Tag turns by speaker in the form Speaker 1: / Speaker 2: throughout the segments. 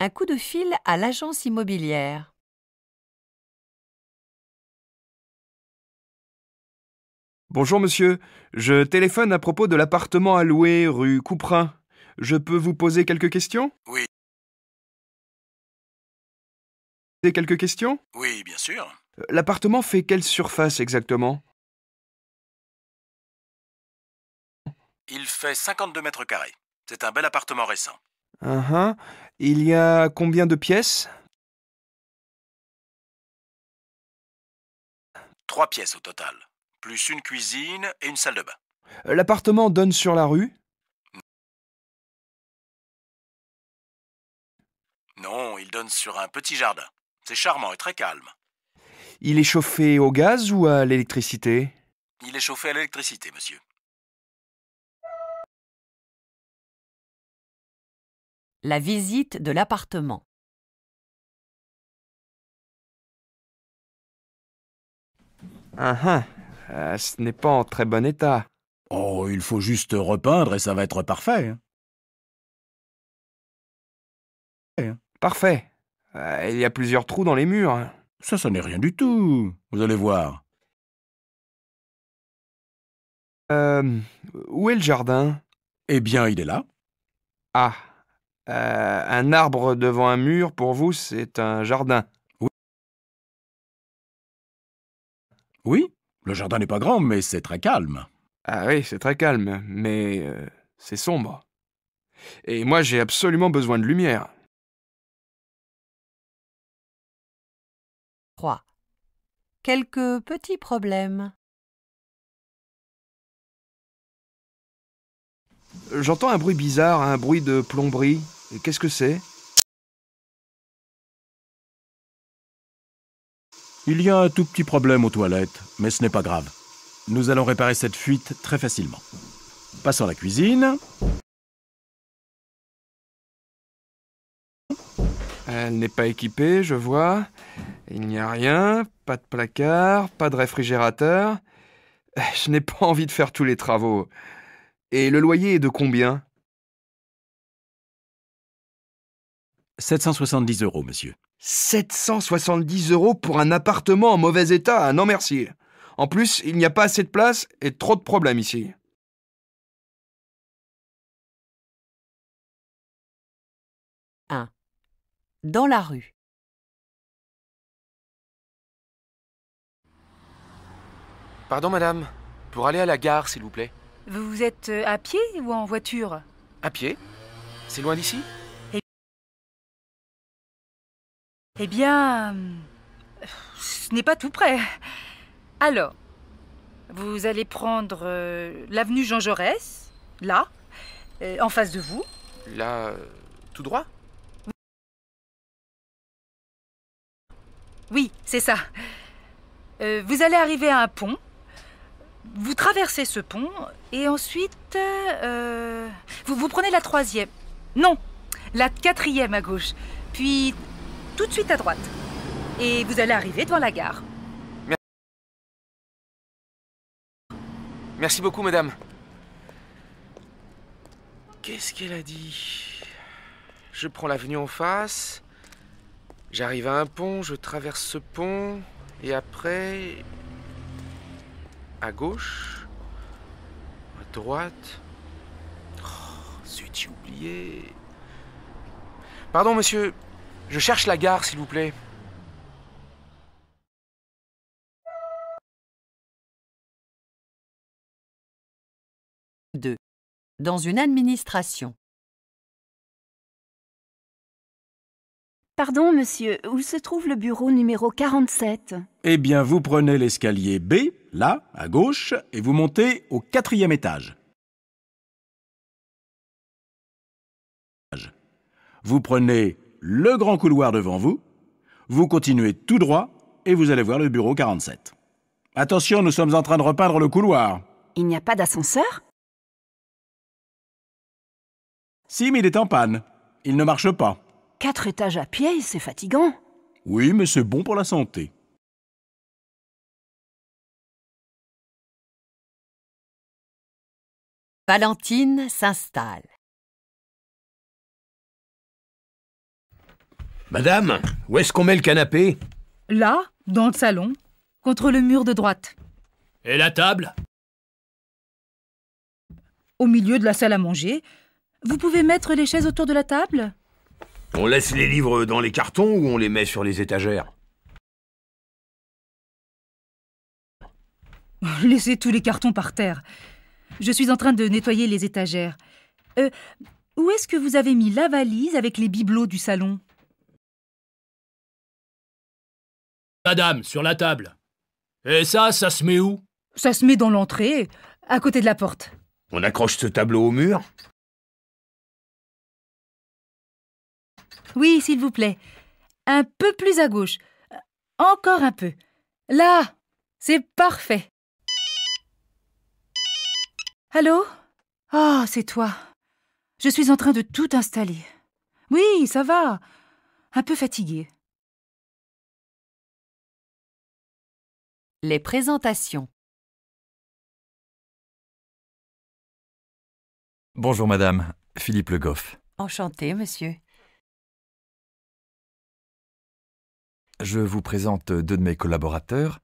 Speaker 1: Un coup de fil à l'agence immobilière. Bonjour monsieur, je téléphone à propos de l'appartement à louer
Speaker 2: rue Couperin. Je peux vous poser quelques questions Oui. Des quelques questions
Speaker 1: Oui, bien sûr.
Speaker 2: Euh, l'appartement fait quelle surface exactement
Speaker 1: Il fait 52 mètres carrés. C'est un bel appartement récent.
Speaker 2: Ah, ah. Il y a combien de pièces
Speaker 1: Trois pièces au total, plus une cuisine et une salle de bain. L'appartement donne sur la rue Non, il donne sur un petit jardin. C'est charmant et très calme.
Speaker 2: Il est chauffé au gaz ou à
Speaker 1: l'électricité Il est chauffé à l'électricité, monsieur. La visite de l'appartement. Ah, ah euh, ce n'est pas en très bon état. Oh, il faut juste repeindre et ça va être parfait. Hein. Parfait. Euh, il y a plusieurs trous dans les murs. Hein. Ça, ça n'est rien du tout. Vous allez voir.
Speaker 2: Euh, où est le jardin Eh bien, il est là. Ah. Euh, un arbre devant un mur, pour vous, c'est un jardin. Oui. Oui, le jardin n'est pas grand, mais c'est très calme. Ah oui, c'est très calme, mais euh, c'est
Speaker 1: sombre. Et moi, j'ai absolument besoin de lumière. 3. Quelques petits problèmes. J'entends un bruit bizarre, un bruit de plomberie qu'est-ce que c'est
Speaker 2: Il y a un tout petit problème aux toilettes, mais ce n'est
Speaker 1: pas grave. Nous allons réparer cette fuite très facilement. Passons à la cuisine. Elle n'est pas
Speaker 2: équipée, je vois. Il n'y a rien, pas de placard, pas de réfrigérateur. Euh, je n'ai pas envie de faire tous les travaux. Et le loyer est de combien 770 euros, monsieur. 770 euros pour un appartement en mauvais état, non merci. En
Speaker 1: plus, il n'y a pas assez de place et trop de problèmes ici. Dans la rue. Pardon, madame. Pour aller à la gare, s'il vous plaît.
Speaker 3: Vous êtes euh, à pied ou en voiture
Speaker 4: À pied C'est loin d'ici
Speaker 3: Eh bien, ce n'est pas tout près. Alors, vous allez prendre euh, l'avenue Jean Jaurès, là, euh, en face de vous.
Speaker 2: Là, euh, tout droit
Speaker 3: Oui, c'est ça. vous allez arriver à un pont. Vous traversez ce pont et ensuite, vous, vous prenez la troisième. Non, la quatrième à gauche. Puis tout de suite à droite. Et vous allez arriver devant la gare.
Speaker 2: Merci beaucoup, madame.
Speaker 4: Qu'est-ce qu'elle a dit Je prends l'avenue en face,
Speaker 2: j'arrive à un pont, je traverse ce pont, et après... À gauche À droite
Speaker 4: oh, j'ai oublié. Pardon, monsieur, je cherche la
Speaker 1: gare, s'il vous plaît. 2. Dans une administration. Pardon,
Speaker 5: monsieur, où se trouve le bureau numéro 47
Speaker 2: Eh bien, vous prenez l'escalier B, là, à gauche, et vous montez au quatrième étage. Vous prenez le grand couloir devant vous, vous continuez tout droit et vous allez voir le bureau 47. Attention, nous sommes en train de repeindre le couloir.
Speaker 5: Il n'y a pas d'ascenseur
Speaker 1: Si, mais il est en panne. Il ne marche pas. Quatre étages à pied, c'est fatigant. Oui, mais c'est bon pour la santé. Valentine s'installe. Madame, où est-ce qu'on met le canapé
Speaker 3: Là, dans le salon, contre le mur de droite.
Speaker 2: Et la table
Speaker 3: Au milieu de la salle à manger. Vous pouvez mettre les chaises autour de la table
Speaker 2: On laisse les livres dans les cartons ou on les met sur les étagères
Speaker 3: Laissez tous les cartons par terre. Je suis en train de nettoyer les étagères. Euh, où est-ce que vous avez mis la valise avec les bibelots du salon
Speaker 4: Madame, sur la table.
Speaker 2: Et ça, ça se met
Speaker 4: où
Speaker 3: Ça se met dans l'entrée, à côté de la porte.
Speaker 2: On accroche ce tableau au mur
Speaker 3: Oui, s'il vous plaît. Un peu plus à gauche. Encore un peu. Là, c'est parfait. Allô Oh, c'est toi.
Speaker 1: Je suis en train de tout installer. Oui, ça va. Un peu fatiguée. Les présentations. Bonjour madame, Philippe Le Goff. Enchanté, monsieur.
Speaker 2: Je vous présente deux de mes collaborateurs,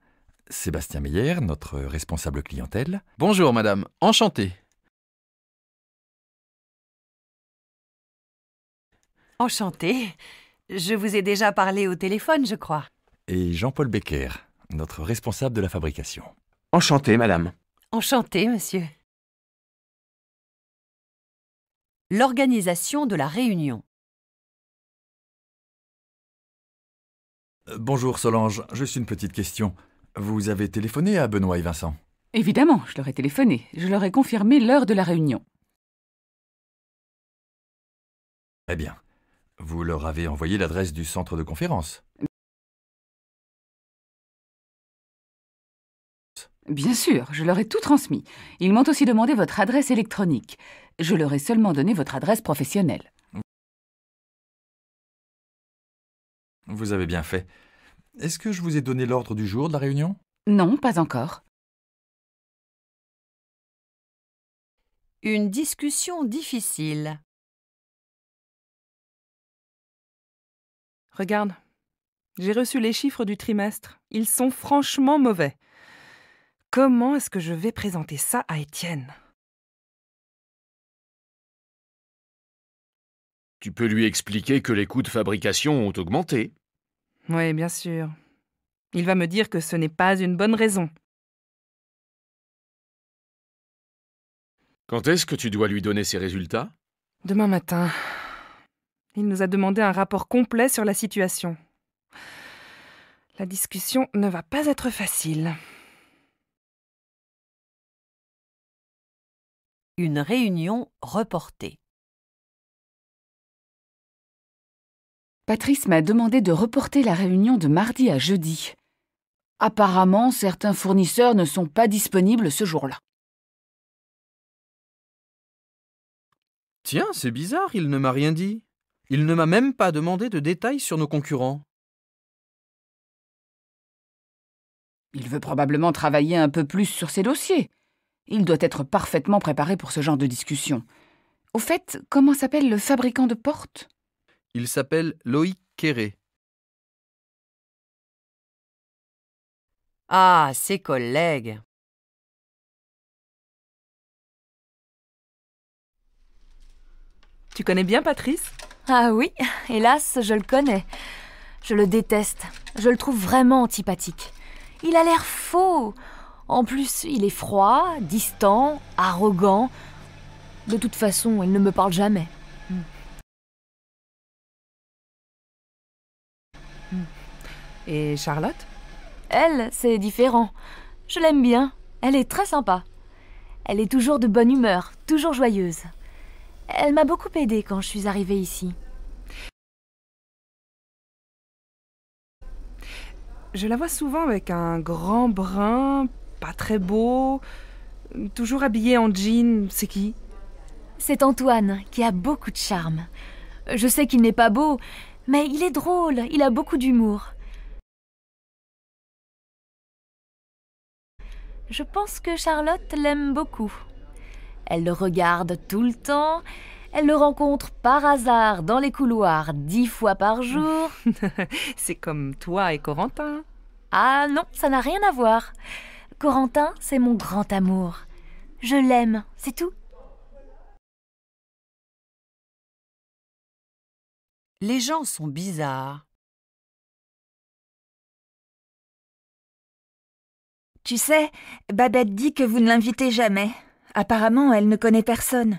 Speaker 2: Sébastien Meyer, notre
Speaker 1: responsable clientèle. Bonjour madame, enchanté. Enchanté. Je vous ai déjà
Speaker 6: parlé au téléphone, je crois.
Speaker 2: Et Jean-Paul Becker notre responsable de la fabrication.
Speaker 1: Enchanté, madame. Enchanté, monsieur. L'organisation de la réunion.
Speaker 2: Euh, bonjour Solange, juste une petite question. Vous avez téléphoné à Benoît et Vincent
Speaker 7: Évidemment, je leur ai téléphoné. Je leur ai confirmé l'heure de la réunion.
Speaker 1: Très eh bien. Vous leur avez envoyé l'adresse du centre de conférence
Speaker 7: Bien sûr, je leur ai tout transmis. Ils m'ont aussi demandé votre adresse électronique. Je leur ai seulement donné votre adresse professionnelle.
Speaker 2: Vous avez bien fait. Est-ce que je vous ai donné l'ordre du jour de la réunion
Speaker 7: Non, pas encore. Une discussion
Speaker 1: difficile. Regarde,
Speaker 8: j'ai reçu les chiffres du trimestre. Ils sont franchement mauvais. Comment est-ce que je vais présenter ça à Étienne
Speaker 2: Tu peux lui expliquer que les coûts de fabrication ont augmenté.
Speaker 8: Oui, bien sûr. Il va me dire que ce n'est pas une bonne raison.
Speaker 2: Quand est-ce que tu dois lui donner ses résultats
Speaker 8: Demain matin. Il nous a demandé un rapport complet sur la situation. La discussion ne va pas être facile.
Speaker 1: Une réunion reportée.
Speaker 7: Patrice m'a demandé de reporter la réunion de mardi à jeudi. Apparemment, certains fournisseurs ne sont pas disponibles ce jour-là.
Speaker 2: Tiens, c'est bizarre, il ne m'a rien dit. Il ne m'a même pas demandé de détails sur nos concurrents.
Speaker 7: Il veut probablement travailler un peu plus sur ses dossiers. Il doit être parfaitement préparé pour ce genre de discussion. Au fait, comment s'appelle le fabricant de portes
Speaker 2: Il s'appelle Loïc Quéré.
Speaker 1: Ah, ses collègues
Speaker 8: Tu connais bien Patrice
Speaker 1: Ah oui, hélas, je le connais.
Speaker 9: Je le déteste. Je le trouve vraiment antipathique. Il a l'air faux. En plus, il est froid, distant, arrogant. De toute façon, il ne me parle jamais. Hmm. Hmm. Et Charlotte Elle, c'est différent. Je l'aime bien. Elle est très sympa. Elle est toujours de bonne humeur, toujours joyeuse. Elle m'a beaucoup aidée quand je suis arrivée ici.
Speaker 8: Je la vois souvent avec un grand brin pas
Speaker 9: très beau, toujours habillé en jean, c'est qui C'est Antoine, qui a beaucoup de charme. Je sais qu'il n'est pas beau, mais il est drôle, il a
Speaker 1: beaucoup d'humour. Je pense que Charlotte l'aime beaucoup. Elle le regarde tout le temps,
Speaker 9: elle le rencontre par hasard dans les couloirs dix fois par jour. C'est
Speaker 8: comme toi et Corentin.
Speaker 9: Ah non, ça n'a rien à voir. Corentin,
Speaker 1: c'est mon grand amour. Je l'aime, c'est tout. Les gens sont bizarres. Tu sais, Babette dit que vous ne l'invitez jamais. Apparemment, elle ne connaît personne.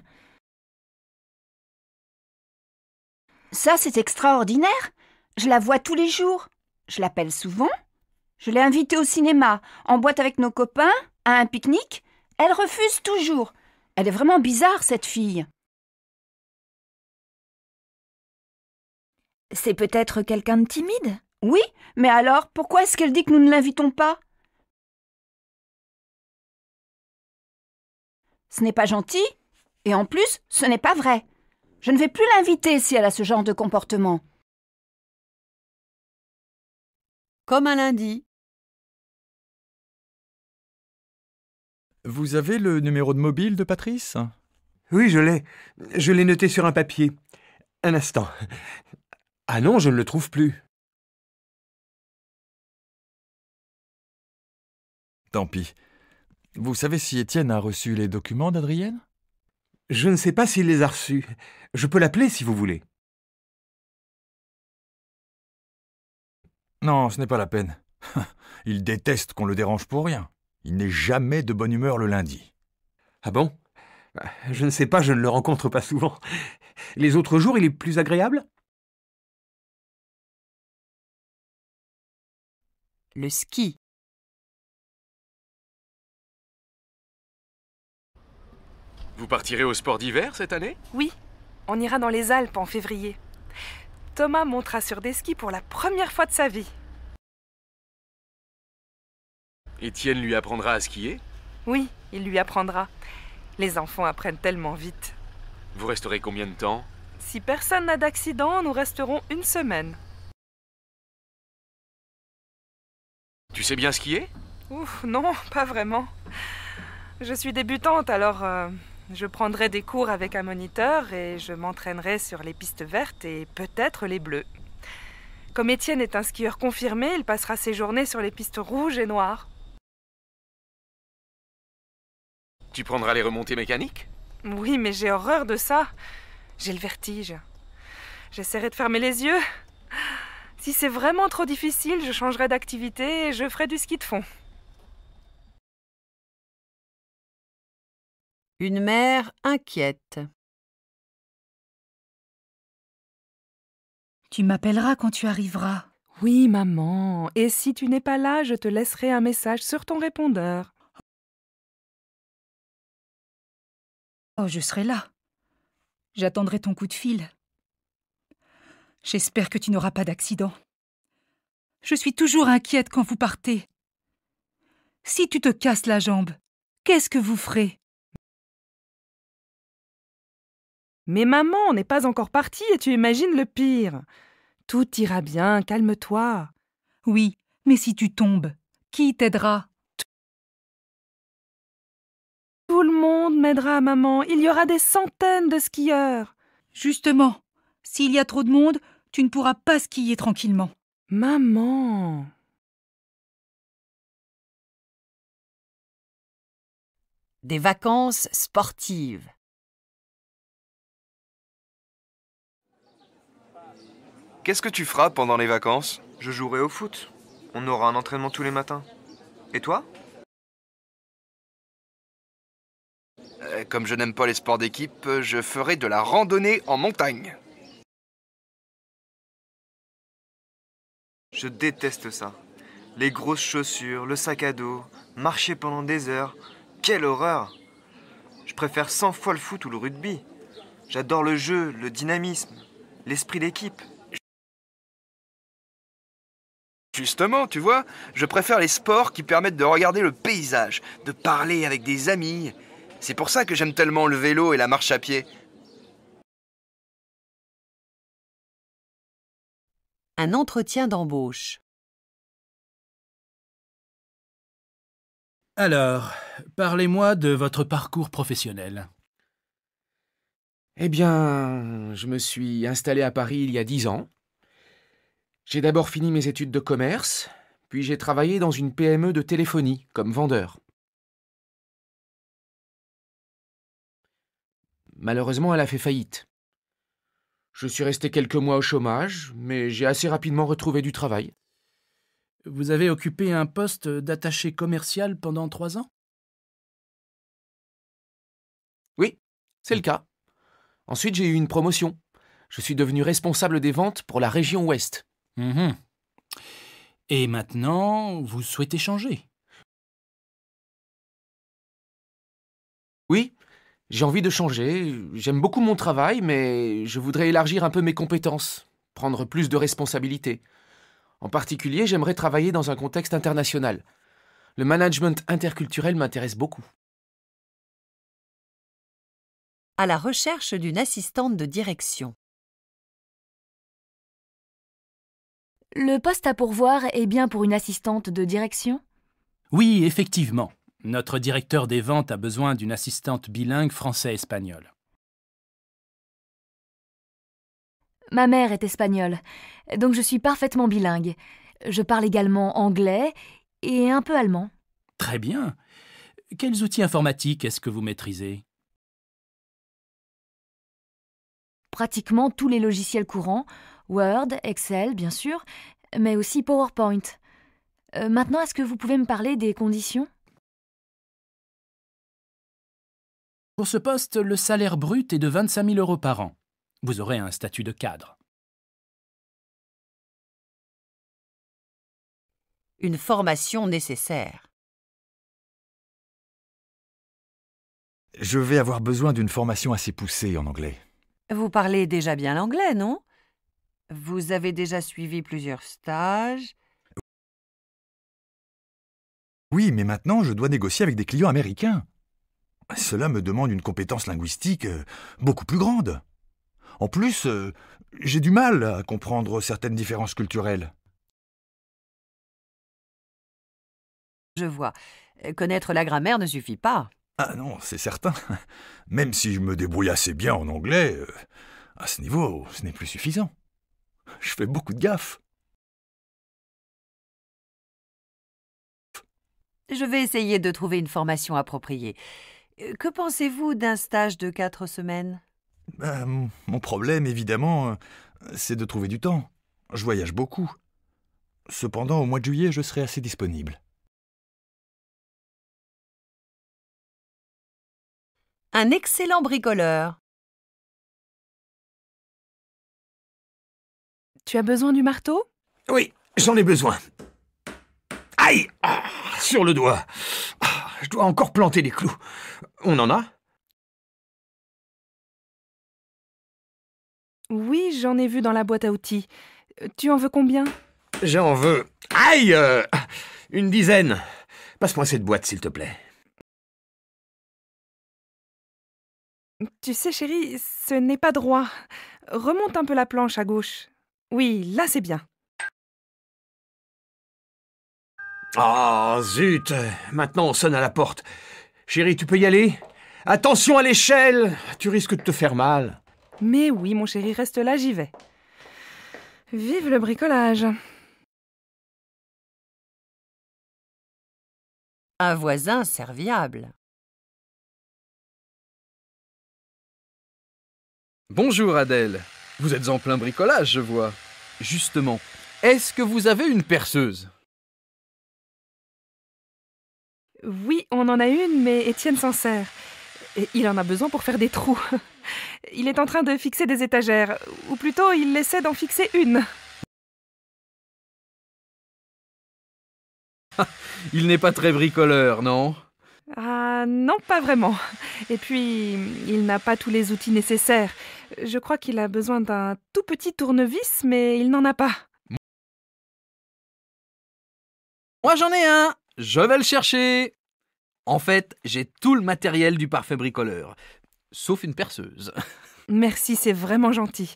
Speaker 5: Ça, c'est extraordinaire. Je la vois tous les jours. Je l'appelle souvent je l'ai invitée au cinéma, en boîte avec nos copains,
Speaker 3: à un pique-nique. Elle refuse toujours. Elle est vraiment bizarre, cette fille.
Speaker 1: C'est peut-être quelqu'un de timide Oui, mais alors pourquoi est-ce qu'elle dit que nous ne l'invitons pas
Speaker 5: Ce n'est pas gentil, et en plus, ce n'est pas
Speaker 1: vrai. Je ne vais plus l'inviter si elle a ce genre de comportement. Comme un lundi. Vous avez le numéro de mobile de Patrice Oui, je l'ai. Je l'ai noté sur un papier. Un instant. Ah non, je ne le trouve plus. Tant pis.
Speaker 2: Vous savez si Étienne a reçu les documents d'Adrienne Je ne sais pas s'il les a reçus. Je peux l'appeler si vous voulez. Non, ce n'est pas la peine. Il déteste qu'on le dérange pour rien. Il n'est jamais de bonne humeur le lundi. Ah bon euh, Je ne sais pas, je ne le rencontre pas souvent.
Speaker 1: Les autres jours, il est plus agréable Le ski. Vous partirez au sport d'hiver cette année
Speaker 8: Oui, on ira dans les Alpes en février. Thomas montera sur des skis pour la première fois de sa vie.
Speaker 2: Étienne lui apprendra à skier
Speaker 8: Oui, il lui apprendra. Les enfants apprennent tellement vite.
Speaker 2: Vous resterez combien de temps
Speaker 8: Si personne n'a d'accident, nous resterons une semaine.
Speaker 2: Tu sais bien skier
Speaker 8: non, pas vraiment. Je suis débutante, alors euh, je prendrai des cours avec un moniteur et je m'entraînerai sur les pistes vertes et peut-être les bleues. Comme Étienne est un skieur confirmé, il passera ses journées sur les pistes rouges et noires.
Speaker 2: Tu prendras les remontées mécaniques
Speaker 8: Oui, mais j'ai horreur de ça. J'ai le vertige. J'essaierai de fermer les yeux. Si c'est vraiment trop difficile, je changerai d'activité et je ferai du ski de fond.
Speaker 1: Une mère inquiète. Tu m'appelleras quand tu arriveras.
Speaker 8: Oui, maman. Et si tu n'es pas là, je te laisserai un message sur ton répondeur.
Speaker 3: Oh, je serai là. J'attendrai ton coup de fil. J'espère que tu n'auras pas d'accident. Je suis toujours inquiète quand vous partez. Si tu te casses la jambe, qu'est-ce que vous ferez
Speaker 8: Mais maman, n'est pas encore partie et tu imagines le pire. Tout ira bien,
Speaker 3: calme-toi. Oui, mais si tu tombes, qui t'aidera tout le monde m'aidera, maman. Il y aura des centaines de skieurs.
Speaker 1: Justement, s'il y a trop de monde, tu ne pourras pas skier tranquillement. Maman. Des vacances sportives. Qu'est-ce que tu feras pendant les vacances
Speaker 2: Je jouerai au foot. On aura un entraînement tous les matins. Et toi
Speaker 1: Euh, comme je n'aime pas les sports d'équipe, euh, je ferai de la randonnée en montagne. Je déteste ça. Les grosses chaussures, le sac à dos, marcher pendant des
Speaker 2: heures, quelle horreur Je préfère 100 fois le foot ou le rugby. J'adore le jeu, le dynamisme, l'esprit d'équipe. Justement, tu vois, je préfère les sports qui permettent de regarder le paysage, de parler avec des amis, c'est pour ça que j'aime tellement le vélo et la marche à pied.
Speaker 1: Un entretien d'embauche. Alors, parlez-moi de votre parcours professionnel. Eh
Speaker 4: bien, je me suis installé à Paris il y a dix ans. J'ai d'abord fini
Speaker 2: mes études de commerce, puis j'ai travaillé dans une PME de téléphonie comme vendeur. Malheureusement, elle a fait faillite. Je suis resté quelques mois au chômage, mais j'ai assez rapidement retrouvé du
Speaker 4: travail. Vous avez occupé un poste d'attaché commercial pendant trois ans Oui, c'est le cas. Ensuite, j'ai eu une promotion. Je suis devenu responsable des ventes pour la région Ouest. Mmh Et maintenant, vous souhaitez changer Oui, j'ai envie de changer, j'aime beaucoup mon travail, mais je voudrais élargir un peu mes compétences, prendre plus de responsabilités. En particulier, j'aimerais travailler dans un contexte international. Le management interculturel
Speaker 1: m'intéresse beaucoup. À la recherche d'une assistante de direction. Le
Speaker 9: poste à pourvoir est bien pour une assistante de direction
Speaker 4: Oui, effectivement. Notre directeur des ventes a besoin d'une assistante bilingue français espagnole
Speaker 9: Ma mère est espagnole, donc je suis parfaitement bilingue. Je parle également anglais et un peu allemand.
Speaker 4: Très bien. Quels outils informatiques est-ce que vous maîtrisez
Speaker 9: Pratiquement tous les logiciels courants, Word, Excel bien sûr, mais aussi PowerPoint. Euh, maintenant, est-ce que vous pouvez me parler des conditions
Speaker 1: Pour ce poste, le salaire brut est de 25 000 euros par an. Vous aurez un statut de cadre. Une formation nécessaire. Je vais avoir besoin d'une formation assez poussée en anglais.
Speaker 6: Vous parlez déjà bien l'anglais, non Vous avez déjà suivi plusieurs
Speaker 2: stages. Oui, mais maintenant je dois négocier avec des clients américains. Cela me demande une compétence linguistique euh, beaucoup plus grande. En plus, euh, j'ai du mal à comprendre certaines différences culturelles.
Speaker 6: Je vois. Connaître la grammaire
Speaker 2: ne suffit pas. Ah non, c'est certain. Même si je me débrouille assez bien en anglais, euh,
Speaker 1: à ce niveau, ce n'est plus suffisant. Je fais beaucoup de gaffe.
Speaker 6: Je vais essayer de trouver une formation appropriée. Euh, que pensez-vous d'un stage de quatre semaines
Speaker 2: ben, Mon problème, évidemment, euh, c'est de trouver du temps. Je voyage beaucoup.
Speaker 1: Cependant, au mois de juillet, je serai assez disponible. Un excellent bricoleur. Tu as besoin du marteau Oui, j'en ai besoin. Aïe ah, Sur le doigt
Speaker 2: ah, je dois
Speaker 1: encore planter des clous. On en a
Speaker 8: Oui, j'en ai vu dans la boîte à outils. Euh, tu en veux combien
Speaker 1: J'en veux... Aïe euh, Une dizaine. Passe-moi cette boîte, s'il te plaît.
Speaker 8: Tu sais, chérie, ce n'est pas droit. Remonte un peu la planche à gauche. Oui, là, c'est bien.
Speaker 2: Ah, zut Maintenant, on sonne à la porte. Chérie, tu peux y aller Attention à l'échelle Tu risques de te faire mal.
Speaker 8: Mais oui, mon chéri, reste là, j'y vais. Vive le bricolage
Speaker 1: Un voisin serviable. Bonjour Adèle. Vous êtes en plein bricolage, je vois. Justement, est-ce que vous
Speaker 2: avez une perceuse oui, on en
Speaker 8: a une, mais Étienne et Il en a besoin pour faire des trous. Il est en train de fixer des étagères, ou plutôt il essaie d'en fixer une.
Speaker 2: il n'est pas très bricoleur, non
Speaker 8: Ah non, pas vraiment. Et puis, il n'a pas tous les outils nécessaires. Je crois qu'il a besoin d'un tout petit tournevis, mais il n'en a pas.
Speaker 2: Moi j'en ai un
Speaker 1: je vais le chercher En
Speaker 2: fait, j'ai tout le matériel du parfait bricoleur, sauf une perceuse. Merci,
Speaker 1: c'est vraiment gentil.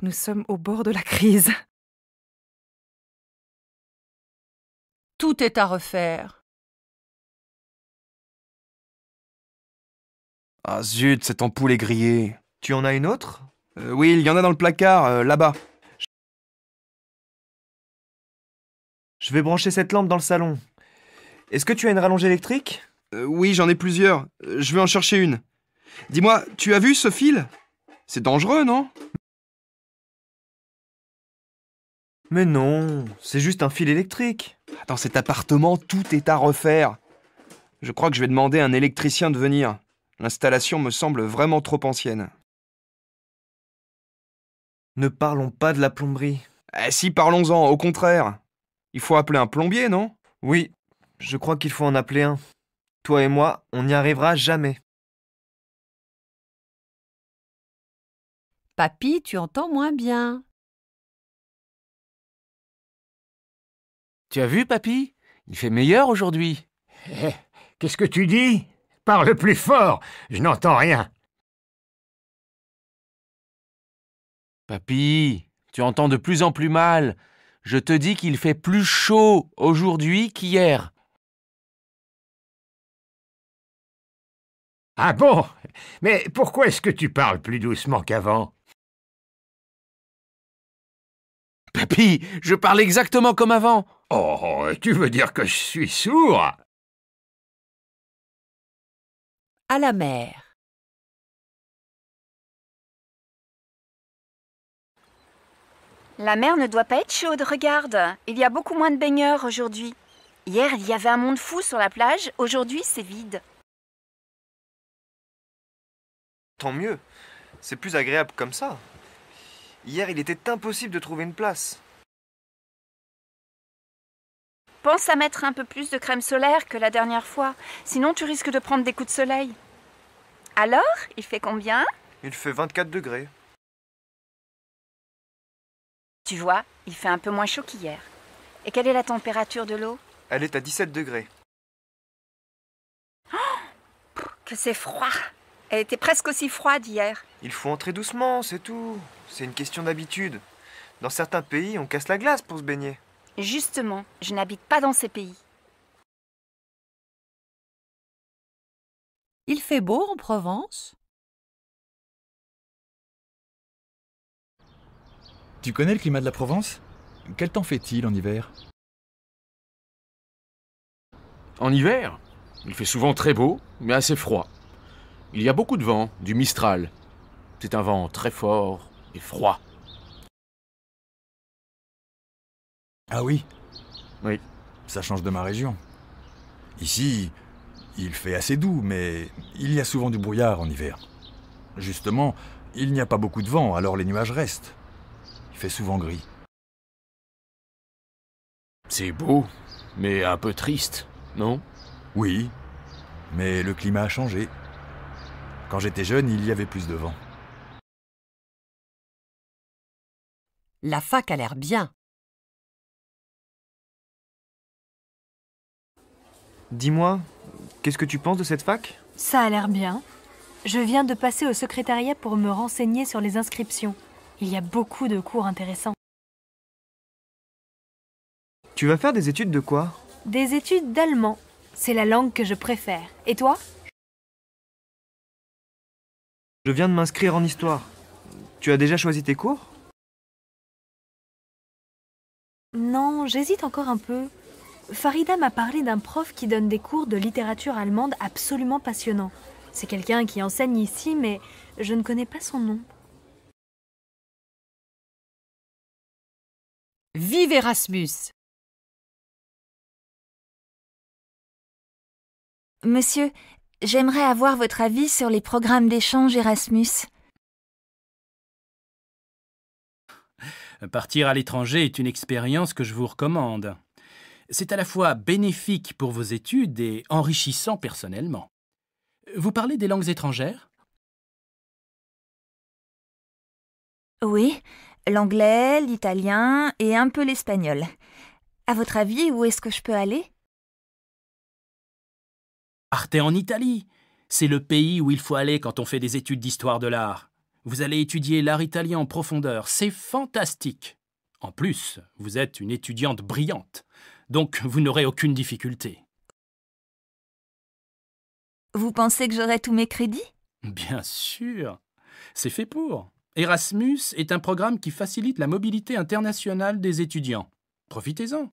Speaker 1: Nous sommes au bord de la crise. Tout est à refaire. Ah zut, cette ampoule est grillée. Tu en as une autre euh, Oui, il y en a dans le placard, euh, là-bas.
Speaker 2: Je vais brancher cette lampe dans le salon. Est-ce que tu as une rallonge électrique euh, Oui, j'en ai plusieurs. Euh, je vais en chercher une. Dis-moi, tu as vu ce fil C'est dangereux, non Mais non, c'est juste un fil électrique. Dans cet appartement, tout est à refaire. Je crois que je vais demander à un électricien de venir. L'installation me semble vraiment trop ancienne. Ne parlons pas de la plomberie. Eh si, parlons-en, au contraire. Il faut appeler un plombier, non Oui, je crois qu'il faut en appeler un. Toi
Speaker 1: et moi, on n'y arrivera jamais. Papy, tu entends moins bien. Tu as vu, papy Il fait meilleur aujourd'hui. Eh, qu'est-ce que tu dis Parle plus fort, je n'entends rien.
Speaker 2: Papy, tu entends de plus en plus mal. Je te dis
Speaker 1: qu'il fait plus chaud aujourd'hui qu'hier. Ah bon Mais pourquoi est-ce que tu parles plus doucement qu'avant Papy, je parle exactement comme avant. Oh, tu veux dire que je suis sourd À la mer. La mer ne doit pas être chaude, regarde.
Speaker 5: Il y a beaucoup moins de baigneurs aujourd'hui. Hier, il y avait un monde fou sur la plage, aujourd'hui c'est
Speaker 1: vide. Tant mieux, c'est plus agréable comme ça. Hier, il était impossible de trouver une place.
Speaker 5: Pense à mettre un peu plus de crème solaire que la dernière fois, sinon tu risques de prendre des coups de soleil. Alors, il fait combien
Speaker 2: Il fait 24 degrés.
Speaker 1: Tu vois, il fait un peu moins chaud qu'hier. Et quelle est la température de l'eau Elle est à 17 degrés.
Speaker 5: Oh, que c'est froid elle était presque aussi froide hier.
Speaker 2: Il faut entrer doucement, c'est tout. C'est une question d'habitude. Dans certains pays, on casse la glace pour se baigner.
Speaker 1: Justement, je n'habite pas dans ces pays. Il fait beau en Provence Tu connais le climat de la Provence Quel temps fait-il en
Speaker 2: hiver En hiver, il fait souvent très beau, mais assez froid. Il y a beaucoup de vent, du mistral. C'est un vent très fort et froid. Ah oui Oui. Ça change de ma région. Ici, il fait assez doux, mais il y a souvent du brouillard en hiver. Justement, il n'y a pas beaucoup de vent, alors les nuages restent. Il fait souvent gris. C'est beau, mais un peu triste, non Oui, mais le climat a changé. Quand j'étais jeune, il y avait plus de vent.
Speaker 1: La fac a l'air bien. Dis-moi, qu'est-ce que tu penses de cette fac
Speaker 9: Ça a l'air bien. Je viens de passer au secrétariat pour me renseigner sur les inscriptions. Il y a beaucoup de cours intéressants.
Speaker 2: Tu vas faire des études de quoi
Speaker 9: Des études d'allemand. C'est la langue que je préfère.
Speaker 1: Et toi je viens de m'inscrire en histoire. Tu as déjà choisi tes cours Non,
Speaker 9: j'hésite encore un peu. Farida m'a parlé d'un prof qui donne des cours de littérature allemande absolument passionnants. C'est quelqu'un qui enseigne ici, mais je ne connais pas son nom.
Speaker 1: Vive Erasmus Monsieur, J'aimerais avoir votre avis sur les programmes d'échange Erasmus.
Speaker 4: Partir à l'étranger est une expérience que je vous recommande. C'est à la fois bénéfique pour vos études et enrichissant personnellement. Vous parlez des langues étrangères Oui, l'anglais, l'italien et un peu l'espagnol.
Speaker 9: À votre avis, où est-ce que je peux aller
Speaker 4: Arte en Italie. C'est le pays où il faut aller quand on fait des études d'histoire de l'art. Vous allez étudier l'art italien en profondeur. C'est fantastique. En plus, vous êtes une étudiante brillante, donc vous n'aurez aucune difficulté.
Speaker 9: Vous pensez que j'aurai tous mes crédits
Speaker 4: Bien sûr. C'est fait pour. Erasmus est un programme qui facilite la mobilité internationale des étudiants. Profitez-en.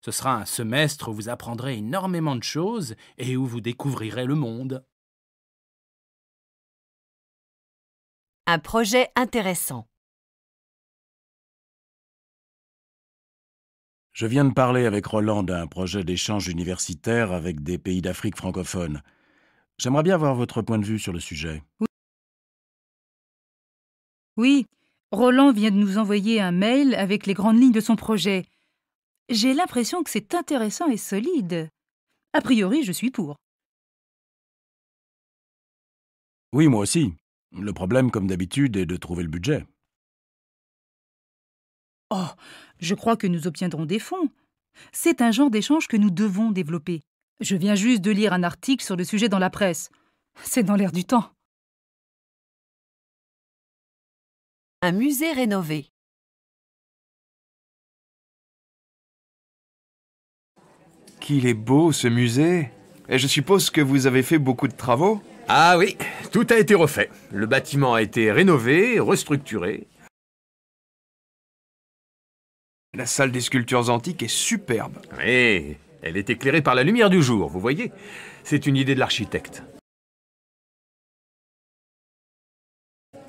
Speaker 4: Ce sera un semestre où vous apprendrez énormément de choses et où vous découvrirez
Speaker 1: le monde. Un projet intéressant. Je viens de parler avec Roland d'un projet d'échange universitaire avec des pays d'Afrique francophone.
Speaker 2: J'aimerais bien avoir votre point de vue sur le sujet.
Speaker 3: Oui, Roland vient de nous envoyer un mail avec les grandes lignes de son projet. J'ai l'impression que c'est intéressant et solide. A priori, je suis pour.
Speaker 1: Oui, moi aussi. Le problème, comme d'habitude, est de trouver le budget. Oh, je crois que nous obtiendrons des
Speaker 3: fonds. C'est un genre d'échange que nous devons développer. Je viens juste de lire un article sur
Speaker 1: le sujet dans la presse. C'est dans l'air du temps. Un musée rénové. qu'il est beau ce musée Et je suppose que
Speaker 2: vous avez fait beaucoup de travaux Ah oui, tout a été refait. Le bâtiment a été rénové, restructuré. La salle des sculptures antiques est superbe. Oui, elle est éclairée par la lumière du jour, vous voyez C'est une idée de l'architecte.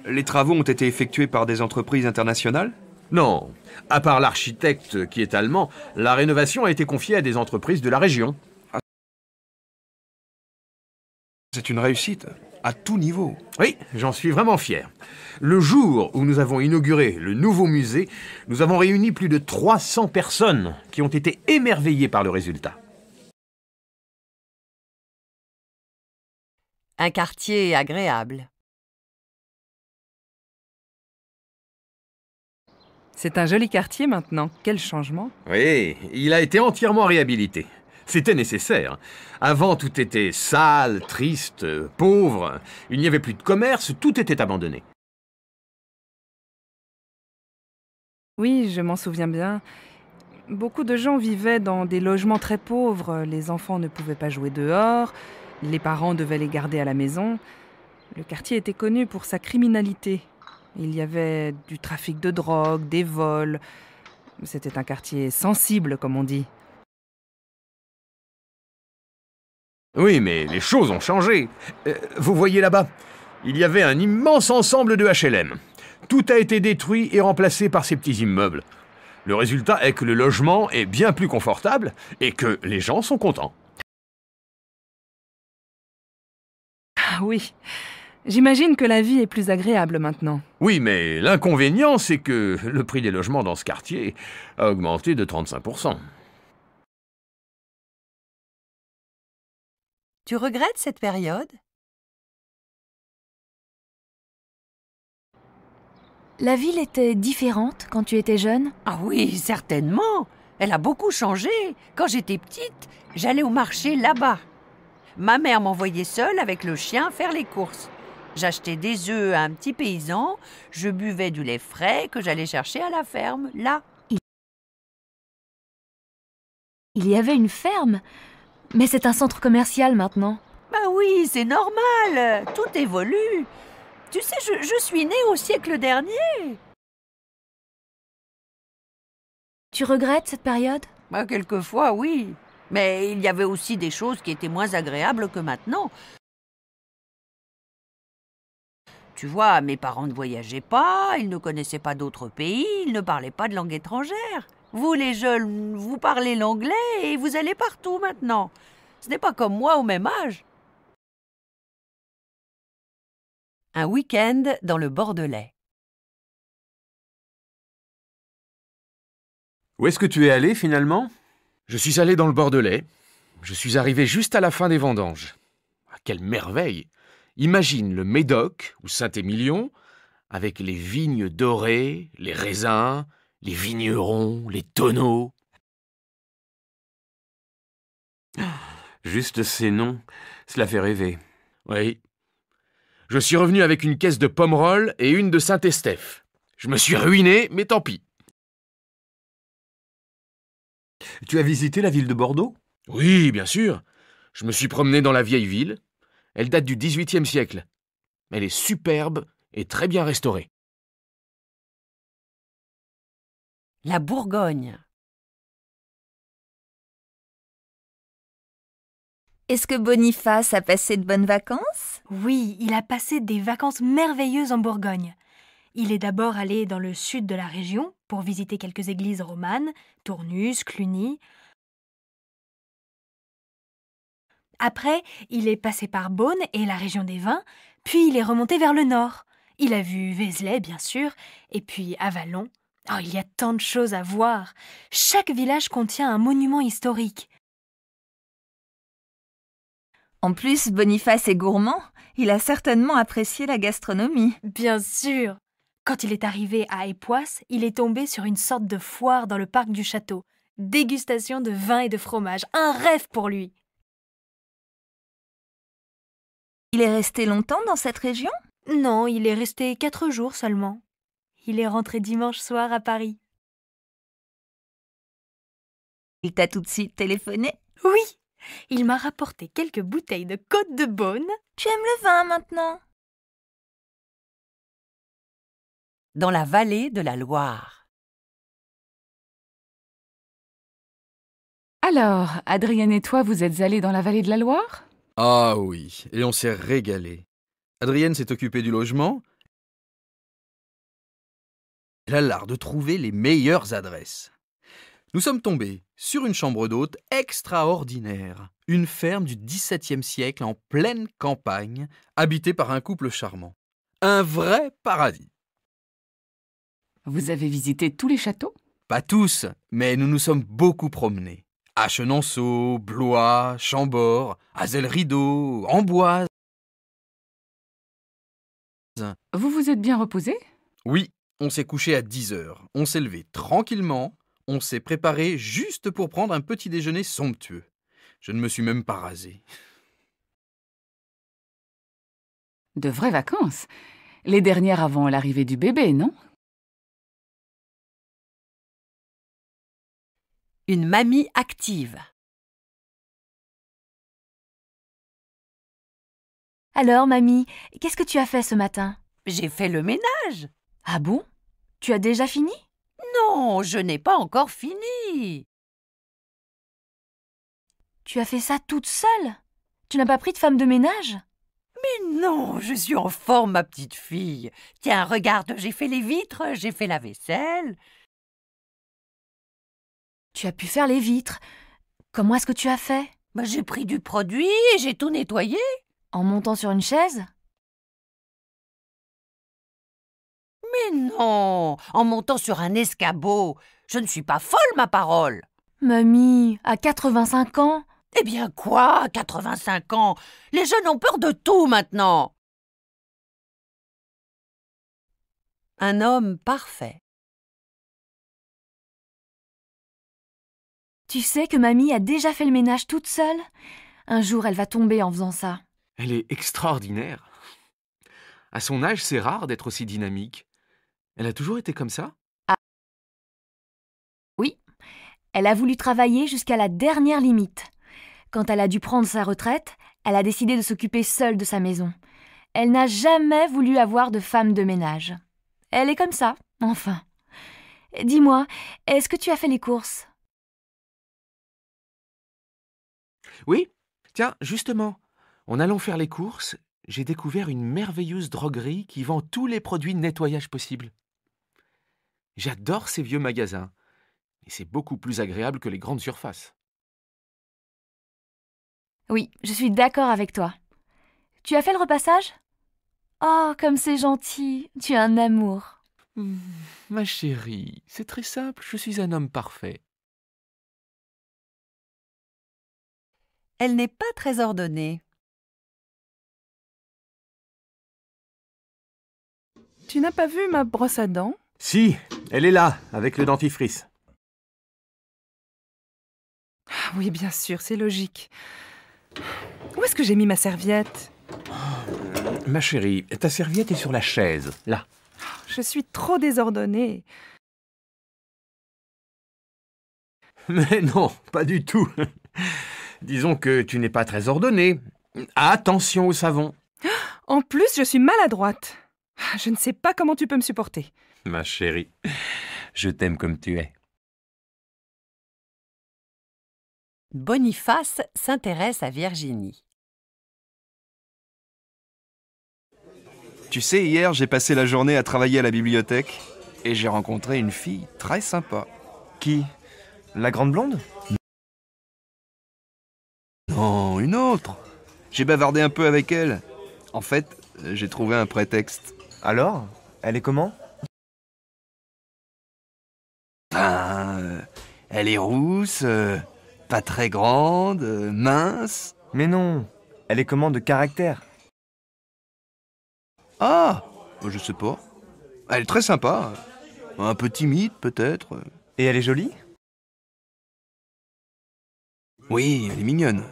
Speaker 2: Les travaux ont été effectués par des entreprises internationales non. À part l'architecte qui est allemand, la rénovation a été confiée à des entreprises de la région. C'est une réussite, à tout niveau. Oui, j'en suis vraiment fier. Le jour où nous avons inauguré le nouveau musée, nous avons réuni plus de 300 personnes
Speaker 1: qui ont été émerveillées par le résultat. Un quartier agréable. C'est un joli quartier maintenant. Quel changement
Speaker 2: Oui, il a été entièrement réhabilité. C'était nécessaire. Avant, tout était sale, triste, pauvre. Il n'y avait plus de commerce, tout était abandonné.
Speaker 8: Oui, je m'en souviens bien. Beaucoup de gens vivaient dans des logements très pauvres. Les enfants ne pouvaient pas jouer dehors. Les parents devaient les garder à la maison. Le quartier était connu pour sa criminalité il y avait du trafic de drogue, des vols. C'était un quartier sensible, comme on dit.
Speaker 1: Oui, mais les
Speaker 2: choses ont changé. Euh, vous voyez là-bas, il y avait un immense ensemble de HLM. Tout a été détruit et remplacé par ces petits immeubles. Le résultat est que le logement est bien plus confortable et que les gens sont contents.
Speaker 8: Ah oui, J'imagine que la vie est plus agréable maintenant.
Speaker 2: Oui, mais l'inconvénient, c'est que le prix des logements dans ce quartier a augmenté de 35%.
Speaker 1: Tu regrettes cette période
Speaker 3: La ville était différente quand tu étais jeune Ah oui, certainement.
Speaker 6: Elle a beaucoup changé. Quand j'étais petite, j'allais au marché là-bas. Ma mère m'envoyait seule avec le chien faire les courses. J'achetais des œufs à un petit paysan, je buvais du lait frais que j'allais chercher à la ferme,
Speaker 9: là. Il y avait une ferme, mais c'est un centre commercial maintenant.
Speaker 1: Bah oui, c'est normal, tout évolue. Tu sais, je, suis née au siècle dernier. Tu regrettes cette période
Speaker 6: Bah quelquefois, oui. Mais il y avait aussi des choses qui étaient moins agréables que maintenant. Tu vois, mes parents ne voyageaient pas, ils ne connaissaient pas d'autres pays, ils ne parlaient pas de langue étrangère. Vous, les jeunes, vous parlez l'anglais et vous allez partout maintenant. Ce n'est pas comme moi au même âge.
Speaker 1: Un week-end dans le Bordelais. Où est-ce que tu es allé finalement Je suis allé dans le Bordelais. Je suis arrivé juste à la fin des vendanges.
Speaker 2: Ah, quelle merveille Imagine le Médoc ou Saint-Émilion avec les vignes dorées, les
Speaker 1: raisins, les vignerons, les tonneaux.
Speaker 2: Juste ces noms, cela fait rêver. Oui. Je suis revenu avec une caisse de pomme-rolles et une de Saint-Estèphe. Je me suis ruiné, mais tant pis. Tu as visité la ville de Bordeaux Oui, bien sûr. Je me suis promené dans la vieille ville,
Speaker 1: elle date du XVIIIe siècle. Elle est superbe et très bien restaurée. La Bourgogne. Est-ce que Boniface a
Speaker 9: passé de bonnes vacances Oui, il a passé des vacances merveilleuses en Bourgogne. Il est d'abord allé dans le sud de la région pour visiter quelques églises romanes, Tournus, Cluny, Après, il est passé par Beaune et la région des vins, puis il est remonté vers le nord. Il a vu Vézelay, bien sûr, et puis Avalon. Oh, il y a tant de choses à voir. Chaque village contient un monument historique. En plus, Boniface est gourmand. Il a certainement apprécié la gastronomie. Bien sûr. Quand il est arrivé à Époisse, il est tombé sur une sorte de foire dans le parc du château. Dégustation de vin et de fromage. Un rêve pour lui. Il est resté longtemps dans cette région Non, il est resté quatre jours seulement. Il est rentré dimanche soir à Paris. Il t'a tout de suite téléphoné Oui Il m'a rapporté quelques bouteilles de Côte
Speaker 1: de Beaune. Tu aimes le vin maintenant Dans la vallée de la Loire.
Speaker 7: Alors, Adrienne et toi, vous êtes allés dans la vallée de la Loire
Speaker 1: ah
Speaker 2: oui, et on s'est régalé. Adrienne s'est occupée du logement. Elle a l'art de trouver les meilleures adresses. Nous sommes tombés sur une chambre d'hôte extraordinaire, une ferme du XVIIe siècle en pleine campagne, habitée par un couple charmant. Un vrai paradis.
Speaker 7: Vous avez visité tous les châteaux
Speaker 2: Pas tous, mais nous nous sommes beaucoup promenés. Chenonceau, Blois, Chambord, Azel-Rideau, Amboise.
Speaker 7: Vous vous êtes bien
Speaker 2: reposé Oui, on s'est couché à 10 heures. On s'est levé tranquillement. On s'est préparé juste pour prendre un petit déjeuner somptueux. Je ne me suis même pas rasé.
Speaker 7: De vraies vacances Les dernières avant l'arrivée du
Speaker 1: bébé, non Une mamie active. Alors, mamie, qu'est-ce que tu as fait ce matin J'ai fait le ménage.
Speaker 9: Ah bon Tu as déjà fini Non, je n'ai pas encore fini. Tu as fait ça toute seule Tu n'as pas pris de femme de ménage Mais non,
Speaker 6: je suis en forme, ma petite fille.
Speaker 9: Tiens, regarde,
Speaker 6: j'ai fait les vitres, j'ai fait la vaisselle, tu as pu
Speaker 9: faire les vitres. Comment est-ce que tu as fait bah, J'ai pris du produit et j'ai tout nettoyé. En montant sur une chaise
Speaker 6: Mais non En montant sur un escabeau Je ne suis pas folle, ma parole
Speaker 9: Mamie, à 85 ans Eh
Speaker 6: bien quoi, 85 ans Les
Speaker 1: jeunes ont peur de tout maintenant Un homme parfait
Speaker 9: Tu sais que mamie a déjà fait le ménage toute seule Un jour, elle va tomber en faisant ça.
Speaker 2: Elle est extraordinaire. À son âge, c'est rare d'être aussi dynamique. Elle a toujours été comme ça ah.
Speaker 9: Oui. Elle a voulu travailler jusqu'à la dernière limite. Quand elle a dû prendre sa retraite, elle a décidé de s'occuper seule de sa maison. Elle n'a jamais voulu avoir de femme de ménage. Elle est comme ça, enfin. Dis-moi, est-ce que tu as fait les courses
Speaker 2: Oui Tiens, justement, en allant faire les courses, j'ai découvert une merveilleuse droguerie qui vend tous les produits de nettoyage possibles. J'adore ces vieux magasins, et c'est beaucoup plus agréable que les grandes surfaces.
Speaker 9: Oui, je suis d'accord avec toi. Tu as fait le repassage Oh, comme c'est gentil, tu as un amour. Hum,
Speaker 2: ma chérie, c'est très simple, je suis un homme parfait.
Speaker 1: Elle n'est pas très ordonnée. Tu n'as pas vu ma brosse à dents Si, elle est là, avec le dentifrice.
Speaker 8: Ah oui, bien sûr, c'est logique. Où est-ce que j'ai mis ma serviette
Speaker 2: euh, Ma chérie, ta serviette est sur la chaise, là.
Speaker 8: Je suis trop désordonnée.
Speaker 2: Mais non, pas du tout. Disons que tu n'es pas très ordonnée. Attention au savon.
Speaker 8: En plus, je suis maladroite. Je ne sais pas comment tu peux me supporter.
Speaker 1: Ma chérie, je t'aime comme tu es.
Speaker 6: Boniface s'intéresse à Virginie.
Speaker 2: Tu sais, hier, j'ai passé la journée à travailler à la bibliothèque et j'ai rencontré une fille très sympa. Qui La grande blonde une autre. J'ai bavardé un peu avec elle. En fait, euh, j'ai trouvé un prétexte. Alors Elle est comment Ben, elle est rousse, euh, pas très grande, mince. Mais non, elle est comment de caractère Ah oh, Je sais pas. Elle est très sympa. Un peu timide, peut-être. Et elle est jolie Oui, elle est mignonne.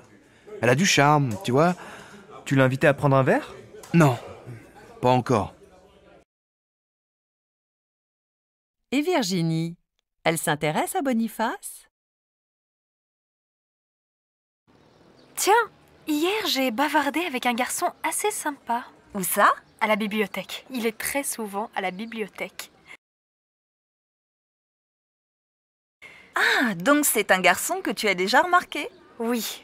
Speaker 2: Elle a du charme, tu vois. Tu l'as invitée à prendre un verre Non, pas encore.
Speaker 1: Et Virginie, elle s'intéresse à Boniface Tiens, hier j'ai bavardé
Speaker 9: avec un garçon assez sympa. Où ça À la bibliothèque. Il est très souvent à la bibliothèque. Ah, donc c'est un garçon que tu as déjà remarqué Oui,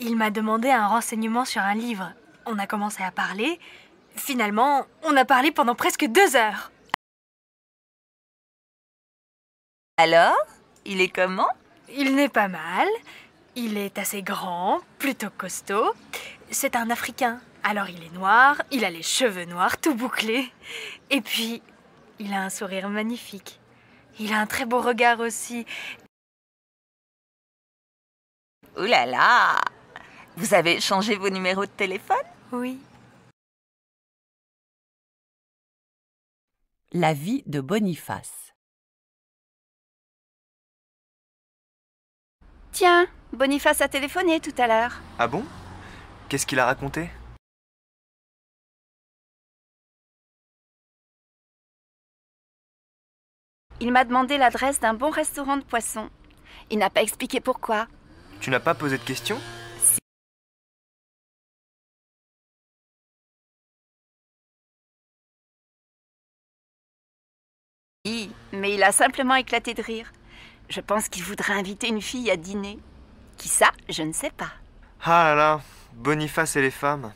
Speaker 9: il m'a demandé un renseignement sur un livre. On a commencé à parler. Finalement, on a parlé pendant presque deux heures.
Speaker 3: Alors Il est comment Il n'est pas mal. Il est assez grand, plutôt costaud. C'est un
Speaker 9: Africain. Alors il est noir, il a les cheveux noirs, tout bouclés. Et puis, il a un sourire magnifique. Il a un très beau regard aussi.
Speaker 1: Ouh là là vous avez changé vos numéros de téléphone Oui. La vie de Boniface. Tiens, Boniface a téléphoné tout à l'heure. Ah bon Qu'est-ce qu'il a raconté Il m'a demandé l'adresse d'un bon restaurant de poissons. Il n'a pas expliqué pourquoi. Tu n'as pas posé de questions il a simplement éclaté de rire. Je pense qu'il voudrait inviter une fille à dîner. Qui ça, je ne sais pas. Ah là là, Boniface et les femmes.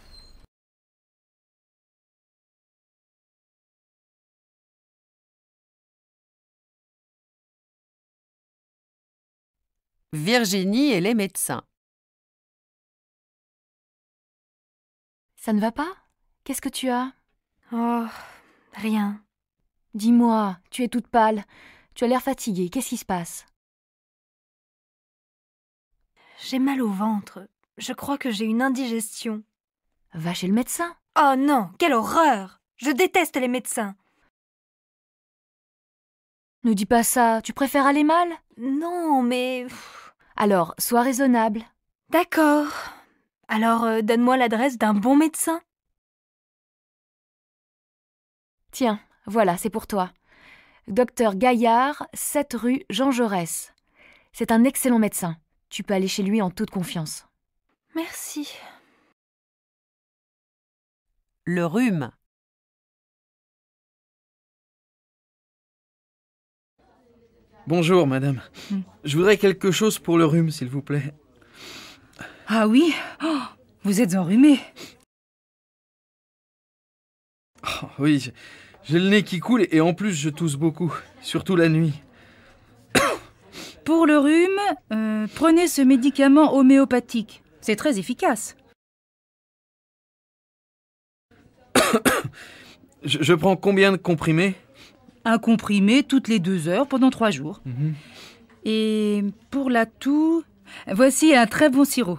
Speaker 1: Virginie et les médecins. Ça ne va pas Qu'est-ce que tu as Oh, rien.
Speaker 9: Dis-moi, tu es toute pâle. Tu as l'air fatiguée. Qu'est-ce qui se passe J'ai mal au ventre. Je crois que j'ai une indigestion. Va chez le médecin. Oh non, quelle horreur Je déteste les médecins. Ne dis pas ça, tu préfères aller mal Non, mais. Alors, sois raisonnable. D'accord. Alors, euh, donne-moi l'adresse d'un bon médecin. Tiens, voilà, c'est pour toi. Docteur Gaillard, 7 rue Jean Jaurès. C'est un excellent
Speaker 1: médecin. Tu peux aller chez lui en toute confiance. Merci. Le rhume. Bonjour, madame. Hmm. Je voudrais quelque
Speaker 2: chose pour le rhume, s'il vous plaît. Ah oui oh, Vous êtes enrhumé. Oh, oui, j'ai le nez qui coule et en plus je tousse beaucoup, surtout la nuit.
Speaker 3: Pour le rhume, euh, prenez ce médicament homéopathique. C'est très efficace.
Speaker 2: je, prends combien de comprimés
Speaker 3: Un comprimé toutes les deux heures pendant trois jours. Mhm. Et pour la toux, voici un très bon sirop.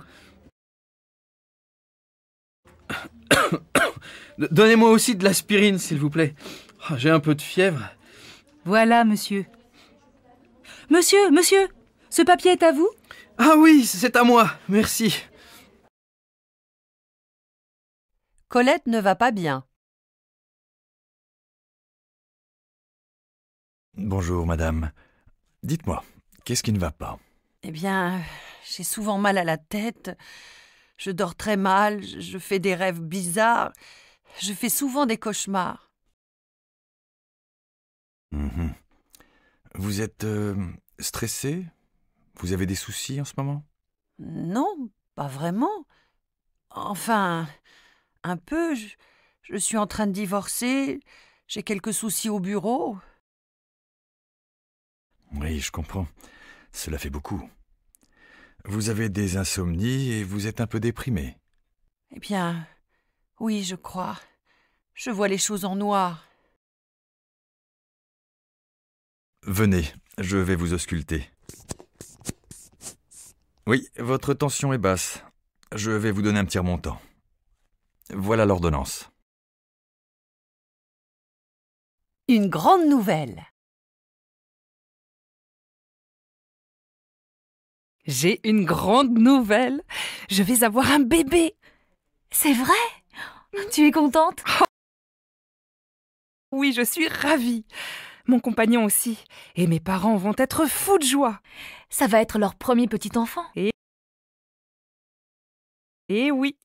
Speaker 2: Donnez-moi aussi de l'aspirine, s'il vous plaît. Ah, j'ai un peu de fièvre. Voilà, monsieur. Monsieur, monsieur, ce papier est
Speaker 3: à
Speaker 1: vous Ah oui, c'est à moi, merci. Colette ne va pas bien. Bonjour, madame. Dites-moi, qu'est-ce qui ne va pas
Speaker 6: Eh bien, euh, j'ai souvent mal à la tête. Je dors très mal, je fais des rêves bizarres, je fais souvent des cauchemars.
Speaker 2: Mhm. Vous êtes euh, stressé Vous avez des soucis en ce moment
Speaker 6: Non, pas vraiment. Enfin, un peu. je suis en train de divorcer, j'ai quelques soucis au bureau.
Speaker 2: Oui, je comprends. Cela fait beaucoup. Vous avez des insomnies et vous êtes un peu déprimé.
Speaker 6: Eh bien, oui, je crois. Je vois les choses en noir.
Speaker 2: Venez, je vais vous ausculter. Oui, votre tension est basse. Je vais vous donner un petit remontant.
Speaker 1: Voilà l'ordonnance. Une grande nouvelle. J'ai une grande nouvelle. Je vais avoir un bébé. C'est
Speaker 8: vrai Tu es contente Oui, je suis ravie. Mon compagnon aussi. Et mes parents vont être fous de joie. Ça va être leur premier petit enfant. Et, Et eh oui,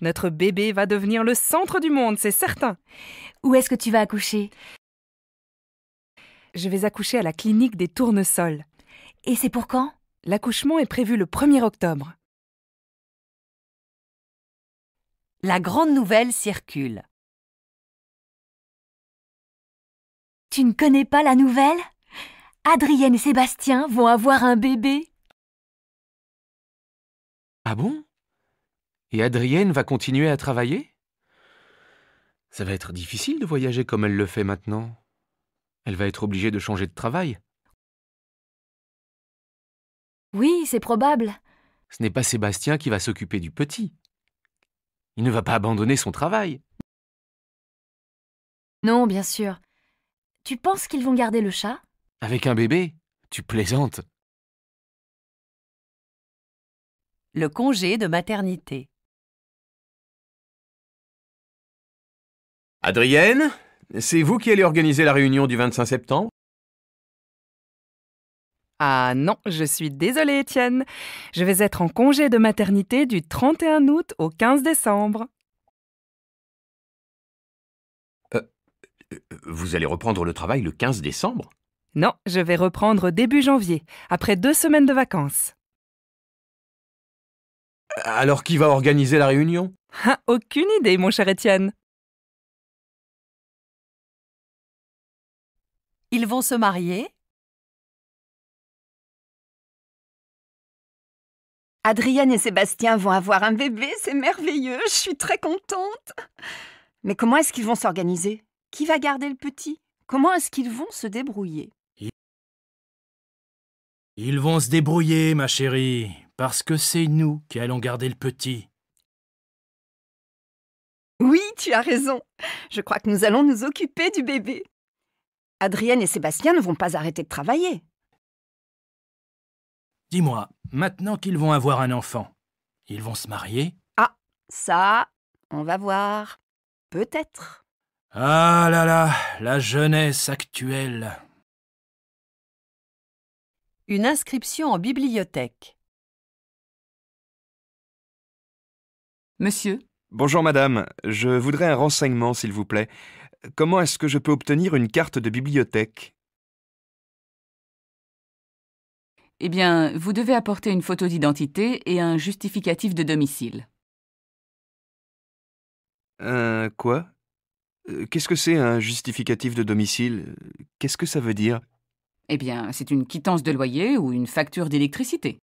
Speaker 8: notre bébé va devenir le centre du monde, c'est certain. Où est-ce que tu vas accoucher Je vais accoucher à la clinique des tournesols. Et c'est pour quand L'accouchement
Speaker 1: est prévu le 1er octobre. La grande nouvelle circule. Tu ne connais pas la nouvelle Adrienne et Sébastien vont avoir un bébé.
Speaker 2: Ah bon Et Adrienne va continuer à travailler Ça va être difficile de voyager comme elle le fait maintenant. Elle va être obligée de changer de travail.
Speaker 9: Oui, c'est probable.
Speaker 4: Ce n'est pas Sébastien qui va s'occuper du petit. Il ne va pas
Speaker 1: abandonner son travail.
Speaker 9: Non, bien sûr. Tu
Speaker 1: penses qu'ils vont garder le chat Avec un bébé Tu plaisantes. Le congé de maternité. Adrienne, c'est vous qui allez organiser la réunion du 25 septembre
Speaker 3: ah non, je suis désolée
Speaker 8: Étienne. Je vais être en congé de maternité du 31 août au 15 décembre.
Speaker 2: Euh, euh, vous allez reprendre le travail le 15 décembre
Speaker 8: Non, je vais reprendre début janvier, après deux semaines de vacances.
Speaker 1: Alors qui va organiser la réunion ah, Aucune idée, mon cher Étienne. Ils vont se marier Adrienne et Sébastien vont avoir un bébé, c'est merveilleux, je suis très
Speaker 5: contente. Mais comment est-ce qu'ils vont s'organiser Qui va garder le petit Comment est-ce qu'ils vont se débrouiller
Speaker 4: Ils vont se débrouiller, ma chérie, parce que c'est nous qui allons garder le petit.
Speaker 5: Oui, tu as raison. Je crois que nous allons nous occuper du bébé. Adrienne et Sébastien ne vont pas arrêter de travailler.
Speaker 1: Dis-moi,
Speaker 4: maintenant qu'ils vont avoir un enfant, ils vont se marier
Speaker 5: Ah, ça, on va voir. Peut-être.
Speaker 4: Ah là là, la jeunesse
Speaker 1: actuelle. Une inscription en bibliothèque. Monsieur Bonjour
Speaker 2: madame, je voudrais un renseignement s'il vous plaît. Comment est-ce que je peux obtenir une carte de
Speaker 1: bibliothèque
Speaker 7: Eh bien, vous devez apporter une photo d'identité et un justificatif de domicile.
Speaker 2: Un quoi euh, Qu'est-ce que c'est un justificatif de domicile
Speaker 7: Qu'est-ce que ça veut dire Eh bien, c'est une quittance de loyer ou une facture d'électricité.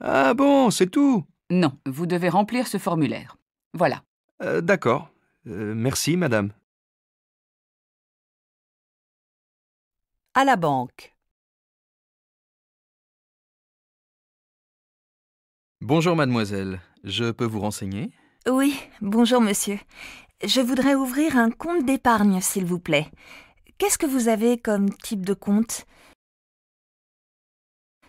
Speaker 7: Ah bon, c'est tout Non, vous devez remplir ce formulaire. Voilà.
Speaker 1: Euh, d'accord. Euh, merci, madame. À la banque. Bonjour mademoiselle, je peux vous
Speaker 2: renseigner
Speaker 9: Oui, bonjour monsieur. Je voudrais ouvrir un compte d'épargne, s'il vous plaît. Qu'est-ce que vous avez comme type de compte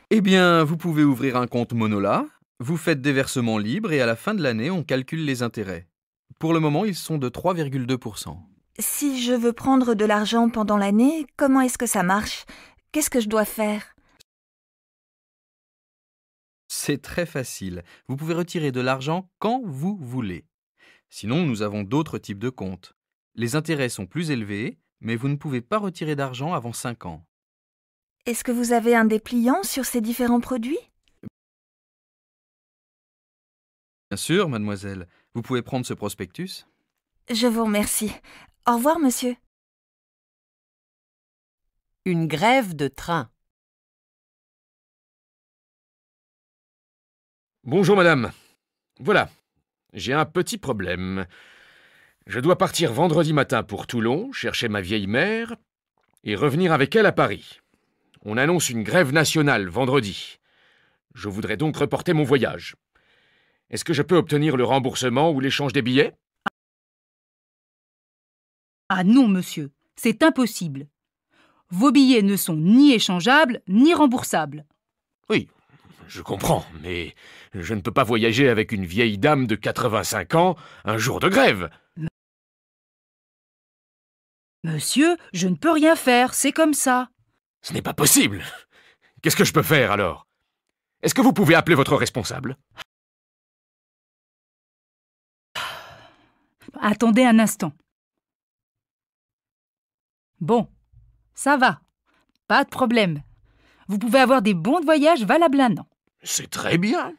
Speaker 2: Eh bien, vous pouvez ouvrir un compte Monola, vous faites des versements libres et à la fin de l'année, on calcule les intérêts. Pour le moment, ils sont de 3,2%.
Speaker 9: Si je veux prendre de l'argent pendant l'année, comment est-ce que ça marche Qu'est-ce que je dois faire
Speaker 2: c'est très facile. Vous pouvez retirer de l'argent quand vous voulez. Sinon, nous avons d'autres types de comptes. Les intérêts sont plus élevés, mais vous ne pouvez pas retirer d'argent avant 5 ans.
Speaker 9: Est-ce que vous avez un dépliant sur ces différents produits
Speaker 2: Bien sûr, mademoiselle. Vous pouvez prendre ce prospectus.
Speaker 9: Je vous remercie. Au revoir, monsieur.
Speaker 1: Une grève de train. Bonjour, madame. Voilà,
Speaker 2: j'ai un petit problème. Je dois partir vendredi matin pour Toulon, chercher ma vieille mère, et revenir avec elle à Paris. On annonce une grève nationale vendredi. Je voudrais donc reporter mon voyage. Est-ce que je peux obtenir le remboursement ou l'échange des billets
Speaker 3: Ah non, monsieur, c'est impossible. Vos billets ne sont ni échangeables ni remboursables.
Speaker 2: Oui, je comprends, mais je ne peux pas voyager avec une vieille dame de
Speaker 1: 85 ans un jour de grève.
Speaker 3: Monsieur, je ne peux rien faire, c'est comme ça.
Speaker 1: Ce n'est pas possible. Qu'est-ce que je peux faire alors Est-ce que vous pouvez appeler votre responsable
Speaker 3: Attendez un instant. Bon, ça va. Pas de problème. Vous pouvez avoir des bons de voyage valables un
Speaker 1: c'est très bien.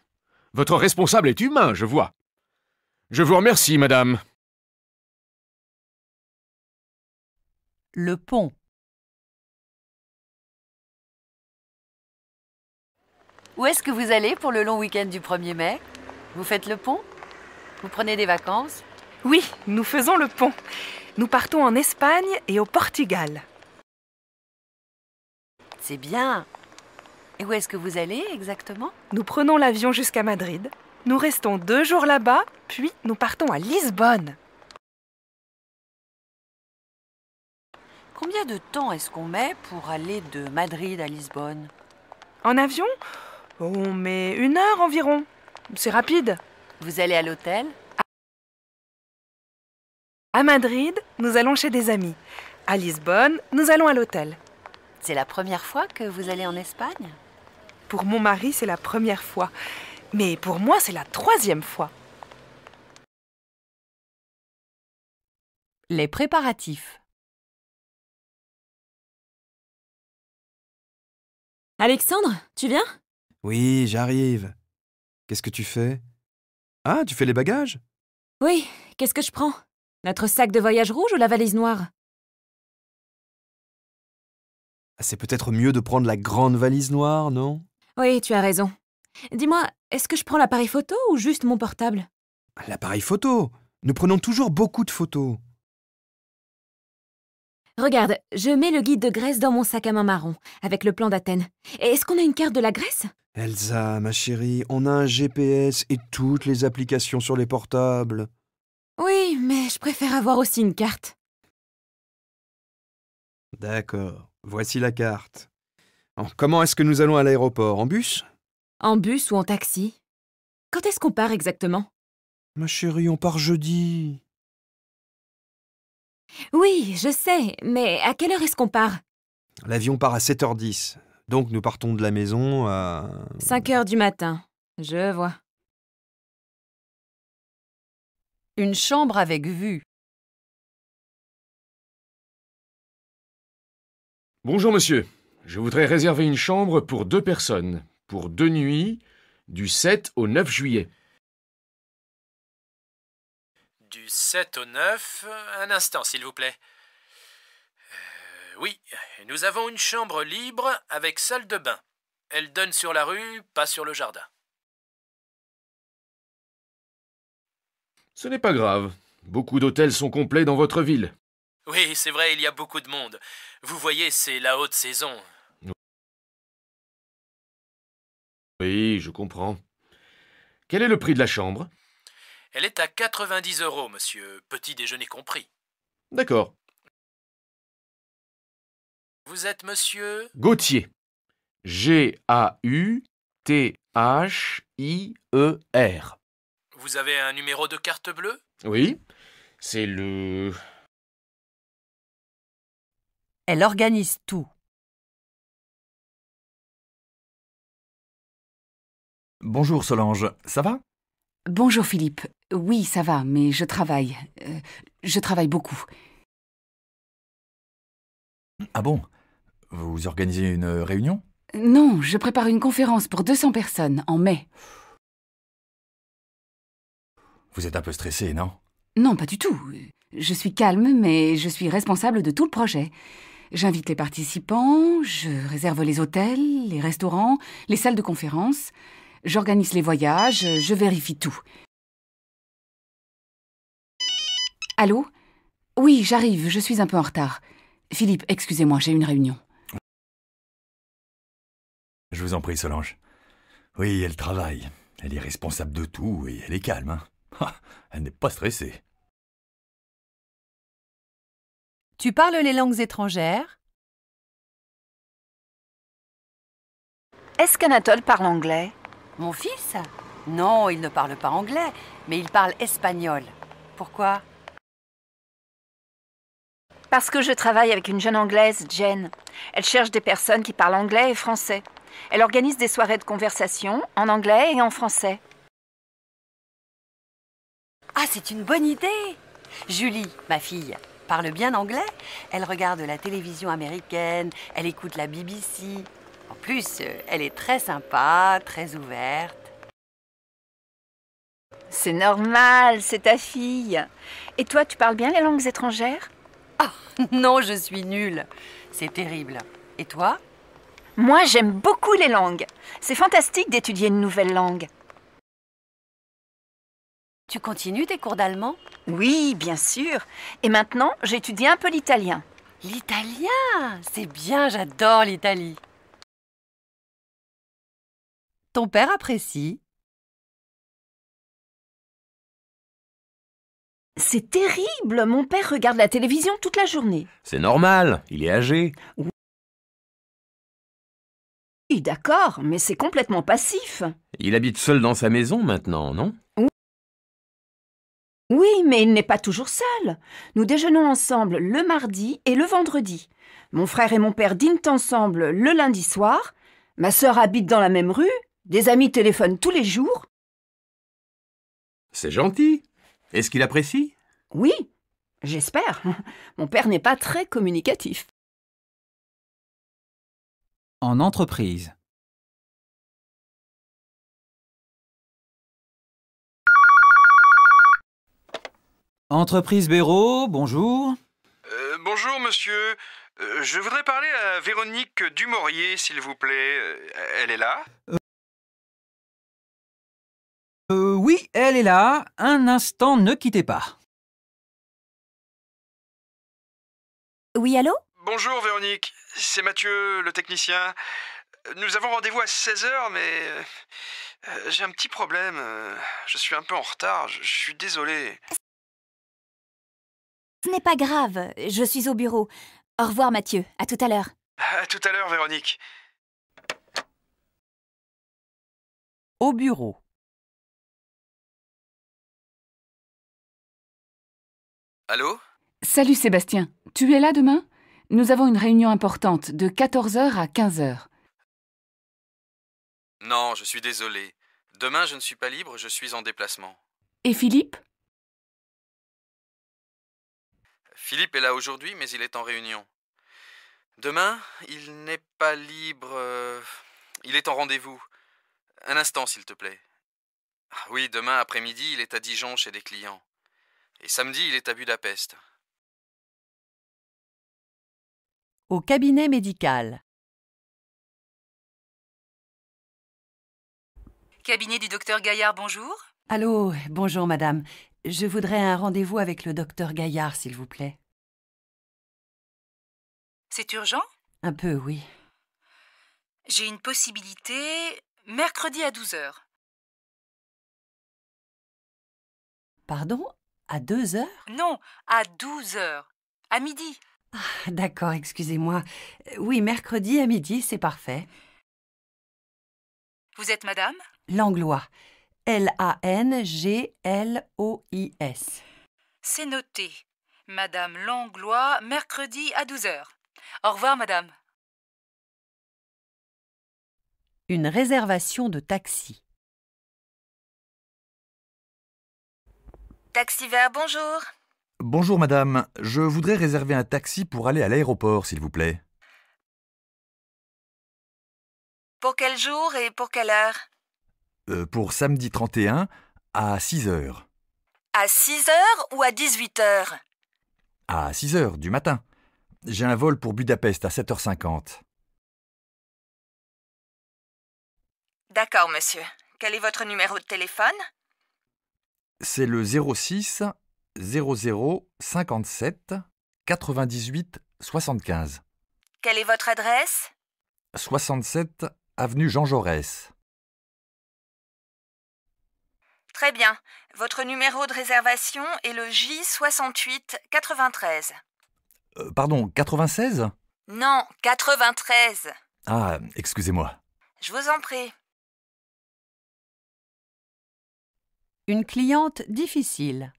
Speaker 1: Votre responsable est humain, je vois. Je vous remercie, madame. Le pont. Où est-ce que vous allez pour le long week-end du 1er mai Vous faites le pont
Speaker 6: Vous prenez des
Speaker 8: vacances Oui, nous faisons le pont. Nous partons en Espagne et au Portugal. C'est bien. Et où
Speaker 6: est-ce que vous allez exactement
Speaker 8: Nous prenons l'avion jusqu'à Madrid. Nous restons deux jours là-bas, puis nous partons à Lisbonne. Combien de temps est-ce qu'on met pour aller de Madrid à Lisbonne En avion On met une heure environ. C'est rapide. Vous allez à l'hôtel À Madrid, nous allons chez des amis. À Lisbonne, nous allons à l'hôtel. C'est la première fois que vous allez en Espagne pour mon mari, c'est la première fois. Mais pour moi, c'est la troisième fois.
Speaker 1: Les préparatifs. Alexandre, tu viens Oui, j'arrive. Qu'est-ce que tu fais Ah, tu fais les
Speaker 2: bagages
Speaker 9: Oui, qu'est-ce que je prends Notre sac de voyage rouge ou la valise noire
Speaker 2: ah, C'est peut-être mieux de prendre la grande valise noire, non
Speaker 9: oui, tu as raison. Dis-moi, est-ce que je prends l'appareil photo ou juste mon portable
Speaker 2: L'appareil photo Nous prenons toujours beaucoup de photos.
Speaker 9: Regarde, je mets le guide de Grèce dans mon sac à main marron, avec le plan d'Athènes. Est-ce qu'on a une carte de la Grèce
Speaker 2: Elsa, ma chérie, on a un GPS et toutes les applications sur les portables.
Speaker 9: Oui, mais je préfère avoir aussi une carte.
Speaker 2: D'accord, voici la carte comment est-ce que nous allons à l'aéroport En bus En
Speaker 1: bus ou en taxi Quand est-ce qu'on part exactement Ma chérie, on part jeudi. Oui, je sais,
Speaker 9: mais à quelle heure est-ce qu'on part
Speaker 2: L'avion part à 7h10. Donc nous partons de la maison
Speaker 1: à... 5h du matin, je vois. Une chambre avec vue. Bonjour monsieur, je voudrais réserver une chambre pour deux
Speaker 2: personnes, pour deux nuits, du 7 au 9 juillet.
Speaker 4: Du 7 au 9, un instant s'il vous plaît. Euh, oui, nous avons une chambre libre avec salle de bain. Elle donne sur la rue, pas sur le jardin.
Speaker 2: Ce n'est pas grave. Beaucoup d'hôtels sont complets dans votre ville.
Speaker 4: Oui, c'est vrai, il y a beaucoup de monde. Vous voyez, c'est la haute saison.
Speaker 2: Oui, je comprends. Quel est le prix de la chambre
Speaker 4: Elle est à 90 euros, monsieur, petit déjeuner compris. D'accord. Vous êtes monsieur
Speaker 2: Gautier. G-A-U-T-H-I-E-R. E
Speaker 4: Vous avez un numéro
Speaker 1: de carte bleue Oui, c'est le elle organise tout. Bonjour Solange, ça va
Speaker 7: Bonjour Philippe. Oui, ça va, mais je travaille. Euh, je travaille beaucoup.
Speaker 2: Ah bon Vous organisez une réunion
Speaker 7: Non, je prépare une conférence pour 200 personnes en mai.
Speaker 2: Vous êtes un peu stressé, non
Speaker 7: Non, pas du tout. Je suis calme, mais je suis responsable de tout le projet. J'invite les participants, je réserve les hôtels, les restaurants, les salles de conférence, j'organise les voyages, je vérifie tout. Allô Oui, j'arrive, je suis un peu en retard. Philippe, excusez-moi, j'ai une réunion.
Speaker 1: Je vous en
Speaker 2: prie, Solange. Oui, elle travaille. Elle est responsable de tout et elle est calme. Hein. Ah,
Speaker 1: elle n'est pas stressée. Tu parles les langues étrangères Est-ce
Speaker 6: qu'Anatole parle anglais Mon fils Non, il ne parle pas anglais, mais il parle
Speaker 5: espagnol. Pourquoi Parce que je travaille avec une jeune Anglaise, Jen. Elle cherche des personnes qui parlent anglais et français. Elle organise des soirées de conversation en anglais et en français.
Speaker 6: Ah, c'est une bonne idée Julie, ma fille, parle bien anglais. Elle regarde la télévision américaine, elle écoute la BBC. En plus, euh, elle est très
Speaker 5: sympa, très ouverte. C'est normal, c'est ta fille. Et toi, tu parles bien les langues étrangères Ah non, je suis nulle. C'est terrible. Et toi Moi, j'aime beaucoup les langues. C'est fantastique d'étudier une nouvelle langue. Tu continues tes cours d'allemand Oui, bien sûr. Et maintenant, j'étudie un peu l'italien.
Speaker 1: L'italien C'est bien, j'adore l'Italie. Ton père apprécie. C'est terrible Mon père regarde la télévision toute la journée. C'est normal, il est âgé. Oui, d'accord,
Speaker 5: mais c'est complètement passif.
Speaker 2: Il habite seul dans sa maison maintenant, non
Speaker 5: oui, mais il n'est pas toujours seul. Nous déjeunons ensemble le mardi et le vendredi. Mon frère et mon père dînent ensemble le lundi soir. Ma sœur habite dans la même rue. Des amis téléphonent tous les jours.
Speaker 2: C'est gentil. Est-ce qu'il apprécie
Speaker 5: Oui, j'espère. Mon père n'est pas très
Speaker 1: communicatif. En entreprise. Entreprise Béraud, bonjour. Euh, bonjour monsieur.
Speaker 2: Euh, je voudrais parler à Véronique Dumaurier, s'il vous plaît. Euh, elle est là
Speaker 1: Oui, elle est là. Un instant, ne quittez pas. Oui,
Speaker 3: allô
Speaker 2: Bonjour Véronique, c'est Mathieu, le technicien. Nous avons rendez-vous à 16h, mais j'ai un petit problème. Je suis un peu en retard, je suis désolé.
Speaker 9: Ce n'est pas grave, je suis au bureau.
Speaker 1: Au revoir Mathieu, à tout à l'heure. À tout à l'heure Véronique. Au bureau. Allô
Speaker 7: Salut Sébastien, tu es là demain Nous avons une réunion importante de 14h à 15h.
Speaker 2: Non, je suis désolé. Demain, je ne suis pas libre, je suis en déplacement. Et Philippe Philippe est là aujourd'hui, mais il est en réunion. Demain, il n'est pas libre. Euh, il est en rendez-vous. Un instant, s'il te plaît. Ah oui, demain après-midi, il est à Dijon chez
Speaker 1: des clients. Et samedi, il est à Budapest. Au cabinet médical. Cabinet du docteur Gaillard, bonjour.
Speaker 6: Allô, bonjour madame. Je voudrais un rendez-vous avec le docteur Gaillard, s'il vous plaît. C'est urgent Un peu, oui.
Speaker 1: J'ai une possibilité mercredi à 12 heures.
Speaker 6: Pardon À 2 heures.
Speaker 3: Non, à 12 heures, À midi.
Speaker 6: Ah, D'accord, excusez-moi. Euh, oui, mercredi à midi, c'est parfait. Vous êtes madame Langlois. L-A-N-G-L-O-I-S.
Speaker 3: C'est noté. Madame Langlois, mercredi à
Speaker 1: 12h. Au revoir, madame. Une réservation de taxi.
Speaker 9: Taxi vert, bonjour.
Speaker 2: Bonjour, madame. Je voudrais réserver un taxi pour aller à l'aéroport, s'il vous plaît.
Speaker 3: Pour quel jour et pour quelle heure
Speaker 2: euh, pour samedi 31 à 6h.
Speaker 9: À 6h ou à 18h
Speaker 2: À 6h du matin. J'ai un vol pour Budapest à 7h50.
Speaker 8: D'accord, monsieur. Quel est votre numéro de téléphone
Speaker 2: C'est le 06 00 57 98 75.
Speaker 9: Quelle est votre adresse
Speaker 2: 67 avenue Jean Jaurès.
Speaker 9: Très bien. Votre numéro de réservation est le j 68 93
Speaker 2: euh, pardon, 96
Speaker 9: Non, 93.
Speaker 2: Ah, excusez-moi.
Speaker 9: Je vous en
Speaker 1: prie. Une cliente difficile.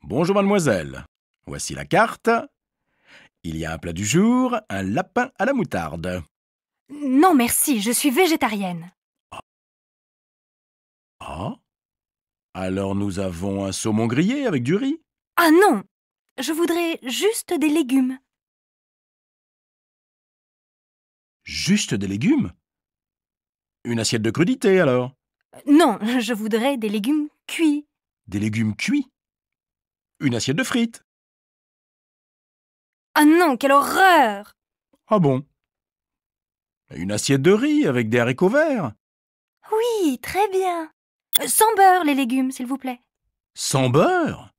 Speaker 1: Bonjour mademoiselle. Voici la carte. Il y a un plat du jour, un lapin à la
Speaker 2: moutarde.
Speaker 9: Non merci, je suis végétarienne.
Speaker 2: Ah Alors nous avons un saumon grillé avec du riz
Speaker 1: Ah non Je voudrais juste des légumes. Juste des légumes Une assiette de crudités alors euh,
Speaker 9: Non, je voudrais des légumes cuits.
Speaker 2: Des légumes cuits Une assiette de frites
Speaker 9: Ah non, quelle horreur
Speaker 2: Ah bon Une assiette de riz avec des haricots verts
Speaker 9: Oui, très bien. Euh, sans beurre, les légumes, s'il vous plaît.
Speaker 2: Sans beurre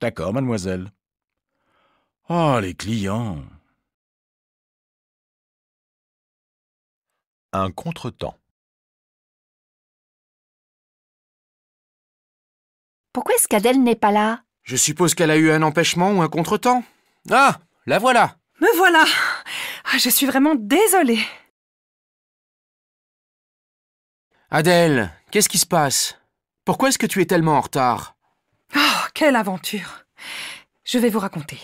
Speaker 1: D'accord, mademoiselle. oh, les clients Un contretemps. Pourquoi est-ce qu'Adèle n'est pas là
Speaker 2: Je suppose qu'elle a eu un empêchement ou un contretemps. Ah, la voilà Me voilà ah, Je suis vraiment désolée
Speaker 4: Adèle, qu'est-ce qui se passe Pourquoi est-ce que tu es tellement en retard
Speaker 8: Oh, quelle aventure Je vais vous raconter.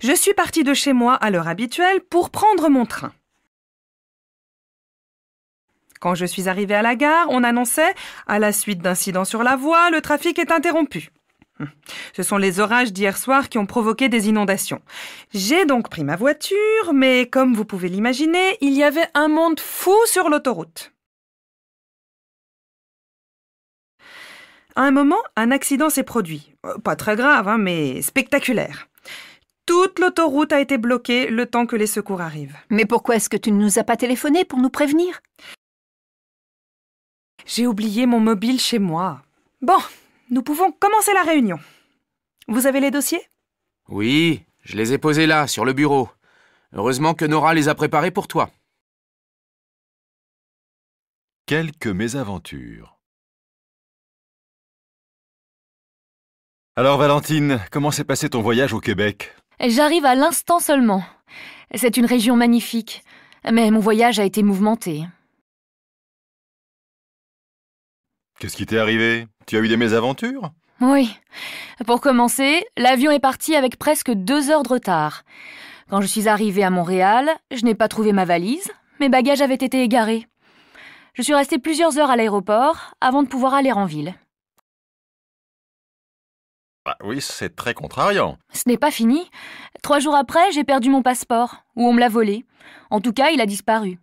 Speaker 8: Je suis partie de chez moi à l'heure habituelle pour prendre mon train. Quand je suis arrivée à la gare, on annonçait À la suite d'incidents sur la voie, le trafic est interrompu. Ce sont les orages d'hier soir qui ont provoqué des inondations. J'ai donc pris ma voiture, mais comme vous pouvez l'imaginer, il y avait un monde fou sur l'autoroute. À un moment, un accident s'est produit. Euh, pas très grave, hein, mais spectaculaire. Toute l'autoroute a été bloquée le temps que les secours arrivent.
Speaker 5: Mais pourquoi est-ce que tu ne nous as pas téléphoné pour nous prévenir J'ai oublié mon mobile chez moi. Bon, nous pouvons commencer la réunion.
Speaker 8: Vous avez les dossiers
Speaker 2: Oui, je les ai posés là, sur le bureau. Heureusement que
Speaker 1: Nora les a préparés pour toi. Quelques mésaventures. Alors Valentine,
Speaker 2: comment s'est passé ton voyage au Québec
Speaker 9: J'arrive à l'instant seulement. C'est une région magnifique, mais mon voyage a été mouvementé.
Speaker 2: Qu'est-ce qui t'est arrivé Tu as eu des mésaventures
Speaker 9: Oui. Pour commencer, l'avion est parti avec presque deux heures de retard. Quand je suis arrivée à Montréal, je n'ai pas trouvé ma valise, mes bagages avaient été égarés. Je suis restée plusieurs heures à l'aéroport avant de pouvoir aller en ville.
Speaker 2: Bah oui, c'est très contrariant.
Speaker 9: Ce n'est pas fini. Trois jours après, j'ai perdu mon passeport, ou on me l'a volé. En tout cas, il a disparu.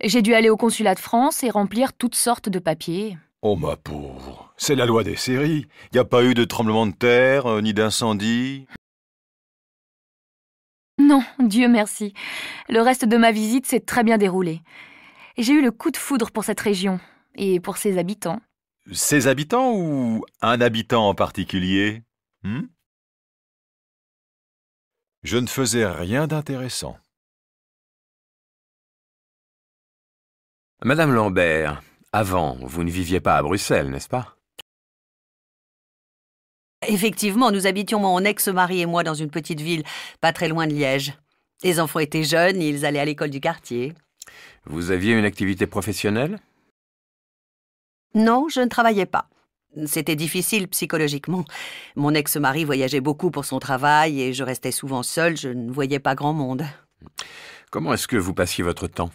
Speaker 9: J'ai dû aller au consulat de France et remplir toutes sortes de papiers.
Speaker 2: Oh ma pauvre, c'est la loi des séries. Il n'y a pas eu de tremblement de terre, euh, ni d'incendie.
Speaker 9: Non, Dieu merci. Le reste de ma visite s'est très bien déroulé. J'ai eu le coup de foudre pour cette région et pour ses habitants
Speaker 2: ses habitants ou un habitant en particulier hmm?
Speaker 1: Je ne faisais rien d'intéressant. Madame Lambert, avant, vous ne viviez pas à Bruxelles, n'est-ce pas Effectivement, nous
Speaker 6: habitions mon ex-mari et moi dans une petite ville, pas très loin de Liège. Les enfants étaient jeunes, ils allaient à l'école du quartier.
Speaker 2: Vous aviez une activité professionnelle
Speaker 6: non, je ne travaillais pas. C'était difficile psychologiquement. Mon ex-mari voyageait beaucoup pour son travail et je restais souvent seule, je ne voyais pas grand monde.
Speaker 2: Comment est-ce que vous passiez votre temps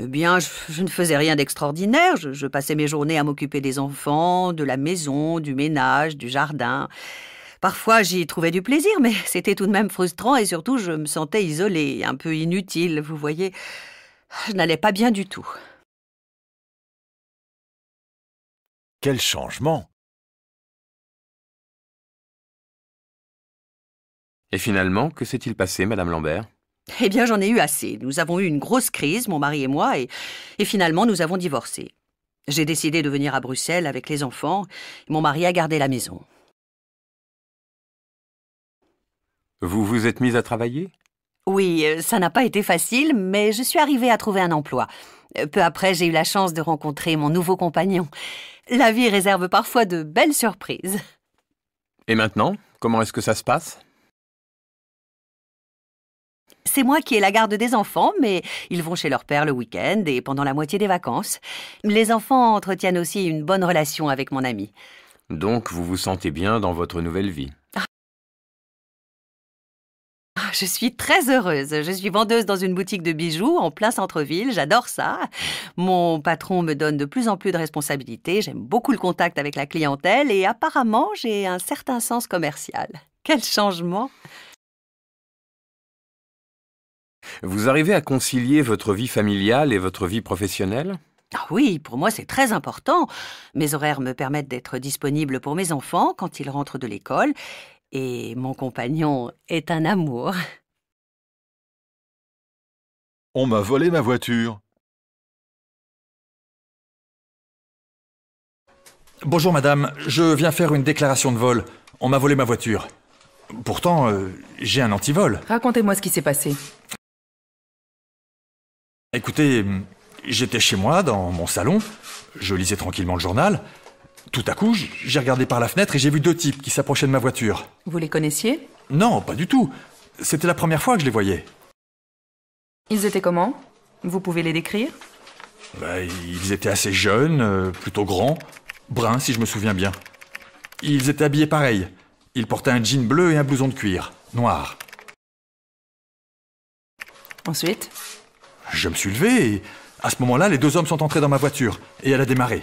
Speaker 6: Eh bien, je, ne faisais rien d'extraordinaire. je passais mes journées à m'occuper des enfants, de la maison, du ménage, du jardin. Parfois, j'y trouvais du plaisir, mais c'était tout de même frustrant et surtout, je me sentais isolée, un peu inutile, vous voyez. Je n'allais pas bien du tout.
Speaker 1: Quel changement Et finalement, que s'est-il
Speaker 2: passé, Madame Lambert
Speaker 6: Eh bien, j'en ai eu assez. Nous avons eu une grosse crise, mon mari et moi, et, finalement, nous avons divorcé. J'ai décidé de venir à Bruxelles avec les enfants. mon mari a gardé la maison.
Speaker 2: Vous vous êtes mise à travailler
Speaker 6: Oui, euh, ça n'a pas été facile, mais je suis arrivée à trouver un emploi. Euh, peu après, j'ai eu la chance de rencontrer mon nouveau compagnon. La vie réserve parfois de belles surprises.
Speaker 2: Et maintenant, comment est-ce que ça se passe
Speaker 6: c'est moi qui ai la garde des enfants, mais ils vont chez leur père le week-end et pendant la moitié des vacances. Les enfants entretiennent aussi une bonne relation avec mon ami.
Speaker 2: Donc vous vous sentez bien dans votre nouvelle vie
Speaker 6: je suis très heureuse. Je suis vendeuse dans une boutique de bijoux en plein centre-ville. J'adore ça. Mon patron me donne de plus en plus de responsabilités. J'aime beaucoup le contact avec la clientèle et apparemment, j'ai un certain sens commercial. Quel changement
Speaker 2: Vous arrivez à concilier votre vie familiale et votre vie professionnelle
Speaker 6: ah oui, pour moi c'est très important. Mes horaires me permettent d'être disponible pour mes enfants quand ils rentrent de l'école et mon compagnon est un amour.
Speaker 1: On m'a volé ma voiture. Bonjour madame, je viens
Speaker 2: faire une déclaration de vol. On m'a volé ma voiture. Pourtant, euh, j'ai un antivol.
Speaker 8: Racontez-moi ce qui s'est passé.
Speaker 2: Écoutez, j'étais chez moi, dans mon salon. Je lisais tranquillement le journal. Tout à coup, j'ai regardé par la fenêtre et j'ai vu deux types qui s'approchaient de ma voiture. Vous les connaissiez Non, pas du tout. C'était la première fois que je les voyais.
Speaker 8: Ils étaient comment Vous pouvez les décrire
Speaker 2: ben, Ils étaient assez jeunes, euh, plutôt grands, bruns si je me souviens bien. Ils étaient habillés pareil. Ils portaient un jean bleu et un blouson de cuir, noir. Ensuite Je me suis levé et à ce moment-là, les deux hommes sont entrés dans ma voiture et elle a démarré.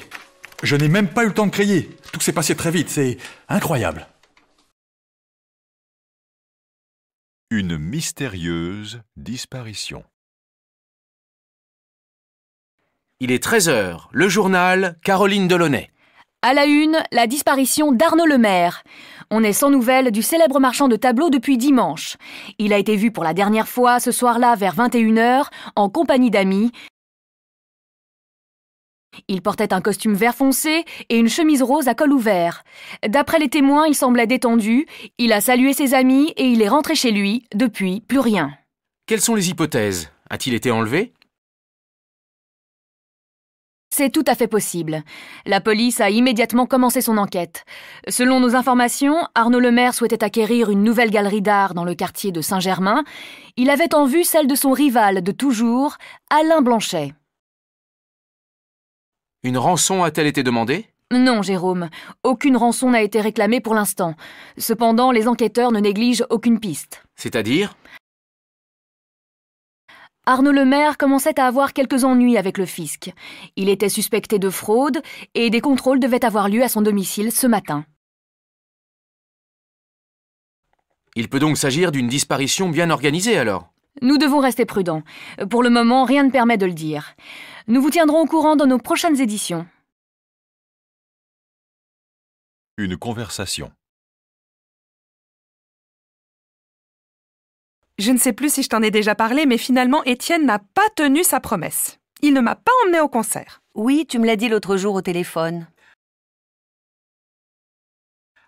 Speaker 2: Je n'ai même pas eu le temps de crier. Tout s'est passé très vite,
Speaker 1: c'est incroyable. Une mystérieuse disparition.
Speaker 2: Il est 13h, le journal Caroline Delaunay.
Speaker 9: À la une, la disparition d'Arnaud Lemaire. On est sans nouvelles du célèbre marchand de tableaux depuis dimanche. Il a été vu pour la dernière fois ce soir-là vers 21h en compagnie d'amis il portait un costume vert foncé et une chemise rose à col ouvert. D'après les témoins, il semblait détendu, il a salué ses amis et il est rentré chez lui. Depuis,
Speaker 4: plus rien. Quelles sont les hypothèses A-t-il été enlevé
Speaker 9: c'est tout à fait possible. La police a immédiatement commencé son enquête. Selon nos informations, Arnaud Lemaire souhaitait acquérir une nouvelle galerie d'art dans le quartier de Saint-Germain. Il avait en vue celle de son rival de toujours, Alain Blanchet.
Speaker 2: Une rançon a-t-elle été demandée
Speaker 9: Non, Jérôme. Aucune rançon n'a été réclamée pour l'instant. Cependant, les enquêteurs ne négligent aucune piste. C'est-à-dire Arnaud Lemaire commençait à avoir quelques ennuis avec le fisc. Il était suspecté de fraude et des contrôles devaient avoir lieu à son domicile ce matin.
Speaker 4: Il peut donc s'agir d'une disparition bien
Speaker 2: organisée alors
Speaker 9: nous devons rester prudents. Pour le moment, rien ne permet de le dire. Nous vous
Speaker 1: tiendrons au courant dans nos prochaines éditions. Une conversation.
Speaker 8: Je ne sais plus si je t'en ai déjà parlé, mais finalement, Étienne n'a pas tenu sa promesse. Il ne m'a pas emmené au concert. Oui, tu me l'as dit l'autre jour au téléphone.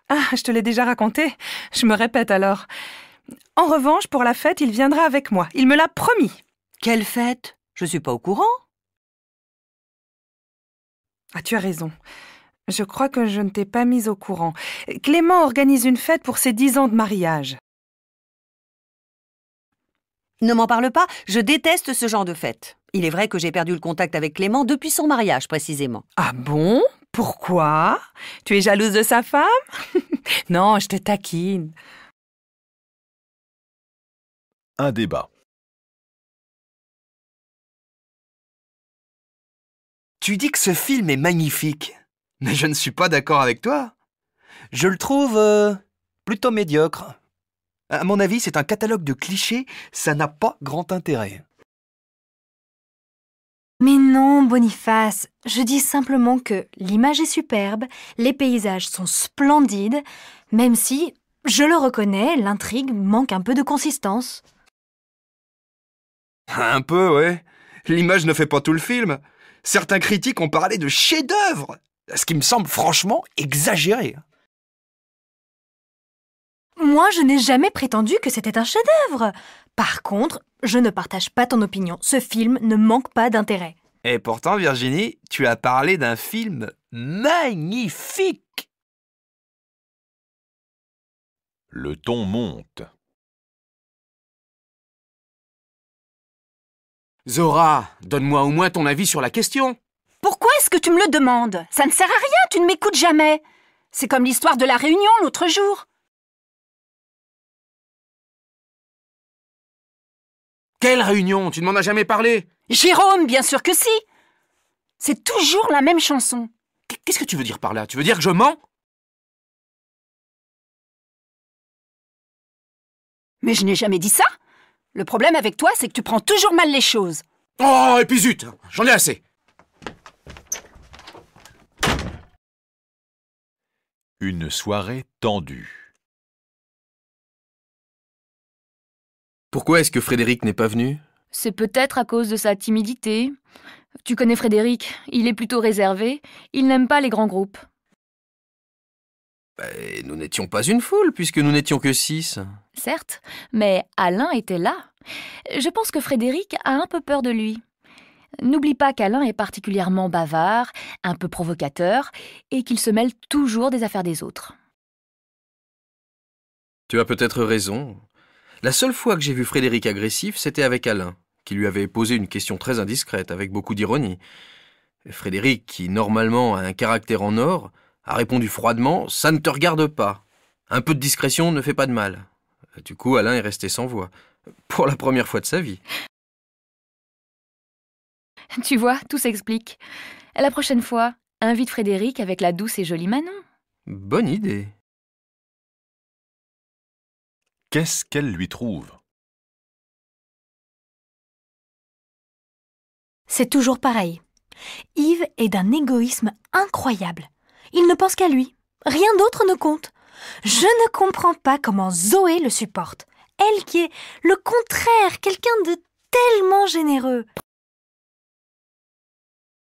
Speaker 8: Ah, je te l'ai déjà raconté. Je me répète alors. En revanche, pour la fête, il viendra avec moi. Il me l'a promis. Quelle fête Je ne suis pas au courant. Ah, tu as raison. Je crois que je ne t'ai pas mise au courant. Clément organise une fête pour ses dix ans de mariage.
Speaker 6: Ne m'en parle pas, je déteste ce genre de fête. Il est vrai que j'ai perdu le contact avec Clément depuis son mariage, précisément. Ah bon Pourquoi Tu es jalouse de sa femme
Speaker 1: Non, je te taquine. Un débat. Tu dis que ce film est magnifique, mais je ne suis pas d'accord avec toi.
Speaker 2: Je le trouve euh, plutôt médiocre. À mon avis, c'est un catalogue de clichés, ça n'a pas grand intérêt.
Speaker 1: Mais non,
Speaker 9: Boniface, je dis simplement que l'image est superbe, les paysages sont splendides, même si, je le reconnais, l'intrigue manque un peu de consistance.
Speaker 2: Un peu, ouais. L'image ne fait pas tout le film. Certains critiques ont parlé de chef-d'œuvre, ce qui me semble franchement exagéré.
Speaker 9: Moi, je n'ai jamais prétendu que c'était un chef-d'œuvre. Par contre, je ne partage pas ton opinion. Ce film ne manque pas d'intérêt.
Speaker 2: Et pourtant,
Speaker 1: Virginie, tu as parlé d'un film magnifique. Le ton monte. Zora, donne-moi au moins ton avis sur la question. Pourquoi est-ce que tu me le demandes Ça ne sert à rien, tu ne m'écoutes jamais. C'est comme l'histoire de la réunion l'autre jour. Quelle réunion Tu ne m'en as jamais parlé Jérôme, bien sûr que si C'est toujours la même chanson. Qu'est-ce que tu veux dire par là Tu veux dire que je mens Mais je n'ai jamais dit ça le problème avec toi, c'est que tu prends toujours mal les choses. Oh, et J'en ai assez Une soirée tendue.
Speaker 2: Pourquoi est-ce que Frédéric n'est pas venu
Speaker 9: C'est peut-être à cause de sa timidité. Tu connais Frédéric, il est plutôt réservé, il n'aime pas les grands groupes.
Speaker 2: Ben, nous n'étions pas une foule, puisque nous n'étions que six.
Speaker 9: Certes, mais Alain était là. Je pense que Frédéric a un peu peur de lui. N'oublie pas qu'Alain est particulièrement bavard, un peu provocateur, et qu'il se mêle toujours des affaires des autres.
Speaker 2: Tu as peut-être raison. La seule fois que j'ai vu Frédéric agressif, c'était avec Alain, qui lui avait posé une question très indiscrète, avec beaucoup d'ironie. Frédéric, qui normalement a un caractère en or, a répondu froidement Ça ne te regarde pas. Un peu de discrétion ne fait pas de mal. Du coup, Alain est resté sans voix. Pour la première fois de sa vie.
Speaker 7: Tu vois, tout s'explique.
Speaker 9: La prochaine fois, invite Frédéric avec la douce et jolie Manon.
Speaker 2: Bonne idée.
Speaker 1: Qu'est-ce qu'elle lui trouve C'est toujours pareil. Yves est d'un égoïsme incroyable. Il ne pense qu'à lui. Rien d'autre
Speaker 9: ne compte. Je ne comprends pas comment Zoé le supporte. Elle qui est le contraire, quelqu'un de tellement généreux.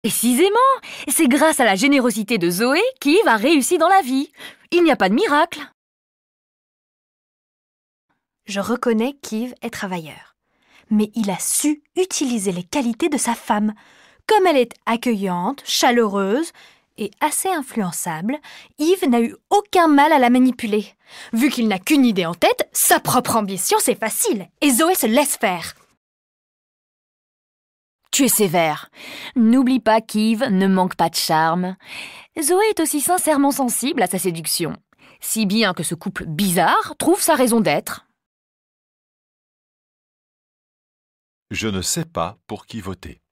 Speaker 9: Précisément, c'est grâce à la générosité de Zoé qu'Yves a réussi dans la vie. Il n'y a pas de miracle. Je reconnais qu'Yves est travailleur, mais il a su utiliser les qualités de sa femme. Comme elle est accueillante, chaleureuse, et assez influençable, Yves n'a eu aucun mal à la manipuler. Vu qu'il n'a qu'une idée en tête, sa propre ambition, c'est facile, et Zoé se laisse faire. Tu es sévère. N'oublie pas qu'Yves ne manque pas de charme. Zoé est aussi sincèrement sensible à sa séduction,
Speaker 1: si bien que ce couple bizarre trouve sa raison d'être. Je ne sais pas pour qui voter.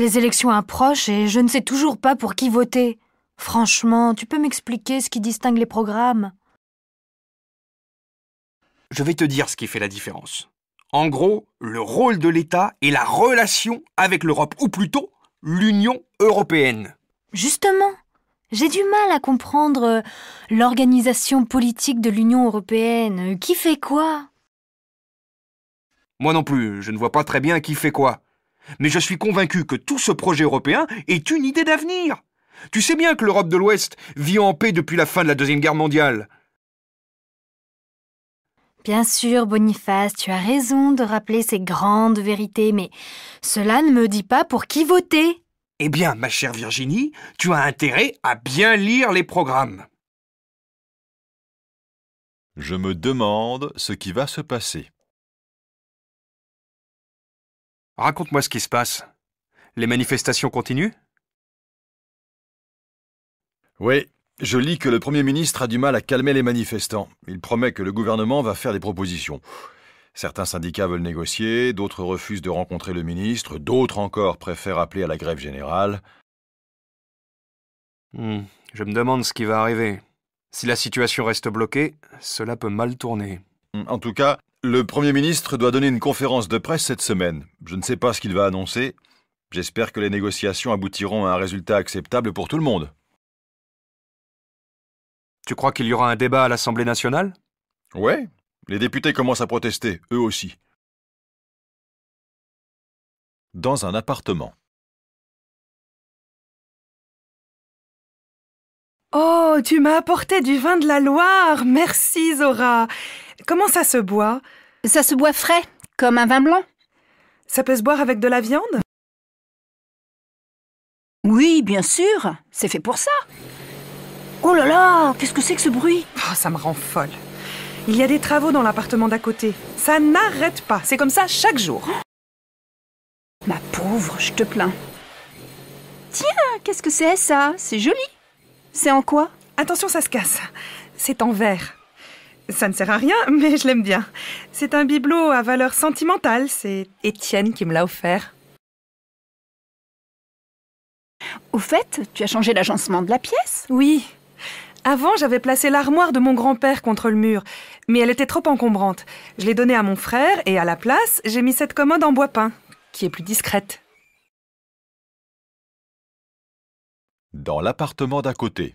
Speaker 1: les élections approchent et je ne sais toujours pas
Speaker 9: pour qui voter. Franchement, tu peux m'expliquer ce qui distingue les programmes
Speaker 2: Je vais te dire ce qui fait la différence. En gros, le rôle de l'État et la relation avec l'Europe, ou plutôt l'Union européenne.
Speaker 9: Justement, j'ai du mal à comprendre euh, l'organisation politique de l'Union européenne. Qui fait quoi
Speaker 2: Moi non plus, je ne vois pas très bien qui fait quoi. Mais je suis convaincu que tout ce projet européen est une idée d'avenir. Tu sais bien que l'Europe de l'Ouest vit en paix depuis la fin de la Deuxième Guerre mondiale.
Speaker 9: Bien sûr, Boniface, tu as raison de rappeler ces grandes vérités, mais cela ne me dit pas pour qui voter.
Speaker 2: Eh bien, ma chère Virginie,
Speaker 1: tu as intérêt à bien lire les programmes. Je me demande ce qui va se passer. Raconte-moi ce qui se passe. Les manifestations continuent
Speaker 2: Oui, je lis que le Premier ministre a du mal à calmer les manifestants. Il promet que le gouvernement va faire des propositions. Certains syndicats veulent négocier, d'autres refusent de rencontrer le ministre, d'autres encore préfèrent appeler à la grève générale. Hmm, je me demande ce qui va arriver. Si la situation reste bloquée, cela peut mal tourner. En tout cas, le Premier ministre doit donner une conférence de presse cette semaine. Je ne sais pas ce qu'il va annoncer. J'espère que les négociations aboutiront à un résultat acceptable pour tout le monde. Tu crois qu'il y aura un débat à l'Assemblée nationale
Speaker 1: Ouais. Les députés commencent à protester, eux aussi. Dans un appartement. Oh, tu m'as apporté du vin de la Loire. Merci,
Speaker 8: Zora. Comment ça se boit Ça se boit frais, comme un vin blanc. Ça peut se boire avec de la viande Oui, bien sûr. C'est fait pour ça. Oh là là, qu'est-ce que c'est que ce bruit oh, Ça me rend folle. Il y a des travaux dans l'appartement d'à côté. Ça n'arrête pas. C'est comme ça chaque jour.
Speaker 5: Ma pauvre, je te plains. Tiens, qu'est-ce que c'est ça C'est joli. C'est en quoi Attention, ça se casse. C'est en verre.
Speaker 8: Ça ne sert à rien, mais je l'aime bien. C'est un bibelot à valeur sentimentale. C'est Étienne qui me l'a offert. Au fait, tu as changé l'agencement de la pièce Oui. Avant, j'avais placé l'armoire de mon grand-père contre le mur, mais elle était trop encombrante. Je l'ai donnée à mon frère et à la place, j'ai mis cette commode en bois
Speaker 1: peint, qui est plus discrète. Dans l'appartement d'à côté.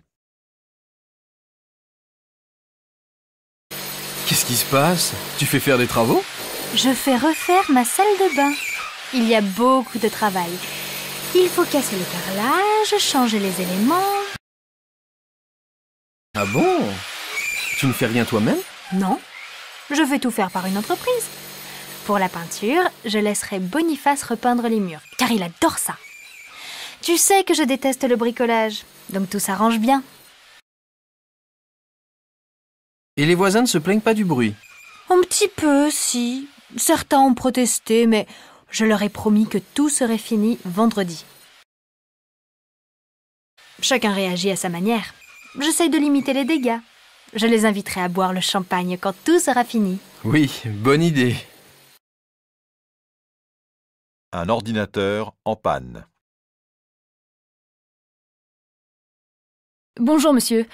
Speaker 2: Qu'est-ce qui se passe Tu fais faire des travaux
Speaker 1: Je fais refaire ma salle de
Speaker 9: bain. Il y a beaucoup de travail. Il faut casser le carrelage, changer les éléments.
Speaker 2: Ah bon Tu ne fais rien toi-même
Speaker 9: Non. Je vais tout faire par une entreprise. Pour la peinture, je laisserai Boniface repeindre les murs, car il adore ça. Tu sais que je déteste le bricolage, donc tout s'arrange bien.
Speaker 2: Et les voisins ne se plaignent pas du bruit
Speaker 9: Un petit peu, si. Certains ont protesté, mais je leur ai promis que tout serait fini vendredi. Chacun réagit à sa manière. J'essaye de limiter les dégâts. Je les inviterai à boire le
Speaker 1: champagne quand tout sera fini. Oui, bonne idée. Un ordinateur en panne. Bonjour monsieur.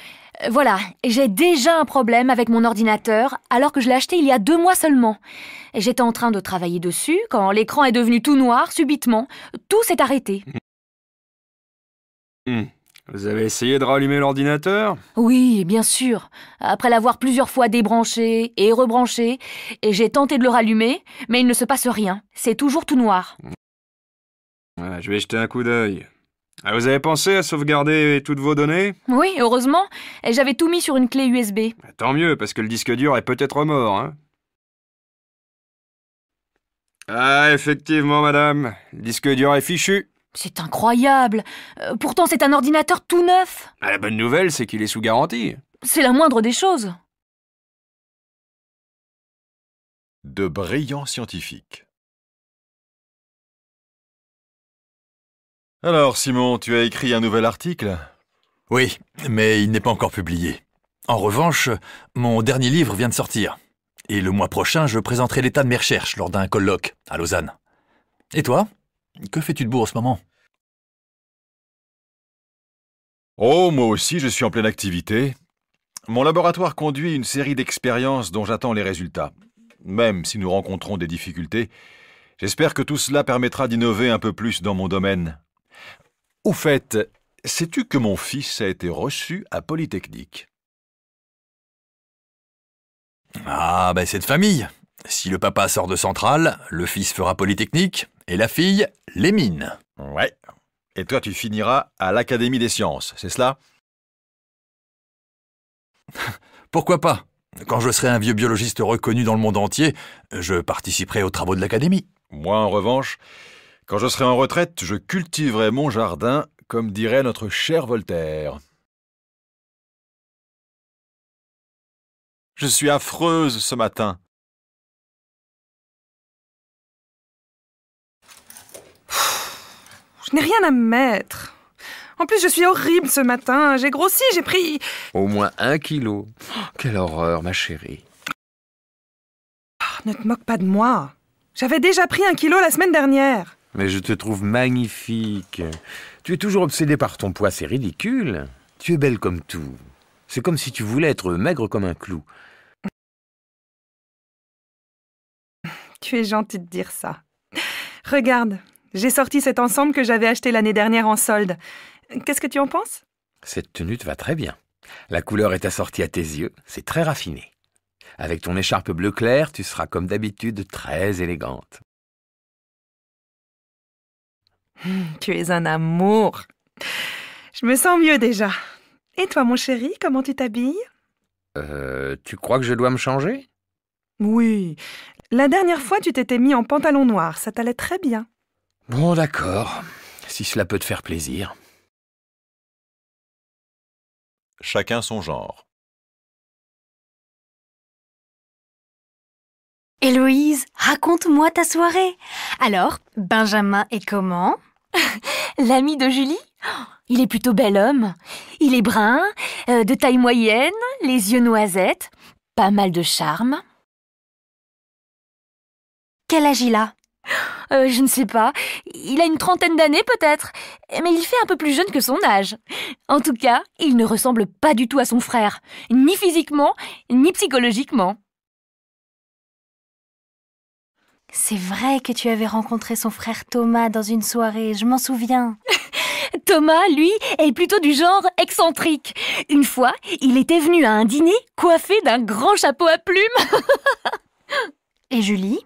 Speaker 1: Euh, voilà, j'ai déjà un problème avec mon
Speaker 9: ordinateur alors que je l'ai acheté il y a deux mois seulement. J'étais en train de travailler dessus quand l'écran est devenu tout noir subitement. Tout s'est arrêté.
Speaker 1: Hmm.
Speaker 2: Vous avez essayé de rallumer l'ordinateur
Speaker 9: Oui, bien sûr. Après l'avoir plusieurs fois débranché et rebranché, et j'ai tenté de le rallumer, mais il ne se passe rien. C'est toujours tout noir.
Speaker 2: Hmm. je vais jeter un coup d'œil. Ah, vous avez pensé à sauvegarder toutes vos données
Speaker 9: Oui, heureusement. J'avais tout mis sur une clé USB. Bah,
Speaker 2: tant mieux, parce que le disque dur est peut-être mort. Hein ah, effectivement, madame. Le disque dur est fichu.
Speaker 9: C'est incroyable. Euh, pourtant, c'est un
Speaker 1: ordinateur tout neuf.
Speaker 2: Ah, la bonne nouvelle, c'est qu'il est sous garantie.
Speaker 1: C'est la moindre des choses. De brillants scientifiques. Alors, Simon, tu as écrit un nouvel
Speaker 2: article Oui, mais il n'est pas encore publié. En revanche, mon dernier livre vient de sortir. Et le mois prochain, je présenterai l'état de mes recherches lors d'un colloque à Lausanne. Et toi Que fais-tu de beau en ce moment Oh, moi aussi, je suis en pleine activité. Mon laboratoire conduit une série d'expériences dont j'attends les résultats. Même si nous rencontrons des difficultés, j'espère que tout cela permettra d'innover un peu plus dans mon domaine. Au fait, sais-tu que mon fils a été reçu à Polytechnique Ah, ben c'est de famille. Si le papa sort de Centrale, le fils fera Polytechnique et la fille, les mines. Ouais. Et toi, tu finiras à l'Académie des sciences, c'est cela Pourquoi pas Quand je serai un vieux biologiste reconnu dans le monde entier, je participerai aux travaux de l'Académie. Moi, en revanche, quand je serai en retraite, je cultiverai mon jardin, comme dirait notre cher
Speaker 1: Voltaire. Je suis affreuse ce matin. Je n'ai rien à me mettre. En plus, je suis
Speaker 8: horrible ce matin. J'ai grossi, j'ai pris...
Speaker 2: Au moins un kilo. Oh, quelle horreur, ma chérie.
Speaker 8: Ah, ne te moque pas de moi. J'avais déjà pris un kilo la semaine dernière.
Speaker 2: Mais je te trouve magnifique. Tu es toujours obsédée par ton poids, c'est ridicule. Tu es belle comme tout. C'est comme si tu voulais être maigre comme un clou.
Speaker 8: Tu es gentil de dire ça. Regarde, j'ai sorti cet ensemble que j'avais acheté l'année dernière en solde. Qu'est-ce que tu en
Speaker 2: penses Cette tenue te va très bien. La couleur est assortie à tes yeux, c'est très raffiné. Avec ton écharpe bleu clair, tu seras comme d'habitude très élégante.
Speaker 8: Tu es un amour. Je me sens mieux déjà. Et toi, mon chéri, comment tu t'habilles
Speaker 2: Euh. Tu crois que je dois me changer
Speaker 8: Oui. La dernière fois, tu t'étais mis en pantalon noir. Ça t'allait très bien.
Speaker 1: Bon, d'accord. Si cela peut te faire plaisir. Chacun son genre. Héloïse, raconte-moi ta soirée.
Speaker 9: Alors, Benjamin est comment L'ami de Julie Il est plutôt bel homme. Il est brun, euh, de taille moyenne, les yeux noisettes, pas mal de charme. Quel âge il a euh, Je ne sais pas. Il a une trentaine d'années peut-être, mais il fait un peu plus jeune que son âge. En tout cas, il ne ressemble pas du tout à son frère, ni physiquement, ni psychologiquement. C'est vrai que tu avais rencontré son frère Thomas dans une soirée, je m'en souviens. Thomas, lui, est plutôt du genre excentrique. Une fois, il était venu à un dîner coiffé d'un grand chapeau à plumes. Et Julie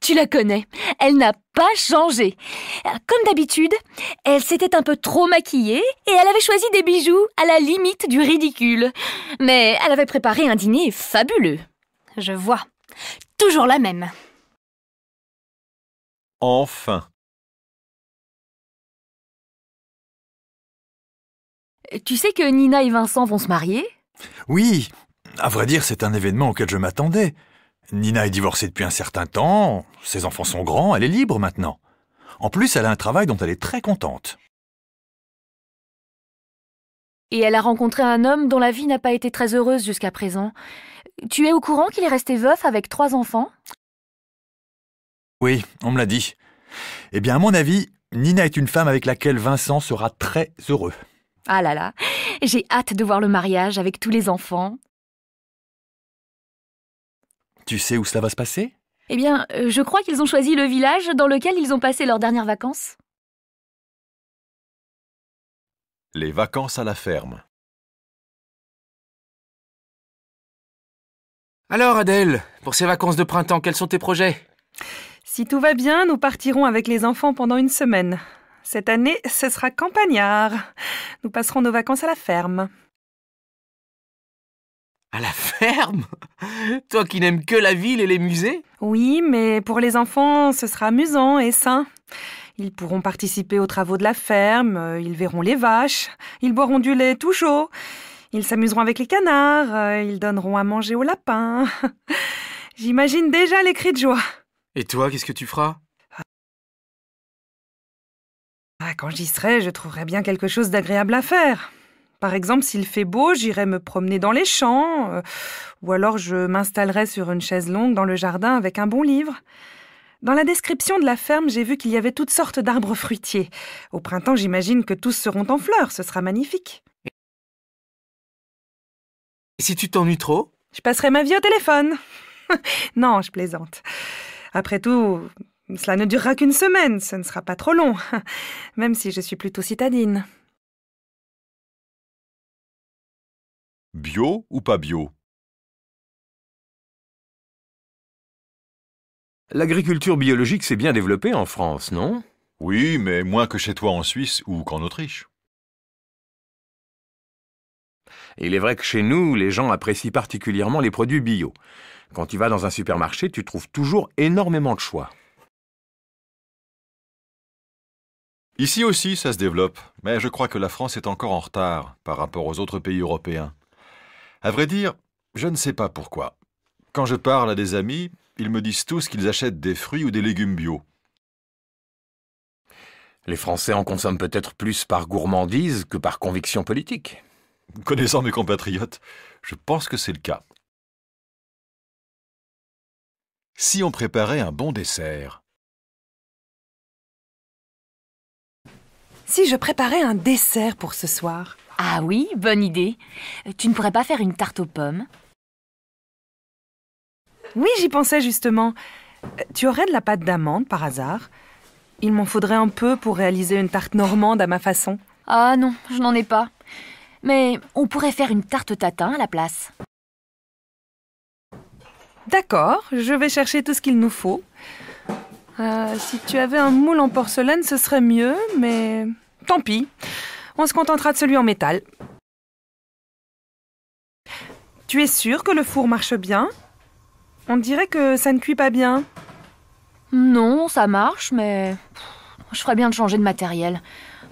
Speaker 9: tu la connais, elle n'a pas changé. Comme d'habitude, elle s'était un peu trop maquillée et elle avait choisi des bijoux à la limite du ridicule. Mais elle avait préparé un dîner fabuleux je vois. Toujours la
Speaker 1: même. Enfin. Tu sais que Nina et Vincent vont se marier
Speaker 2: Oui. À vrai dire, c'est un événement auquel je m'attendais. Nina est divorcée depuis un certain temps, ses enfants sont grands, elle est libre maintenant. En plus, elle a un travail dont elle est très
Speaker 1: contente.
Speaker 9: Et elle a rencontré un homme dont la vie n'a pas été très heureuse jusqu'à présent. Tu es au courant qu'il est resté veuf avec trois enfants
Speaker 2: Oui, on me l'a dit. Eh bien, à mon avis, Nina est une femme avec laquelle Vincent sera très heureux.
Speaker 9: Ah là là, j'ai hâte de voir le mariage avec tous les enfants.
Speaker 2: Tu sais où cela va se passer
Speaker 9: Eh bien, euh, je crois qu'ils ont choisi le village dans lequel ils ont passé leurs dernières vacances.
Speaker 1: Les vacances à la ferme. Alors Adèle, pour ces vacances de printemps, quels sont tes projets
Speaker 8: Si tout va bien, nous partirons avec les enfants pendant une semaine. Cette année, ce sera campagnard. Nous passerons nos vacances à la ferme.
Speaker 4: À la ferme Toi qui n'aimes que la ville et les musées
Speaker 8: Oui, mais pour les enfants, ce sera amusant et sain. Ils pourront participer aux travaux de la ferme, ils verront les vaches, ils boiront du lait tout chaud. Ils s'amuseront avec les canards, euh, ils donneront à manger aux lapins. J'imagine déjà les cris de joie.
Speaker 2: Et toi, qu'est-ce que tu feras
Speaker 8: ah, Quand j'y serai, je trouverai bien quelque chose d'agréable à faire. Par exemple, s'il fait beau, j'irai me promener dans les champs, euh, ou alors je m'installerai sur une chaise longue dans le jardin avec un bon livre. Dans la description de la ferme, j'ai vu qu'il y avait toutes sortes d'arbres fruitiers. Au printemps, j'imagine que tous seront en fleurs, ce sera magnifique.
Speaker 4: Et si tu t'ennuies trop
Speaker 8: Je passerai ma vie au téléphone. non, je plaisante. Après tout, cela ne durera qu'une semaine, ce ne sera pas trop long, même
Speaker 1: si je suis plutôt citadine. Bio ou pas bio L'agriculture biologique s'est bien développée en France, non Oui, mais moins que chez toi
Speaker 2: en Suisse ou qu'en Autriche. il est vrai que chez nous, les gens apprécient particulièrement les produits bio. Quand tu vas dans un supermarché, tu trouves toujours énormément de choix. Ici aussi, ça se développe, mais je crois que la France est encore en retard par rapport aux autres pays européens. À vrai dire, je ne sais pas pourquoi. Quand je parle à des amis, ils me disent tous qu'ils achètent des fruits ou des légumes bio. Les Français en consomment peut-être plus par gourmandise que par conviction politique. Connaissant mes compatriotes,
Speaker 1: je pense que c'est le cas. Si on préparait un bon dessert
Speaker 8: Si je préparais un dessert pour ce soir Ah oui, bonne idée. Tu ne pourrais pas faire une tarte aux pommes Oui, j'y pensais justement. Euh, tu aurais de la pâte d'amande par hasard Il m'en faudrait un peu pour réaliser une tarte normande à ma façon.
Speaker 9: Ah non, je n'en ai pas. Mais on pourrait faire une tarte tatin à la place.
Speaker 8: D'accord, je vais chercher tout ce qu'il nous faut. Euh, si tu avais un moule en porcelaine, ce serait mieux, mais tant pis. On se contentera de celui en métal. Tu es sûr que le four marche bien
Speaker 9: On dirait que ça ne cuit pas bien. Non, ça marche, mais je ferais bien de changer de matériel.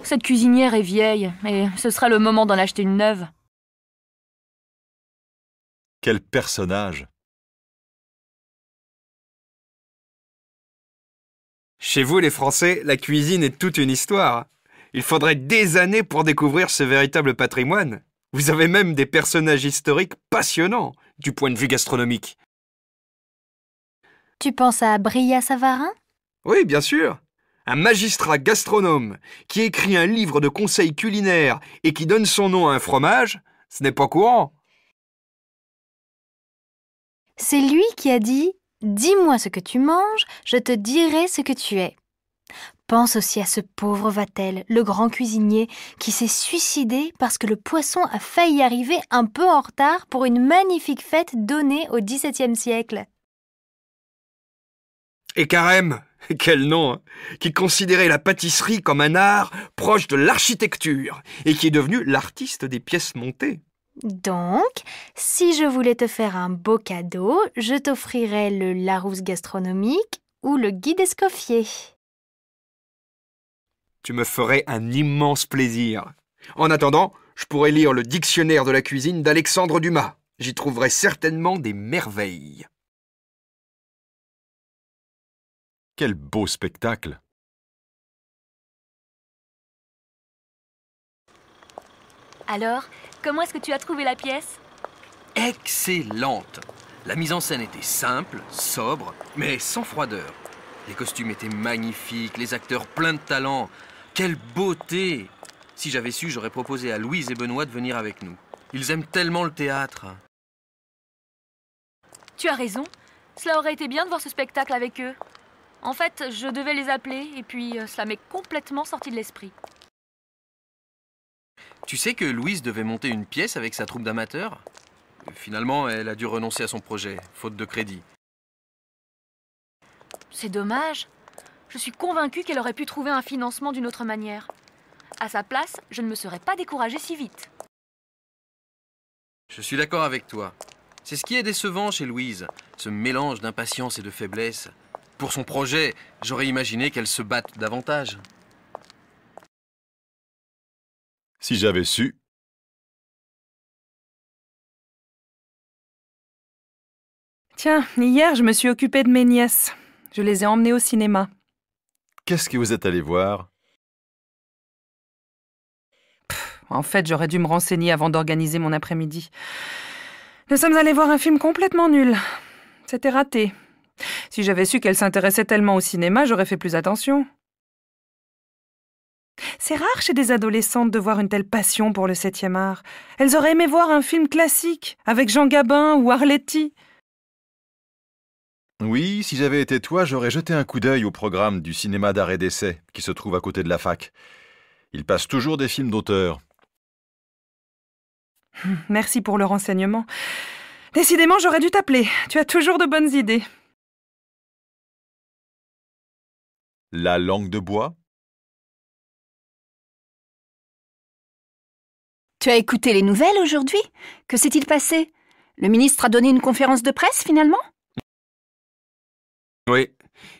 Speaker 1: Cette cuisinière est vieille, et ce sera le moment d'en acheter une neuve. Quel personnage Chez vous, les Français, la cuisine est toute une histoire.
Speaker 2: Il faudrait des années pour découvrir ce véritable patrimoine. Vous avez même des personnages historiques passionnants du point de vue gastronomique.
Speaker 4: Tu
Speaker 9: penses à Bria Savarin
Speaker 2: Oui, bien sûr un magistrat gastronome qui écrit un livre de conseils culinaires et qui donne son nom à un fromage, ce n'est pas courant.
Speaker 9: C'est lui qui a dit Dis-moi ce que tu manges, je te dirai ce que tu es. Pense aussi à ce pauvre Vatel, le grand cuisinier, qui s'est suicidé parce que le poisson a failli arriver un peu en retard pour une magnifique fête donnée au XVIIe siècle.
Speaker 2: Et Carême quel nom hein. qui considérait la pâtisserie comme un art proche de l'architecture et qui est devenu l'artiste des pièces montées.
Speaker 9: Donc, si je voulais te faire un beau cadeau, je t'offrirais le Larousse gastronomique ou le guide escoffier.
Speaker 2: Tu me ferais un immense plaisir. En attendant, je pourrais lire le dictionnaire de la cuisine d'Alexandre
Speaker 1: Dumas. J'y trouverais certainement des merveilles. Quel beau spectacle Alors, comment est-ce que tu as trouvé la pièce
Speaker 2: Excellente La mise en scène était simple, sobre, mais sans froideur. Les costumes étaient magnifiques, les acteurs pleins de talent. Quelle beauté Si j'avais su, j'aurais proposé à Louise et Benoît de venir avec nous. Ils aiment tellement le théâtre.
Speaker 9: Tu as raison. Cela aurait été bien de voir ce spectacle avec eux. En fait, je devais les appeler et puis cela euh, m'est complètement sorti de l'esprit.
Speaker 2: Tu sais que Louise devait monter une pièce avec sa troupe d'amateurs Finalement, elle a dû renoncer à son projet, faute de crédit.
Speaker 9: C'est dommage. Je suis convaincue qu'elle aurait pu trouver un financement d'une autre manière. À sa place, je ne me serais pas découragée si vite.
Speaker 2: Je suis d'accord avec toi. C'est ce qui est décevant chez Louise, ce mélange d'impatience et de faiblesse. Pour son projet, j'aurais imaginé qu'elle se batte davantage.
Speaker 1: Si j'avais su, Tiens, hier, je me suis occupée de mes nièces.
Speaker 8: Je les ai emmenées au cinéma.
Speaker 2: Qu'est-ce que vous êtes allé voir
Speaker 8: En fait, j'aurais dû me renseigner avant d'organiser mon après-midi. Nous sommes allés voir un film complètement nul. C'était raté. Si j'avais su qu'elle s'intéressait tellement au cinéma, j'aurais fait plus attention. C'est rare chez des adolescentes de voir une telle passion pour le septième art. Elles auraient aimé voir un film classique, avec Jean Gabin ou Arletty.
Speaker 2: Oui, si j'avais été toi, j'aurais jeté un coup d'œil au programme du cinéma d'art et d'essai, qui se trouve à côté de la fac. Il passe toujours des films d'auteur.
Speaker 8: Merci pour le
Speaker 1: renseignement. Décidément, j'aurais dû t'appeler. Tu as toujours de bonnes idées. La langue de bois Tu as écouté les nouvelles aujourd'hui Que s'est-il passé Le ministre a donné une conférence de presse finalement
Speaker 2: Oui.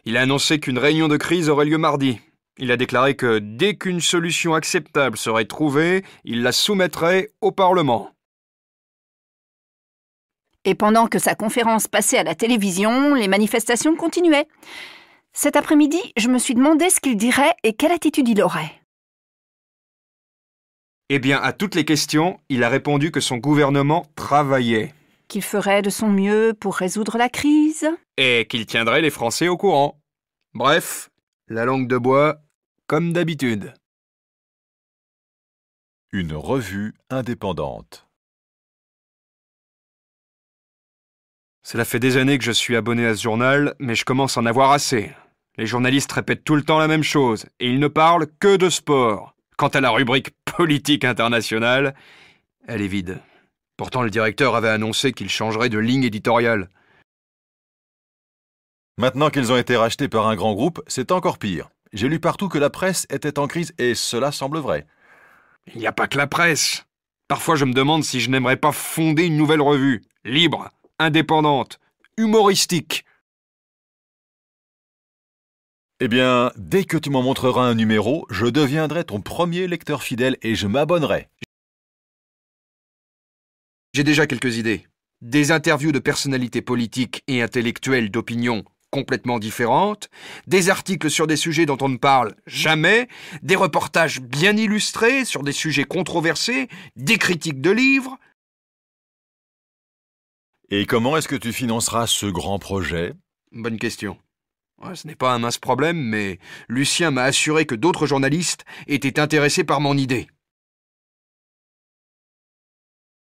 Speaker 2: Il a annoncé qu'une réunion de crise aurait lieu mardi. Il a déclaré que dès qu'une solution acceptable serait trouvée, il la soumettrait au Parlement.
Speaker 5: Et pendant que sa conférence passait à la télévision, les manifestations continuaient. Cet après-midi, je me suis demandé ce qu'il dirait et quelle attitude il aurait.
Speaker 2: Eh bien, à toutes les questions, il a répondu que son gouvernement travaillait.
Speaker 5: Qu'il ferait de son mieux pour résoudre la crise.
Speaker 2: Et qu'il tiendrait les Français au courant. Bref, la langue de bois, comme d'habitude.
Speaker 1: Une revue indépendante. Cela fait des années que je suis abonné à ce journal, mais je
Speaker 2: commence à en avoir assez. Les journalistes répètent tout le temps la même chose, et ils ne parlent que de sport. Quant à la rubrique politique internationale, elle est vide. Pourtant, le directeur avait annoncé qu'il changerait de ligne éditoriale. Maintenant qu'ils ont été rachetés par un grand groupe, c'est encore pire. J'ai lu partout que la presse était en crise, et cela semble vrai. Il n'y a pas que la presse. Parfois, je me demande si je n'aimerais pas fonder une nouvelle revue, libre, indépendante, humoristique,
Speaker 1: eh bien, dès que tu m'en montreras un numéro, je deviendrai ton premier lecteur fidèle et je m'abonnerai. J'ai déjà
Speaker 2: quelques idées. Des interviews de personnalités politiques et intellectuelles d'opinion complètement différentes, des articles sur des sujets dont on ne parle jamais, des reportages bien illustrés sur des sujets controversés, des critiques de livres. Et comment est-ce que tu financeras ce grand projet Bonne question ce n'est pas un mince problème, mais Lucien m'a assuré que d'autres journalistes étaient
Speaker 1: intéressés par mon idée.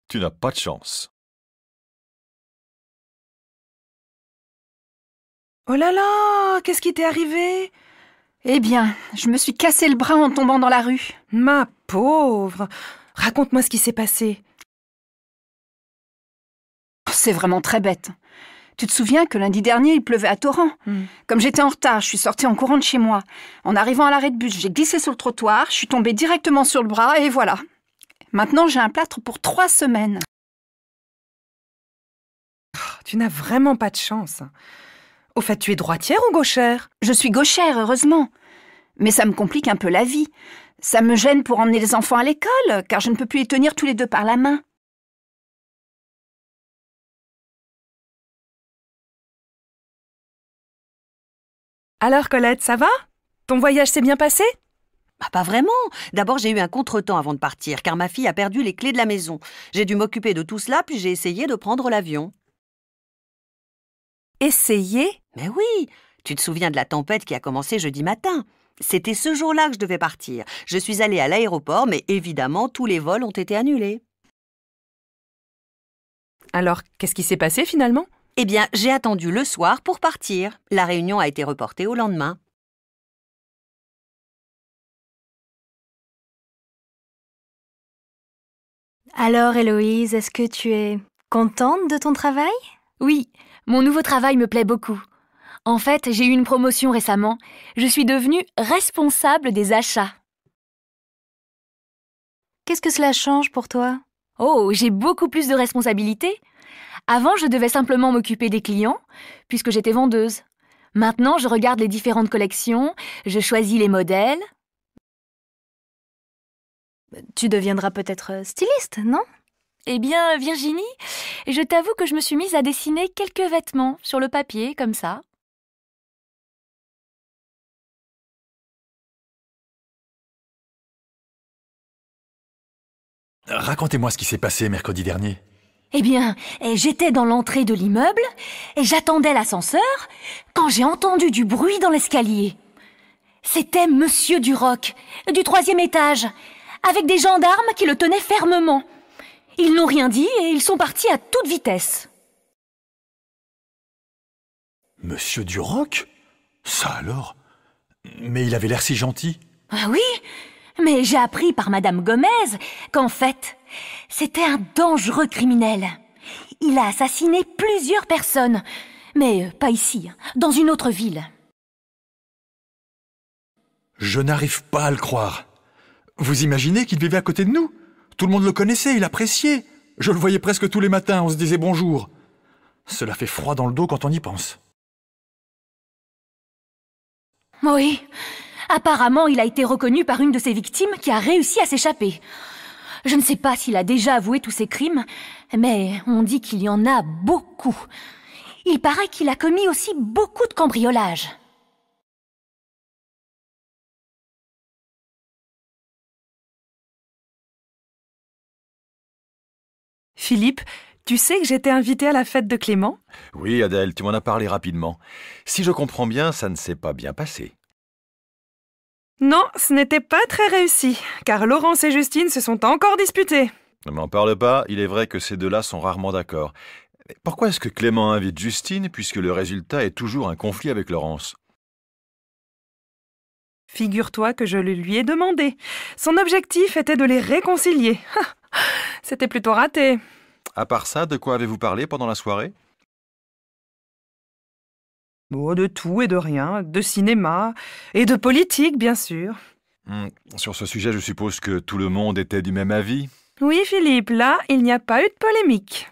Speaker 1: Tu n'as pas de chance. Oh là là Qu'est-ce qui t'est arrivé Eh bien, je me suis cassé le bras en tombant dans la
Speaker 5: rue. Ma pauvre Raconte-moi ce qui s'est passé. Oh, c'est vraiment très bête. Tu te souviens que lundi dernier, il pleuvait à torrent. Hmm. Comme j'étais en retard, je suis sortie en courant de chez moi. En arrivant à l'arrêt de bus, j'ai glissé sur le trottoir, je suis tombée directement sur le bras et voilà. Maintenant, j'ai un plâtre pour trois semaines. Ah, tu n'as vraiment pas de chance. Au fait, tu es droitière ou gauchère Je suis gauchère, heureusement. Mais ça me complique un peu la vie.
Speaker 1: Ça me gêne pour emmener les enfants à l'école, car je ne peux plus les tenir tous les deux par la main. Alors Colette, ça va Ton voyage s'est bien passé bah, Pas vraiment.
Speaker 6: D'abord, j'ai eu un contretemps avant de partir, car ma fille a perdu les clés de la maison. J'ai dû m'occuper de tout cela, puis j'ai essayé de prendre l'avion. Essayer Mais oui Tu te souviens de la tempête qui a commencé jeudi matin c'était ce jour-là que je devais partir. Je suis allée à l'aéroport, mais évidemment, tous les vols ont été annulés. Alors, qu'est-ce qui s'est passé finalement eh bien, j'ai attendu le soir pour partir. La
Speaker 1: réunion a été reportée au lendemain. Alors Héloïse, est-ce que tu
Speaker 9: es contente de ton travail Oui, mon nouveau travail me plaît beaucoup. En fait, j'ai eu une promotion récemment. Je suis devenue responsable des achats. Qu'est-ce que cela change pour toi Oh, j'ai beaucoup plus de responsabilités. Avant, je devais simplement m'occuper des clients, puisque j'étais vendeuse. Maintenant, je regarde les différentes collections, je choisis les modèles. Tu deviendras peut-être euh, styliste, non Eh bien, Virginie,
Speaker 1: je t'avoue que je me suis mise à dessiner quelques vêtements sur le papier, comme ça. Racontez-moi ce qui s'est passé mercredi dernier.
Speaker 9: Eh bien, eh, j'étais dans l'entrée de l'immeuble et j'attendais l'ascenseur quand j'ai entendu du bruit dans l'escalier. C'était Monsieur Duroc, du troisième étage, avec des gendarmes qui le tenaient fermement. Ils n'ont rien dit et ils sont partis à toute vitesse.
Speaker 2: Monsieur Duroc Ça alors Mais il avait l'air si gentil.
Speaker 9: Ah oui, mais j'ai appris par Madame Gomez qu'en fait, c'était un dangereux criminel. Il a assassiné plusieurs personnes, mais euh, pas ici, hein, dans une autre ville.
Speaker 2: Je n'arrive pas à le croire. Vous imaginez qu'il vivait à côté de nous Tout le monde le connaissait, il appréciait. Je le voyais presque tous les matins, on se disait bonjour. Cela fait froid dans le dos quand on y pense.
Speaker 9: Oui. Apparemment, il a été reconnu par une de ses victimes qui a réussi à s'échapper. Je ne sais pas s'il a déjà avoué tous ses crimes, mais
Speaker 1: on dit qu'il y en a beaucoup. Il paraît qu'il a commis aussi beaucoup de cambriolages. Philippe, tu sais que j'étais invitée à la fête de Clément Oui, Adèle, tu m'en as parlé rapidement. Si je
Speaker 2: comprends bien, ça ne s'est pas bien passé.
Speaker 8: Non, ce n'était pas très réussi, car Laurence et Justine se sont encore disputées.
Speaker 2: Ne m'en parle pas, il est vrai que ces deux-là sont rarement d'accord. Pourquoi est-ce que Clément invite Justine puisque le résultat est toujours un conflit avec Laurence
Speaker 8: Figure-toi que je le lui ai demandé. Son objectif était de les réconcilier. C'était plutôt raté.
Speaker 2: À part ça, de quoi avez-vous parlé pendant la soirée
Speaker 8: de tout et de rien, de cinéma et de politique, bien sûr.
Speaker 2: Hmm. Sur ce sujet,
Speaker 1: je suppose que tout le monde était du même avis. Oui, Philippe, là, il n'y a pas eu de polémique.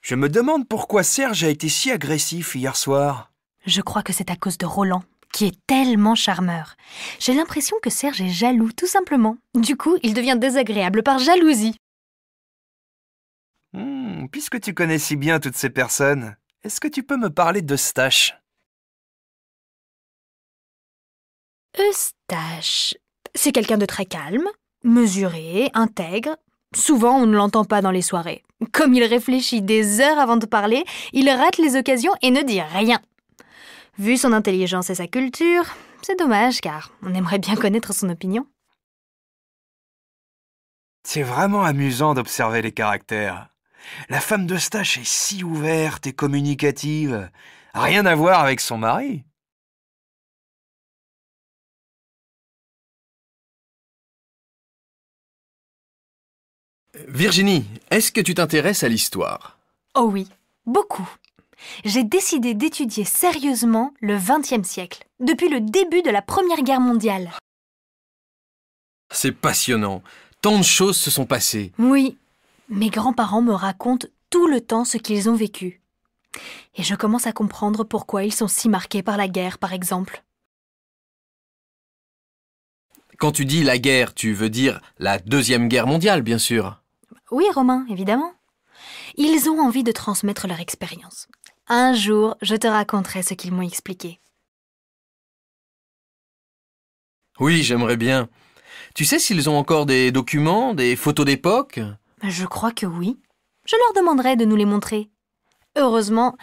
Speaker 1: Je me demande pourquoi Serge a été si
Speaker 2: agressif hier soir.
Speaker 9: Je crois que c'est à cause de Roland qui est tellement charmeur. J'ai l'impression que Serge est jaloux, tout simplement. Du coup, il devient désagréable par jalousie.
Speaker 1: Hmm, puisque tu connais si bien toutes ces personnes, est-ce que tu peux me parler d'Eustache Eustache, c'est quelqu'un de très calme, mesuré, intègre. Souvent,
Speaker 9: on ne l'entend pas dans les soirées. Comme il réfléchit des heures avant de parler, il rate les occasions et ne dit rien. Vu son intelligence et sa culture, c'est dommage car on aimerait bien connaître son opinion.
Speaker 2: C'est vraiment amusant d'observer les caractères. La femme de est si ouverte et communicative.
Speaker 1: Rien à voir avec son mari. Virginie, est-ce que tu t'intéresses à l'histoire Oh oui, beaucoup j'ai
Speaker 9: décidé d'étudier sérieusement le XXe siècle, depuis le début de la Première Guerre mondiale.
Speaker 2: C'est passionnant. Tant de choses se sont passées.
Speaker 9: Oui. Mes grands-parents me racontent tout le temps ce qu'ils ont vécu. Et je commence à comprendre pourquoi ils sont si marqués par la guerre, par exemple.
Speaker 2: Quand tu dis la guerre, tu veux dire la Deuxième Guerre mondiale, bien sûr.
Speaker 9: Oui, Romain, évidemment. Ils ont envie de transmettre leur expérience. Un jour, je te raconterai ce qu'ils m'ont expliqué.
Speaker 2: Oui, j'aimerais bien. Tu sais s'ils ont encore des documents, des photos d'époque
Speaker 9: Je crois que oui. Je leur demanderai de nous les montrer. Heureusement,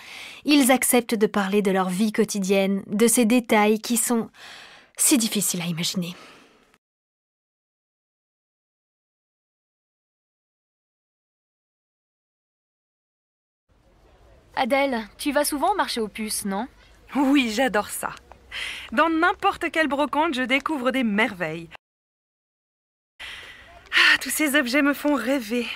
Speaker 9: ils acceptent de parler de leur vie quotidienne, de ces détails qui sont si difficiles à
Speaker 1: imaginer. Adèle, tu vas souvent
Speaker 8: marcher aux puces, non Oui, j'adore ça. Dans n'importe quelle brocante, je découvre des merveilles. Ah, tous ces objets me font rêver.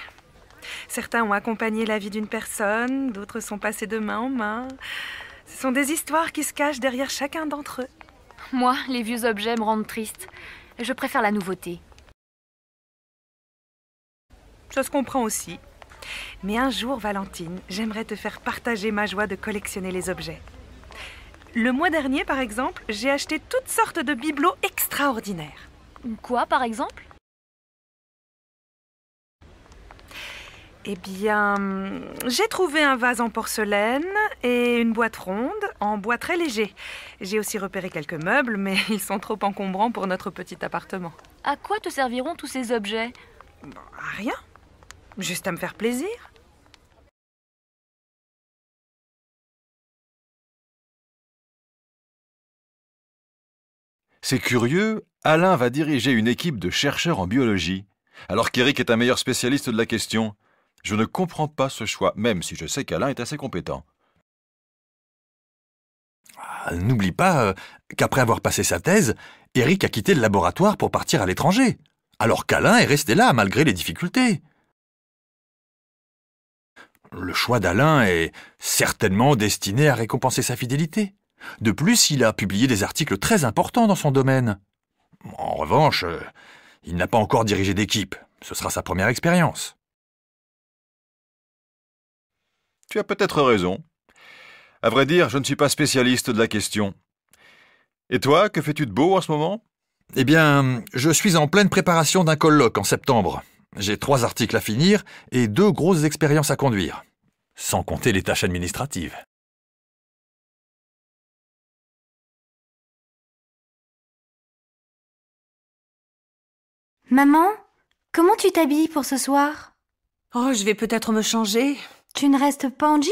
Speaker 8: Certains ont accompagné la vie d'une personne, d'autres sont passés de main en main.
Speaker 9: Ce sont des histoires qui se cachent derrière chacun d'entre eux. Moi, les vieux objets me rendent triste. Je préfère la nouveauté. Ça
Speaker 8: se comprend aussi. Mais un jour, Valentine, j'aimerais te faire partager ma joie de collectionner les objets. Le mois dernier, par exemple, j'ai acheté toutes sortes de bibelots extraordinaires. Quoi, par exemple Eh bien, j'ai trouvé un vase en porcelaine et une boîte ronde en bois très léger. J'ai aussi repéré quelques meubles, mais ils sont trop encombrants pour notre petit appartement.
Speaker 9: À quoi te serviront tous ces objets À rien.
Speaker 1: Juste à me faire plaisir. C'est curieux,
Speaker 2: Alain va diriger une équipe de chercheurs en biologie, alors qu'Eric est un meilleur spécialiste de la question. Je ne comprends pas ce choix, même si je sais qu'Alain est assez compétent. Ah, n'oublie pas euh, qu'après avoir passé sa thèse, Eric a quitté le laboratoire pour partir à l'étranger, alors qu'Alain est resté là malgré les difficultés. Le choix d'Alain est certainement destiné à récompenser sa fidélité. De plus, il a publié des articles très importants dans son domaine. En revanche, il n'a pas encore dirigé d'équipe. Ce sera sa première expérience. Tu as peut-être raison. À vrai dire, je ne suis pas spécialiste de la question. Et toi, que fais-tu de beau en ce moment Eh bien, je suis en pleine préparation d'un colloque en septembre, j'ai trois articles à finir
Speaker 1: et deux grosses expériences à conduire, sans compter les tâches administratives. Maman, comment tu t'habilles pour ce soir
Speaker 9: Oh, je vais peut-être me changer. Tu ne restes pas en jean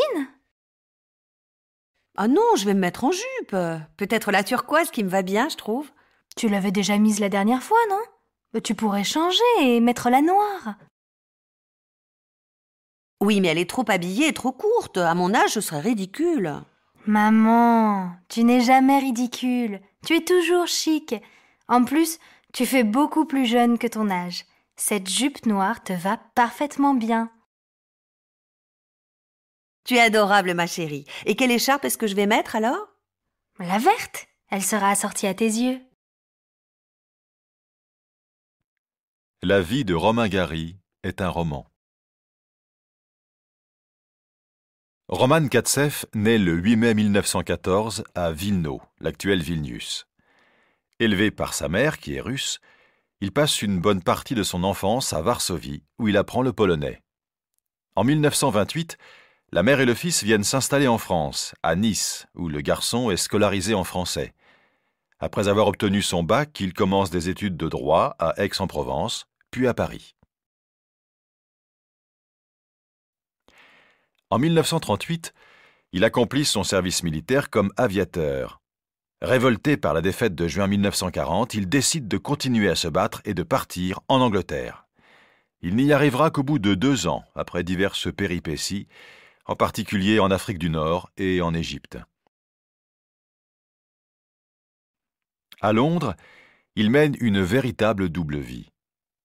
Speaker 9: Ah non, je vais me mettre en jupe. Peut-être la turquoise qui me va bien, je trouve. Tu l'avais déjà mise la dernière fois, non tu pourrais changer et mettre la noire.
Speaker 6: Oui, mais elle est trop habillée et trop courte. À mon âge, ce serait ridicule.
Speaker 9: Maman, tu n'es jamais ridicule. Tu es toujours chic. En plus, tu fais beaucoup plus jeune que ton âge. Cette jupe noire te va parfaitement bien. Tu es adorable, ma chérie. Et quelle écharpe
Speaker 6: est-ce que je vais mettre alors La verte. Elle sera assortie à tes yeux.
Speaker 1: La vie de Romain Gary est un roman. Roman Katsev naît le 8
Speaker 2: mai 1914 à Vilno, l'actuel Vilnius. Élevé par sa mère, qui est russe, il passe une bonne partie de son enfance à Varsovie, où il apprend le polonais. En 1928, la mère et le fils viennent s'installer en France, à Nice, où le garçon est scolarisé en français. Après avoir obtenu son bac, il commence des études de droit à Aix-en-Provence, puis à Paris. En 1938, il accomplit son service militaire comme aviateur. Révolté par la défaite de juin 1940, il décide de continuer à se battre et de partir en Angleterre. Il n'y arrivera qu'au bout de deux ans, après diverses péripéties, en particulier en Afrique du Nord et en Égypte. À Londres, il mène une véritable double vie.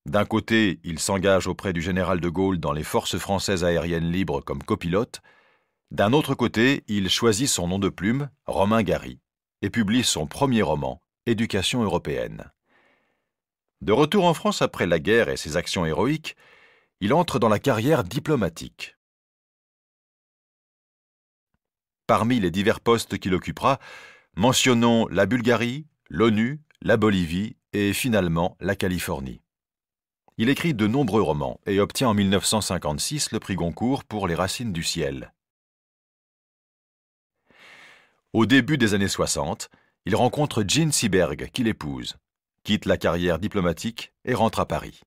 Speaker 2: D'un côté, il s'engage auprès du général de Gaulle dans les forces françaises aériennes libres comme copilote. D'un autre côté, il choisit son nom de plume, Romain Gary, et publie son premier roman, Éducation européenne. De retour en France après la guerre et ses actions héroïques, il entre dans la carrière diplomatique. Parmi les divers postes qu'il occupera, mentionnons la Bulgarie, l'ONU, la Bolivie et finalement la Californie. Il écrit de nombreux romans et obtient en 1956 le prix Goncourt pour Les Racines du Ciel. Au début des années 60, il rencontre Jean Seberg, qu'il épouse, quitte la carrière diplomatique et rentre à Paris.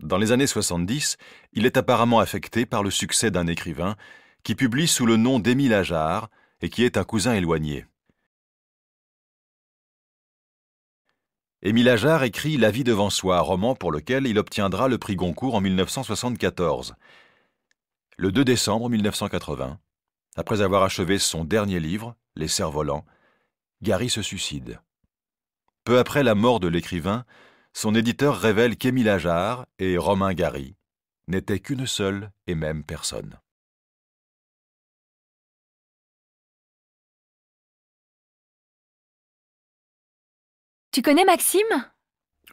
Speaker 2: Dans les années 70, il est apparemment affecté par le succès d'un écrivain qui publie sous le nom d'Émile Ajar et qui est un cousin éloigné. Émile Ajar écrit La vie devant soi, roman pour lequel il obtiendra le prix Goncourt en 1974. Le 2 décembre 1980, après avoir achevé son dernier livre, Les cerfs-volants, Gary se suicide. Peu après la mort de l'écrivain, son éditeur révèle qu'Émile Ajar et Romain Gary
Speaker 1: n'étaient qu'une seule et même personne. Tu connais Maxime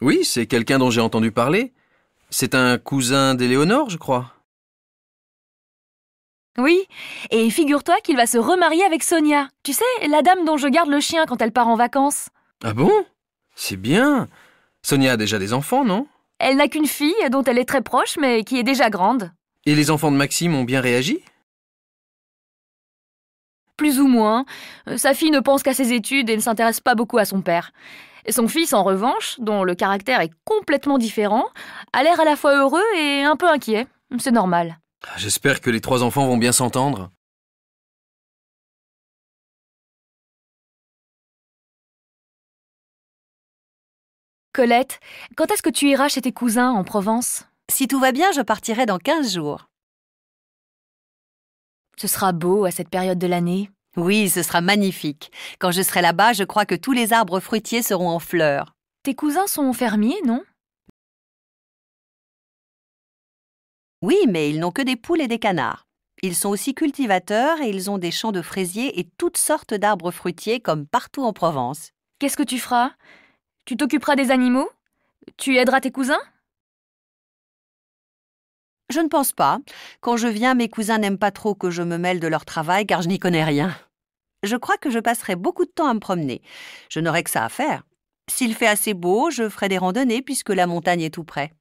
Speaker 1: Oui, c'est quelqu'un dont j'ai entendu parler. C'est un cousin d'Eléonore,
Speaker 2: je crois.
Speaker 9: Oui, et figure-toi qu'il va se remarier avec Sonia. Tu sais, la dame dont je garde le chien quand elle part en vacances.
Speaker 2: Ah bon C'est bien. Sonia a déjà des enfants, non
Speaker 9: Elle n'a qu'une fille dont elle est très proche, mais qui est déjà grande.
Speaker 2: Et les enfants de Maxime ont bien réagi
Speaker 9: Plus ou moins. Euh, sa fille ne pense qu'à ses études et ne s'intéresse pas beaucoup à son père. Et son fils, en revanche, dont le caractère est complètement différent, a l'air à la fois heureux et un peu inquiet.
Speaker 1: C'est normal. Ah, j'espère que les trois enfants vont bien s'entendre. Colette, quand est-ce que tu iras chez tes cousins en Provence Si tout va bien, je partirai
Speaker 9: dans 15 jours. Ce sera beau à cette période de l'année.
Speaker 6: Oui, ce sera magnifique. Quand je serai là-bas, je crois que tous les arbres fruitiers seront en fleurs.
Speaker 9: Tes cousins sont fermiers, non
Speaker 6: Oui, mais ils n'ont que des poules et des canards. Ils sont aussi cultivateurs et ils ont des champs de fraisiers et toutes sortes d'arbres fruitiers comme partout en Provence. Qu'est-ce que tu feras Tu t'occuperas des animaux Tu aideras tes cousins je ne pense pas. Quand je viens, mes cousins n'aiment pas trop que je me mêle de leur travail car je n'y connais rien. Je crois que je passerai beaucoup de temps à me promener. Je n'aurai que ça à faire. S'il fait assez
Speaker 1: beau, je ferai des randonnées puisque la montagne est tout près.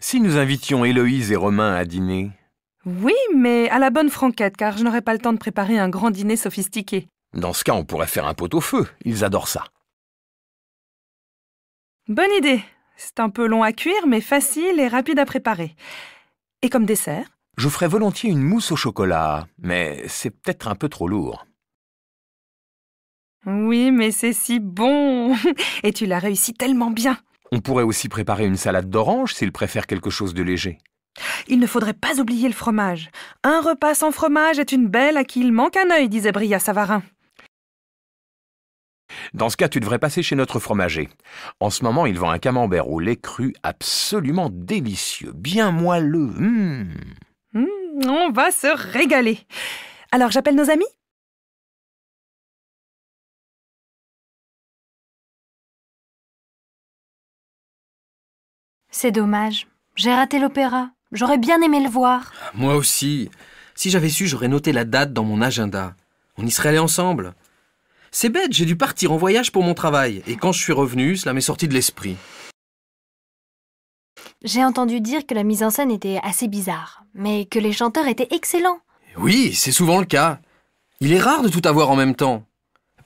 Speaker 1: Si nous invitions Héloïse et Romain à dîner Oui, mais à la bonne
Speaker 8: franquette, car je n'aurai pas le temps de préparer un grand dîner sophistiqué.
Speaker 2: Dans ce cas, on pourrait faire un pot-au-feu. Ils adorent ça.
Speaker 8: Bonne idée. C'est un peu long à cuire, mais facile et rapide à préparer. Et comme dessert
Speaker 2: Je ferais volontiers une mousse au chocolat, mais c'est peut-être un peu trop lourd.
Speaker 8: Oui, mais c'est si bon Et tu l'as réussi tellement bien
Speaker 2: On pourrait aussi préparer une salade d'orange s'ils préfère quelque chose de léger.
Speaker 8: Il ne faudrait pas oublier le fromage. Un repas sans fromage est une belle à qui il manque un œil, disait Bria Savarin.
Speaker 2: Dans ce cas, tu devrais passer chez notre fromager. En ce moment, il vend un camembert au lait cru absolument délicieux, bien moelleux. Mmh.
Speaker 8: Mmh, on va se régaler.
Speaker 1: Alors, j'appelle nos amis C'est dommage. J'ai raté l'opéra. J'aurais bien aimé le voir. Moi aussi. Si j'avais
Speaker 2: su, j'aurais noté la date dans mon agenda. On y serait allés ensemble. C'est bête, j'ai dû partir en voyage pour mon travail. Et quand je suis revenu, cela m'est sorti de l'esprit.
Speaker 9: J'ai entendu dire que la mise en scène était assez bizarre, mais que les chanteurs étaient excellents.
Speaker 2: Oui, c'est souvent le cas. Il est rare de tout avoir en même temps.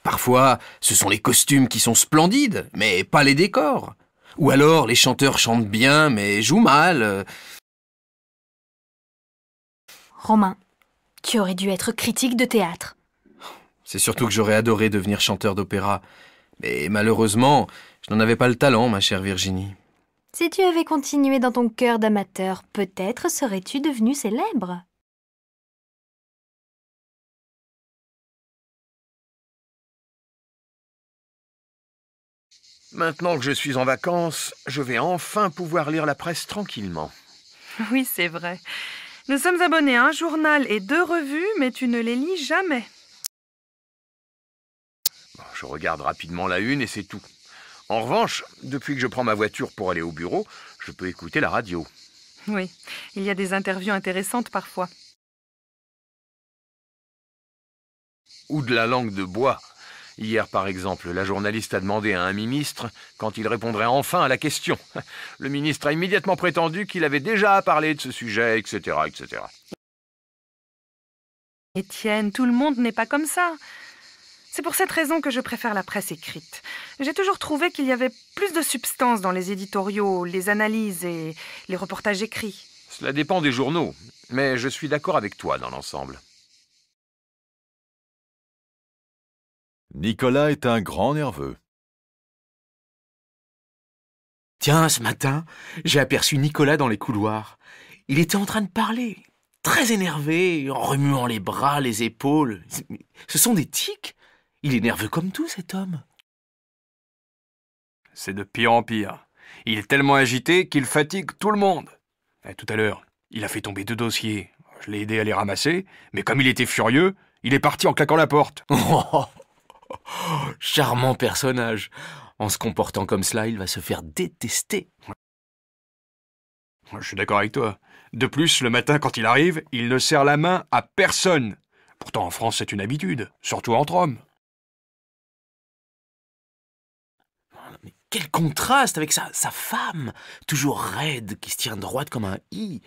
Speaker 2: Parfois, ce sont les costumes qui sont splendides, mais pas les décors. Ou alors, les chanteurs chantent bien, mais jouent mal. Romain,
Speaker 9: tu aurais dû être critique de théâtre.
Speaker 2: C'est surtout que j'aurais adoré devenir chanteur d'opéra. Mais malheureusement, je n'en avais pas le talent, ma chère Virginie.
Speaker 9: Si tu avais continué
Speaker 1: dans ton cœur d'amateur, peut-être serais-tu devenue célèbre. Maintenant que je suis en vacances, je vais enfin pouvoir lire
Speaker 2: la presse tranquillement.
Speaker 8: Oui, c'est vrai. Nous sommes abonnés à un journal et deux revues, mais tu ne les lis jamais.
Speaker 2: Je regarde rapidement la une et c'est tout. En revanche, depuis que je prends ma voiture pour aller au bureau, je peux écouter la radio.
Speaker 8: Oui, il y a des interviews intéressantes parfois.
Speaker 2: Ou de la langue de bois. Hier, par exemple, la journaliste a demandé à un ministre quand il répondrait enfin à la question. Le ministre a immédiatement prétendu qu'il avait déjà parlé de ce sujet, etc., etc.
Speaker 8: Étienne, tout le monde n'est pas comme ça. C'est pour cette raison que je préfère la presse écrite. J'ai toujours trouvé qu'il y avait plus de substance dans les éditoriaux, les analyses et les reportages écrits.
Speaker 2: Cela dépend des journaux, mais je suis d'accord avec toi dans l'ensemble.
Speaker 1: Nicolas est un grand nerveux. Tiens, ce matin, j'ai
Speaker 2: aperçu Nicolas dans les couloirs. Il était en train de parler, très énervé, en remuant
Speaker 4: les bras, les épaules. Ce sont des tics il est nerveux comme tout, cet homme.
Speaker 2: C'est de pire en pire. Il est tellement agité qu'il fatigue tout le monde. Eh, tout à l'heure, il a fait tomber deux dossiers. Je l'ai aidé à les ramasser, mais comme il était furieux, il est parti en claquant la porte. Charmant personnage. En se comportant comme cela, il va se faire détester. Je suis d'accord avec toi. De plus, le matin, quand il arrive, il ne serre la main à personne. Pourtant, en France, c'est une habitude, surtout entre hommes. quel contraste avec sa, sa femme, toujours
Speaker 4: raide, qui se tient droite comme un i.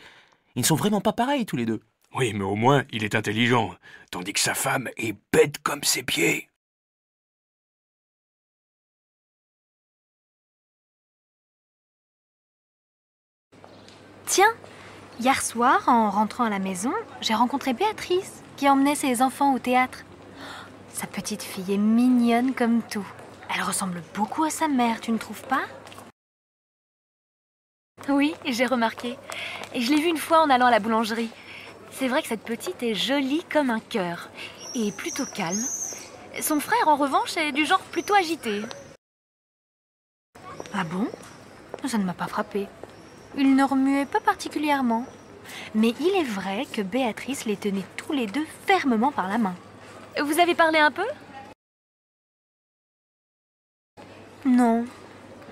Speaker 4: Ils ne sont vraiment pas pareils tous les deux. Oui, mais au moins, il est
Speaker 1: intelligent, tandis que sa femme est bête comme ses pieds. Tiens, hier soir, en rentrant à la maison, j'ai rencontré Béatrice,
Speaker 9: qui emmenait ses enfants au théâtre. Sa petite fille est mignonne comme tout. Elle ressemble beaucoup à sa mère, tu ne trouves pas Oui, j'ai remarqué. Et je l'ai vue une fois en allant à la boulangerie. C'est vrai que cette petite est jolie comme un cœur et plutôt calme. Son frère, en revanche, est du genre plutôt agité. Ah bon Ça ne m'a pas frappé. Il ne remuait pas particulièrement. Mais il est vrai que Béatrice les tenait tous les deux fermement par la main. Vous avez parlé un peu Non.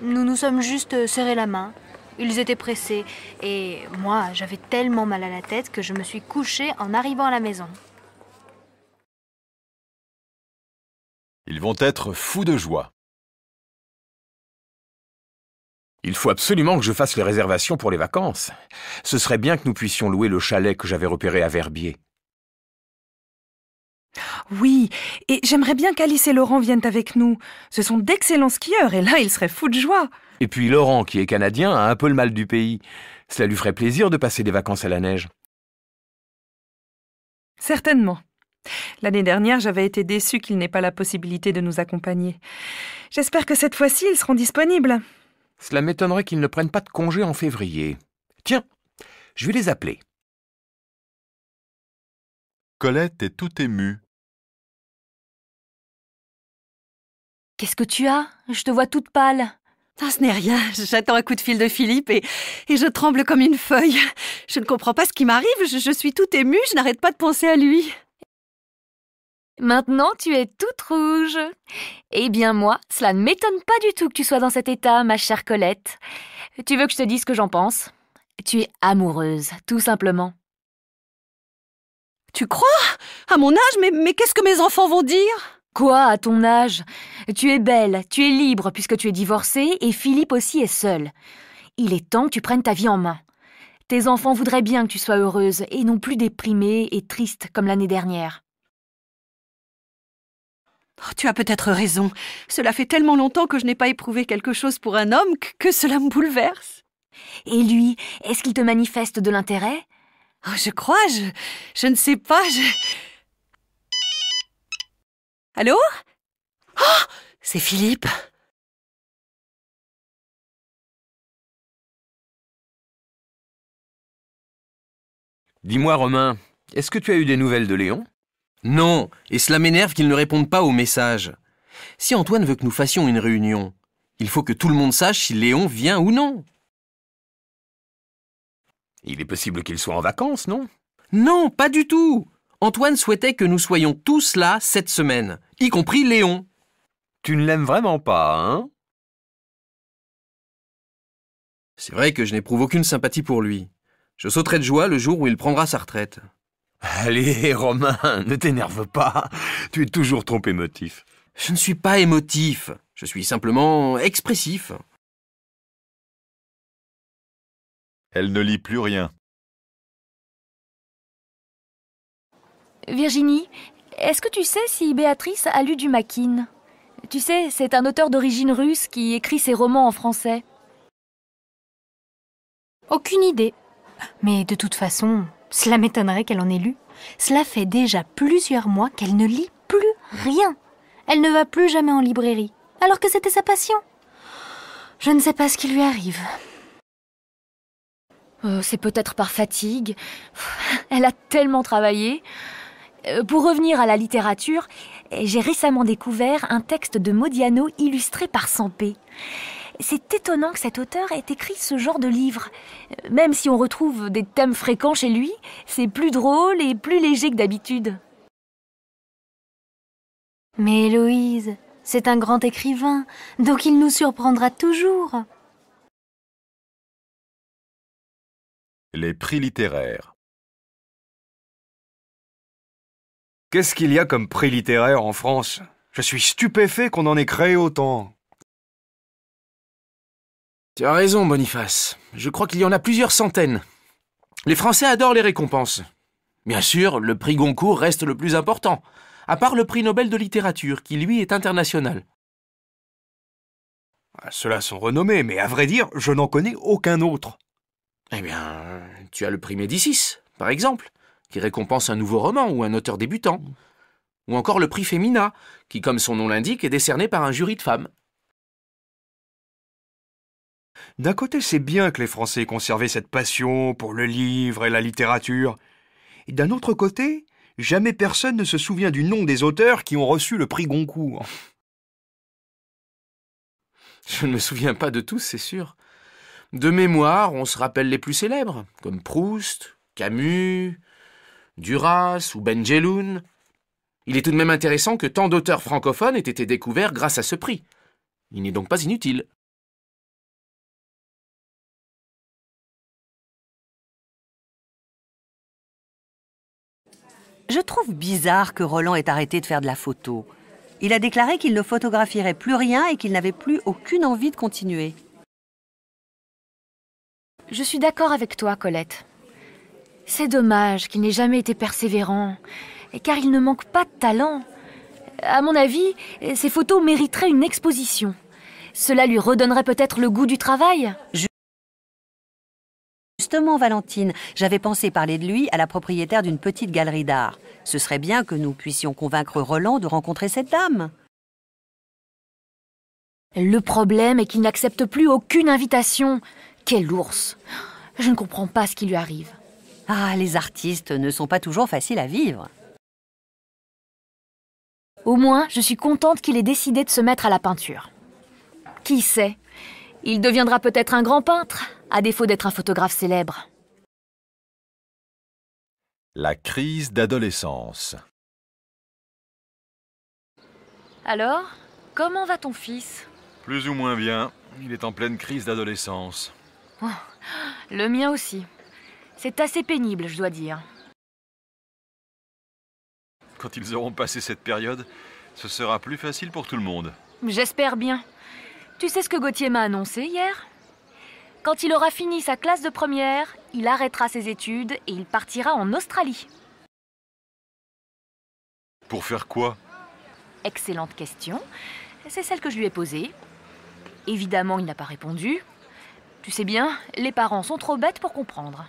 Speaker 9: Nous nous sommes juste euh, serrés la main. Ils étaient pressés et moi, j'avais tellement mal à la tête que je me suis couchée en arrivant à la maison.
Speaker 1: Ils vont être fous de joie. Il faut absolument que je fasse les réservations
Speaker 2: pour les vacances. Ce serait bien que nous puissions louer le chalet que j'avais repéré à Verbier.
Speaker 8: Oui, et j'aimerais bien qu'Alice et Laurent viennent avec nous. Ce sont d'excellents skieurs et là, ils seraient fous de joie.
Speaker 2: Et puis Laurent, qui est canadien, a un peu le mal du pays. Cela lui ferait plaisir de passer des vacances à la neige.
Speaker 8: Certainement. L'année dernière, j'avais été déçue qu'il n'ait pas la possibilité de nous accompagner. J'espère que cette fois-ci, ils seront disponibles.
Speaker 2: Cela m'étonnerait qu'ils ne prennent pas de congé en février.
Speaker 1: Tiens, je vais les appeler. Colette est tout émue Qu'est-ce
Speaker 9: que tu as Je te vois toute pâle. Ça, ah, ce n'est rien, j'attends un coup de fil de Philippe et, je tremble comme une feuille. Je ne comprends pas ce qui m'arrive, je, suis toute émue, je n'arrête pas de penser à lui. Maintenant, tu es toute rouge. Eh bien, moi, cela ne m'étonne pas du tout que tu sois dans cet état, ma chère Colette. Tu veux que je te dise ce que j'en pense Tu es amoureuse, tout simplement. Tu crois À mon âge mais qu'est-ce que mes enfants vont dire Quoi, à ton âge Tu es belle, tu es libre puisque tu es divorcée et Philippe aussi est seul. Il est temps que tu prennes ta vie en main. Tes enfants voudraient bien que tu sois heureuse et non plus déprimée et triste comme l'année dernière. Oh, tu as peut-être raison. Cela
Speaker 6: fait tellement longtemps que je n'ai pas éprouvé quelque chose pour un homme que cela me bouleverse. Et
Speaker 9: lui, est-ce qu'il te manifeste de l'intérêt oh, Je crois, je, je ne sais pas, je...
Speaker 1: Allô Oh C'est Philippe Dis-moi, Romain, est-ce que tu as eu des nouvelles
Speaker 2: de Léon Non, et cela m'énerve qu'il ne réponde pas au messages. Si Antoine veut que nous fassions une réunion, il faut que tout le monde sache si Léon vient ou non. Il est possible qu'il soit en vacances, non Non, pas du tout. Antoine souhaitait que nous soyons tous là cette semaine y compris Léon. Tu ne l'aimes vraiment pas, hein C'est vrai que je n'éprouve aucune sympathie pour lui. Je sauterai de joie le jour où il prendra sa retraite. Allez, Romain, ne t'énerve pas. Tu es toujours trop émotif. Je ne suis pas émotif.
Speaker 1: Je suis simplement expressif. Elle ne lit plus rien.
Speaker 9: Virginie, est-ce que tu sais si Béatrice a lu du maquine Tu sais, c'est un auteur d'origine russe qui écrit ses romans en français. Aucune idée. Mais de toute façon, cela m'étonnerait qu'elle en ait lu. Cela fait déjà plusieurs mois qu'elle ne lit plus rien. Elle ne va plus jamais en librairie, alors que c'était sa passion. Je ne sais pas ce qui lui arrive. Oh, c'est peut-être par fatigue. Elle a tellement travaillé. Euh, pour revenir à la littérature, eh, j'ai récemment découvert un texte de Modiano illustré par Sampé. C'est étonnant que cet auteur ait écrit ce genre de livre. Euh, même si on retrouve des thèmes fréquents chez lui, c'est plus drôle et plus léger que d'habitude.
Speaker 1: Mais Héloïse, c'est un grand écrivain, donc il nous surprendra toujours. Les prix littéraires Qu'est-ce qu'il y a comme prix littéraire en France Je suis stupéfait qu'on en ait créé
Speaker 2: autant. Tu as raison, Boniface. Je crois qu'il y en
Speaker 4: a plusieurs centaines. Les Français adorent les récompenses. Bien sûr, le prix Goncourt reste le plus important, à part le prix Nobel de littérature, qui lui est international.
Speaker 2: Ah, ceux-là sont renommés, mais à vrai dire, je n'en connais aucun autre. Eh bien, tu as le prix Médicis, par exemple, qui récompense un nouveau roman ou un auteur débutant. Ou encore le prix Femina, qui, comme son nom l'indique, est décerné par un jury de femmes. D'un côté, c'est bien que les Français conservaient cette passion pour le livre et la littérature. Et d'un autre côté, jamais personne ne se souvient du nom des auteurs qui ont reçu le prix Goncourt. Je ne me souviens pas de tous, c'est sûr. De mémoire, on se
Speaker 4: rappelle les plus célèbres, comme Proust, Camus, Duras ou Benjeloun. Il est tout de même intéressant que tant d'auteurs francophones aient été découverts grâce à ce prix.
Speaker 1: Il n'est donc pas inutile. Je
Speaker 6: trouve bizarre que Roland ait arrêté de faire de la photo. Il a déclaré qu'il ne photographierait plus rien
Speaker 9: et qu'il n'avait plus aucune envie de continuer. Je suis d'accord avec toi, Colette. C'est dommage qu'il n'ait jamais été persévérant, car il ne manque pas de talent. À mon avis, ses photos mériteraient une exposition. Cela lui redonnerait peut-être le goût du travail.
Speaker 6: Justement, Valentine, j'avais pensé parler de lui à la propriétaire d'une petite galerie d'art. Ce serait bien que nous puissions convaincre Roland de rencontrer cette dame.
Speaker 9: Le problème est qu'il n'accepte plus aucune invitation. Quel ours Je ne comprends pas ce qui lui arrive. Ah, les artistes ne sont pas toujours faciles à vivre. Au moins, je suis contente qu'il ait décidé de se mettre à la peinture. Qui sait Il deviendra peut-être un grand peintre, à défaut d'être un photographe
Speaker 1: célèbre. La crise d'adolescence. Alors, comment va ton
Speaker 2: fils Plus ou moins bien. Il est en pleine crise d'adolescence.
Speaker 9: Oh, le mien aussi. C'est assez pénible, je dois dire.
Speaker 2: Quand ils auront passé cette période, ce sera plus facile pour tout le monde.
Speaker 9: J'espère bien. Tu sais ce que Gauthier m'a annoncé hier Quand il aura fini sa classe de première, il arrêtera ses études et il partira en Australie.
Speaker 2: Pour faire quoi
Speaker 9: Excellente question. C'est celle que je lui ai posée. Évidemment, il n'a pas répondu. Tu sais bien, les parents sont trop bêtes pour comprendre.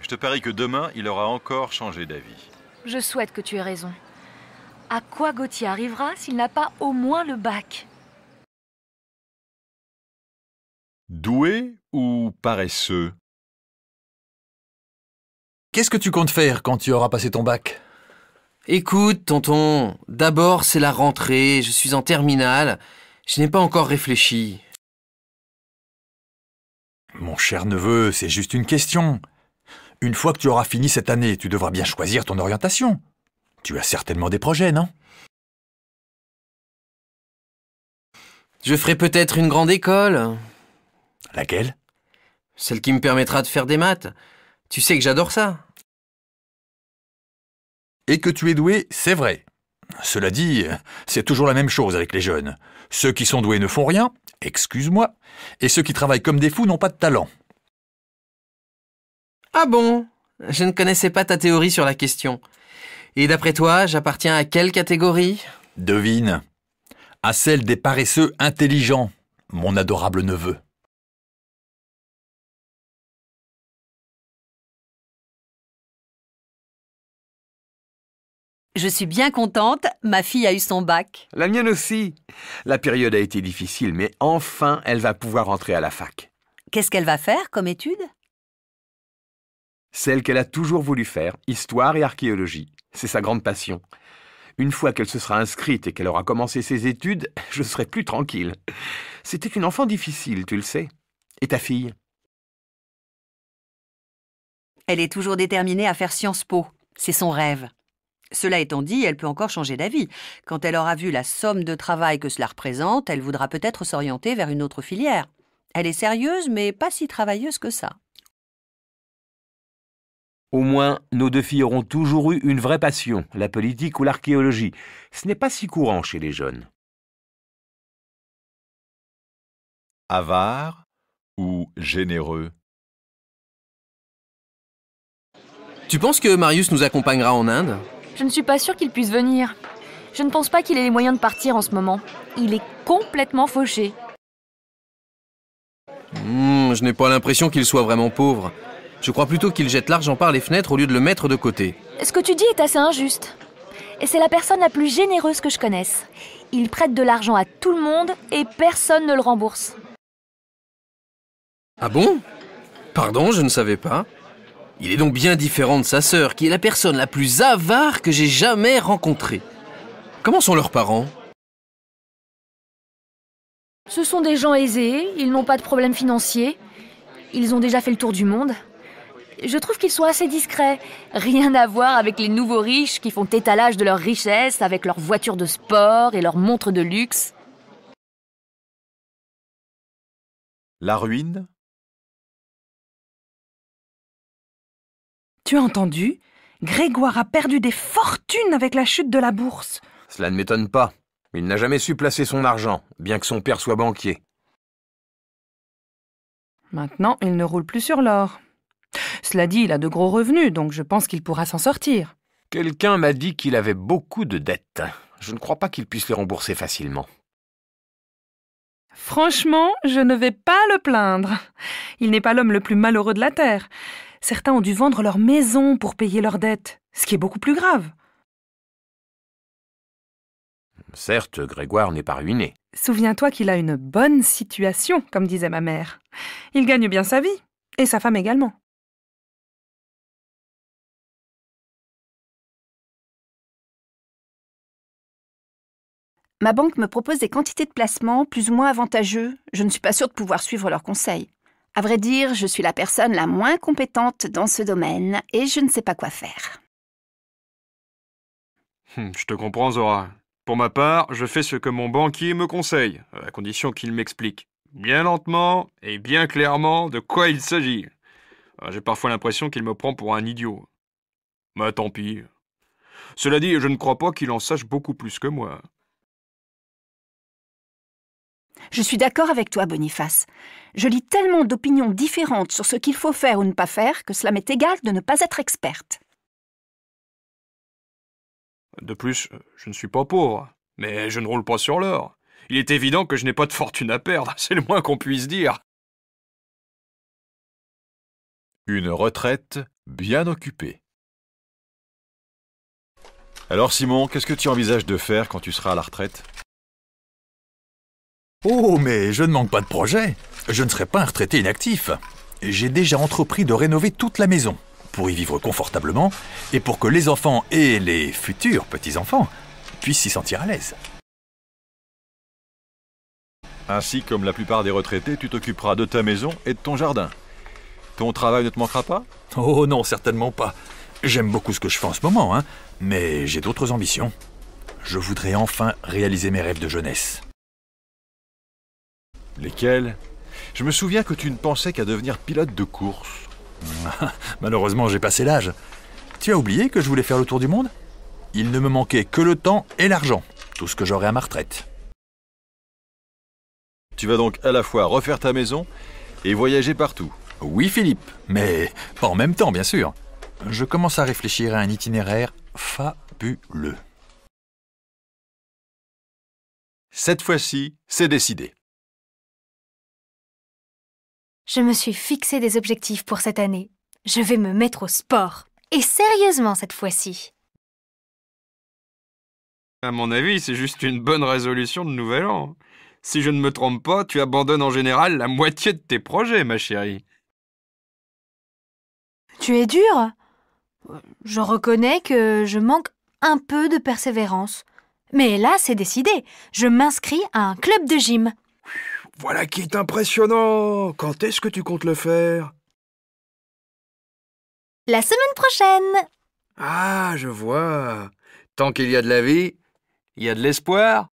Speaker 2: Je te parie que demain, il aura encore changé d'avis.
Speaker 9: Je souhaite que tu aies raison. À quoi Gauthier
Speaker 1: arrivera s'il n'a pas au moins le bac Doué ou paresseux Qu'est-ce
Speaker 2: que tu comptes faire quand tu auras passé ton bac Écoute, tonton, d'abord c'est la rentrée, je suis en terminale, je n'ai pas encore réfléchi. Mon cher neveu, c'est juste une question. Une fois que tu auras fini cette année, tu devras bien choisir ton orientation. Tu as certainement des projets, non Je ferai peut-être une grande école. Laquelle Celle qui me permettra de faire des maths. Tu sais que j'adore ça. Et que tu es doué, c'est vrai. Cela dit, c'est toujours la même chose avec les jeunes. Ceux qui sont doués ne font rien, excuse-moi, et ceux qui travaillent comme des fous n'ont pas de talent. Ah bon Je ne connaissais pas ta théorie sur la question. Et d'après toi, j'appartiens à quelle catégorie
Speaker 1: Devine. À celle des paresseux intelligents, mon adorable neveu. Je suis bien contente, ma fille a eu son
Speaker 6: bac.
Speaker 2: La mienne aussi. La période a été difficile, mais enfin, elle va pouvoir entrer à la fac.
Speaker 6: Qu'est-ce qu'elle va faire comme étude
Speaker 2: celle qu'elle a toujours voulu faire, histoire et archéologie. C'est sa grande passion. Une fois qu'elle se sera inscrite et qu'elle aura commencé ses études, je serai plus tranquille. C'était une enfant difficile, tu le sais. Et ta fille
Speaker 6: Elle est toujours déterminée à faire Sciences Po. C'est son rêve. Cela étant dit, elle peut encore changer d'avis. Quand elle aura vu la somme de travail que cela représente, elle voudra peut-être s'orienter vers une autre filière. Elle est sérieuse, mais pas si travailleuse que ça.
Speaker 2: Au moins, nos deux filles auront toujours eu une vraie passion, la politique ou l'archéologie. Ce n'est pas si courant
Speaker 1: chez les jeunes. Avare ou généreux
Speaker 2: Tu penses que Marius nous accompagnera en Inde
Speaker 9: Je ne suis pas sûre qu'il puisse venir. Je ne pense pas qu'il ait les moyens de partir en ce moment. Il est complètement fauché.
Speaker 2: Hmm, je n'ai pas l'impression qu'il soit vraiment pauvre. Je crois plutôt qu'il jette l'argent par les fenêtres au lieu de le mettre de côté.
Speaker 9: Ce que tu dis est assez injuste. C'est la personne la plus généreuse que je connaisse. Il prête de l'argent à tout le monde et personne ne le rembourse.
Speaker 2: Ah bon Pardon, je ne savais pas. Il est donc bien différent de sa sœur, qui est la personne la plus avare que j'ai jamais rencontrée. Comment sont leurs parents
Speaker 9: Ce sont des gens aisés, ils n'ont pas de problèmes financiers, ils ont déjà fait le tour du monde je trouve qu'ils sont assez discrets. Rien à voir avec les nouveaux riches qui font étalage de leurs richesses avec leurs voitures de sport
Speaker 1: et leurs montres de luxe. La ruine Tu as entendu Grégoire a perdu des fortunes avec la chute de la bourse.
Speaker 2: Cela ne m'étonne pas. Il n'a jamais su placer son argent, bien que son père soit banquier.
Speaker 8: Maintenant, il ne roule plus sur l'or. Cela dit, il a de gros revenus, donc je
Speaker 2: pense qu'il pourra s'en sortir. Quelqu'un m'a dit qu'il avait beaucoup de dettes. Je ne crois pas qu'il puisse les rembourser facilement.
Speaker 8: Franchement, je ne vais pas le plaindre. Il n'est pas l'homme le plus malheureux de la Terre. Certains ont dû vendre leur maison pour payer leurs dettes, ce qui est beaucoup plus grave.
Speaker 2: Certes, Grégoire n'est pas ruiné.
Speaker 8: Souviens-toi qu'il a une bonne situation, comme disait ma mère.
Speaker 1: Il gagne bien sa vie, et sa femme également. Ma banque me propose des quantités de placements plus ou moins avantageux. Je ne suis pas sûre de pouvoir suivre leurs
Speaker 5: conseils. À vrai dire, je suis la personne la moins compétente dans ce domaine et je ne sais pas quoi faire.
Speaker 2: Hmm, je te comprends, Zora. Pour ma part, je fais ce que mon banquier me conseille, à condition qu'il m'explique bien lentement et bien clairement de quoi il s'agit. Euh, j'ai parfois l'impression qu'il me prend pour un idiot. Mais bah, tant pis. Cela dit, je ne crois pas qu'il en sache beaucoup plus que moi.
Speaker 5: Je suis d'accord avec toi, Boniface. Je lis tellement d'opinions différentes sur ce qu'il faut faire ou ne pas faire que cela m'est égal de ne pas être experte.
Speaker 2: De plus, je ne suis pas pauvre, mais je ne roule pas sur l'or. Il est évident que je n'ai pas de fortune à perdre, c'est le moins qu'on puisse dire.
Speaker 1: Une retraite bien occupée. Alors Simon, qu'est-ce que tu envisages de faire quand tu seras à la retraite Oh, mais je ne manque pas de projet. Je ne serai
Speaker 2: pas un retraité inactif. J'ai déjà entrepris de rénover toute la maison pour y vivre confortablement et pour que les enfants et les futurs petits-enfants puissent s'y sentir à l'aise. Ainsi, comme la plupart des retraités, tu t'occuperas de ta maison et de ton jardin. Ton travail ne te manquera pas Oh non, certainement pas. J'aime beaucoup ce que je fais en ce moment, hein, mais j'ai d'autres ambitions. Je voudrais enfin réaliser mes rêves de jeunesse. Lesquels Je me souviens que tu ne pensais qu'à devenir pilote de course. Malheureusement, j'ai passé l'âge. Tu as oublié que je voulais faire le tour du monde Il ne me manquait que le temps et l'argent, tout ce que j'aurais à ma retraite. Tu vas donc à la fois refaire ta maison et voyager partout. Oui, Philippe, mais pas en même temps, bien sûr. Je commence
Speaker 1: à réfléchir à un itinéraire fabuleux. Cette fois-ci, c'est décidé.
Speaker 9: Je me suis fixé des objectifs pour cette année. Je vais me mettre au sport. Et sérieusement cette fois-ci.
Speaker 2: À mon avis, c'est juste une bonne résolution de nouvel an. Si je ne me trompe pas, tu abandonnes en général la moitié de tes projets, ma chérie.
Speaker 9: Tu es dure. Je reconnais que je manque un peu de persévérance. Mais là, c'est décidé. Je m'inscris à un club de gym.
Speaker 2: Voilà qui est impressionnant. Quand est-ce que tu comptes le faire La semaine prochaine.
Speaker 1: Ah, je vois. Tant qu'il y a de la vie, il y a de l'espoir.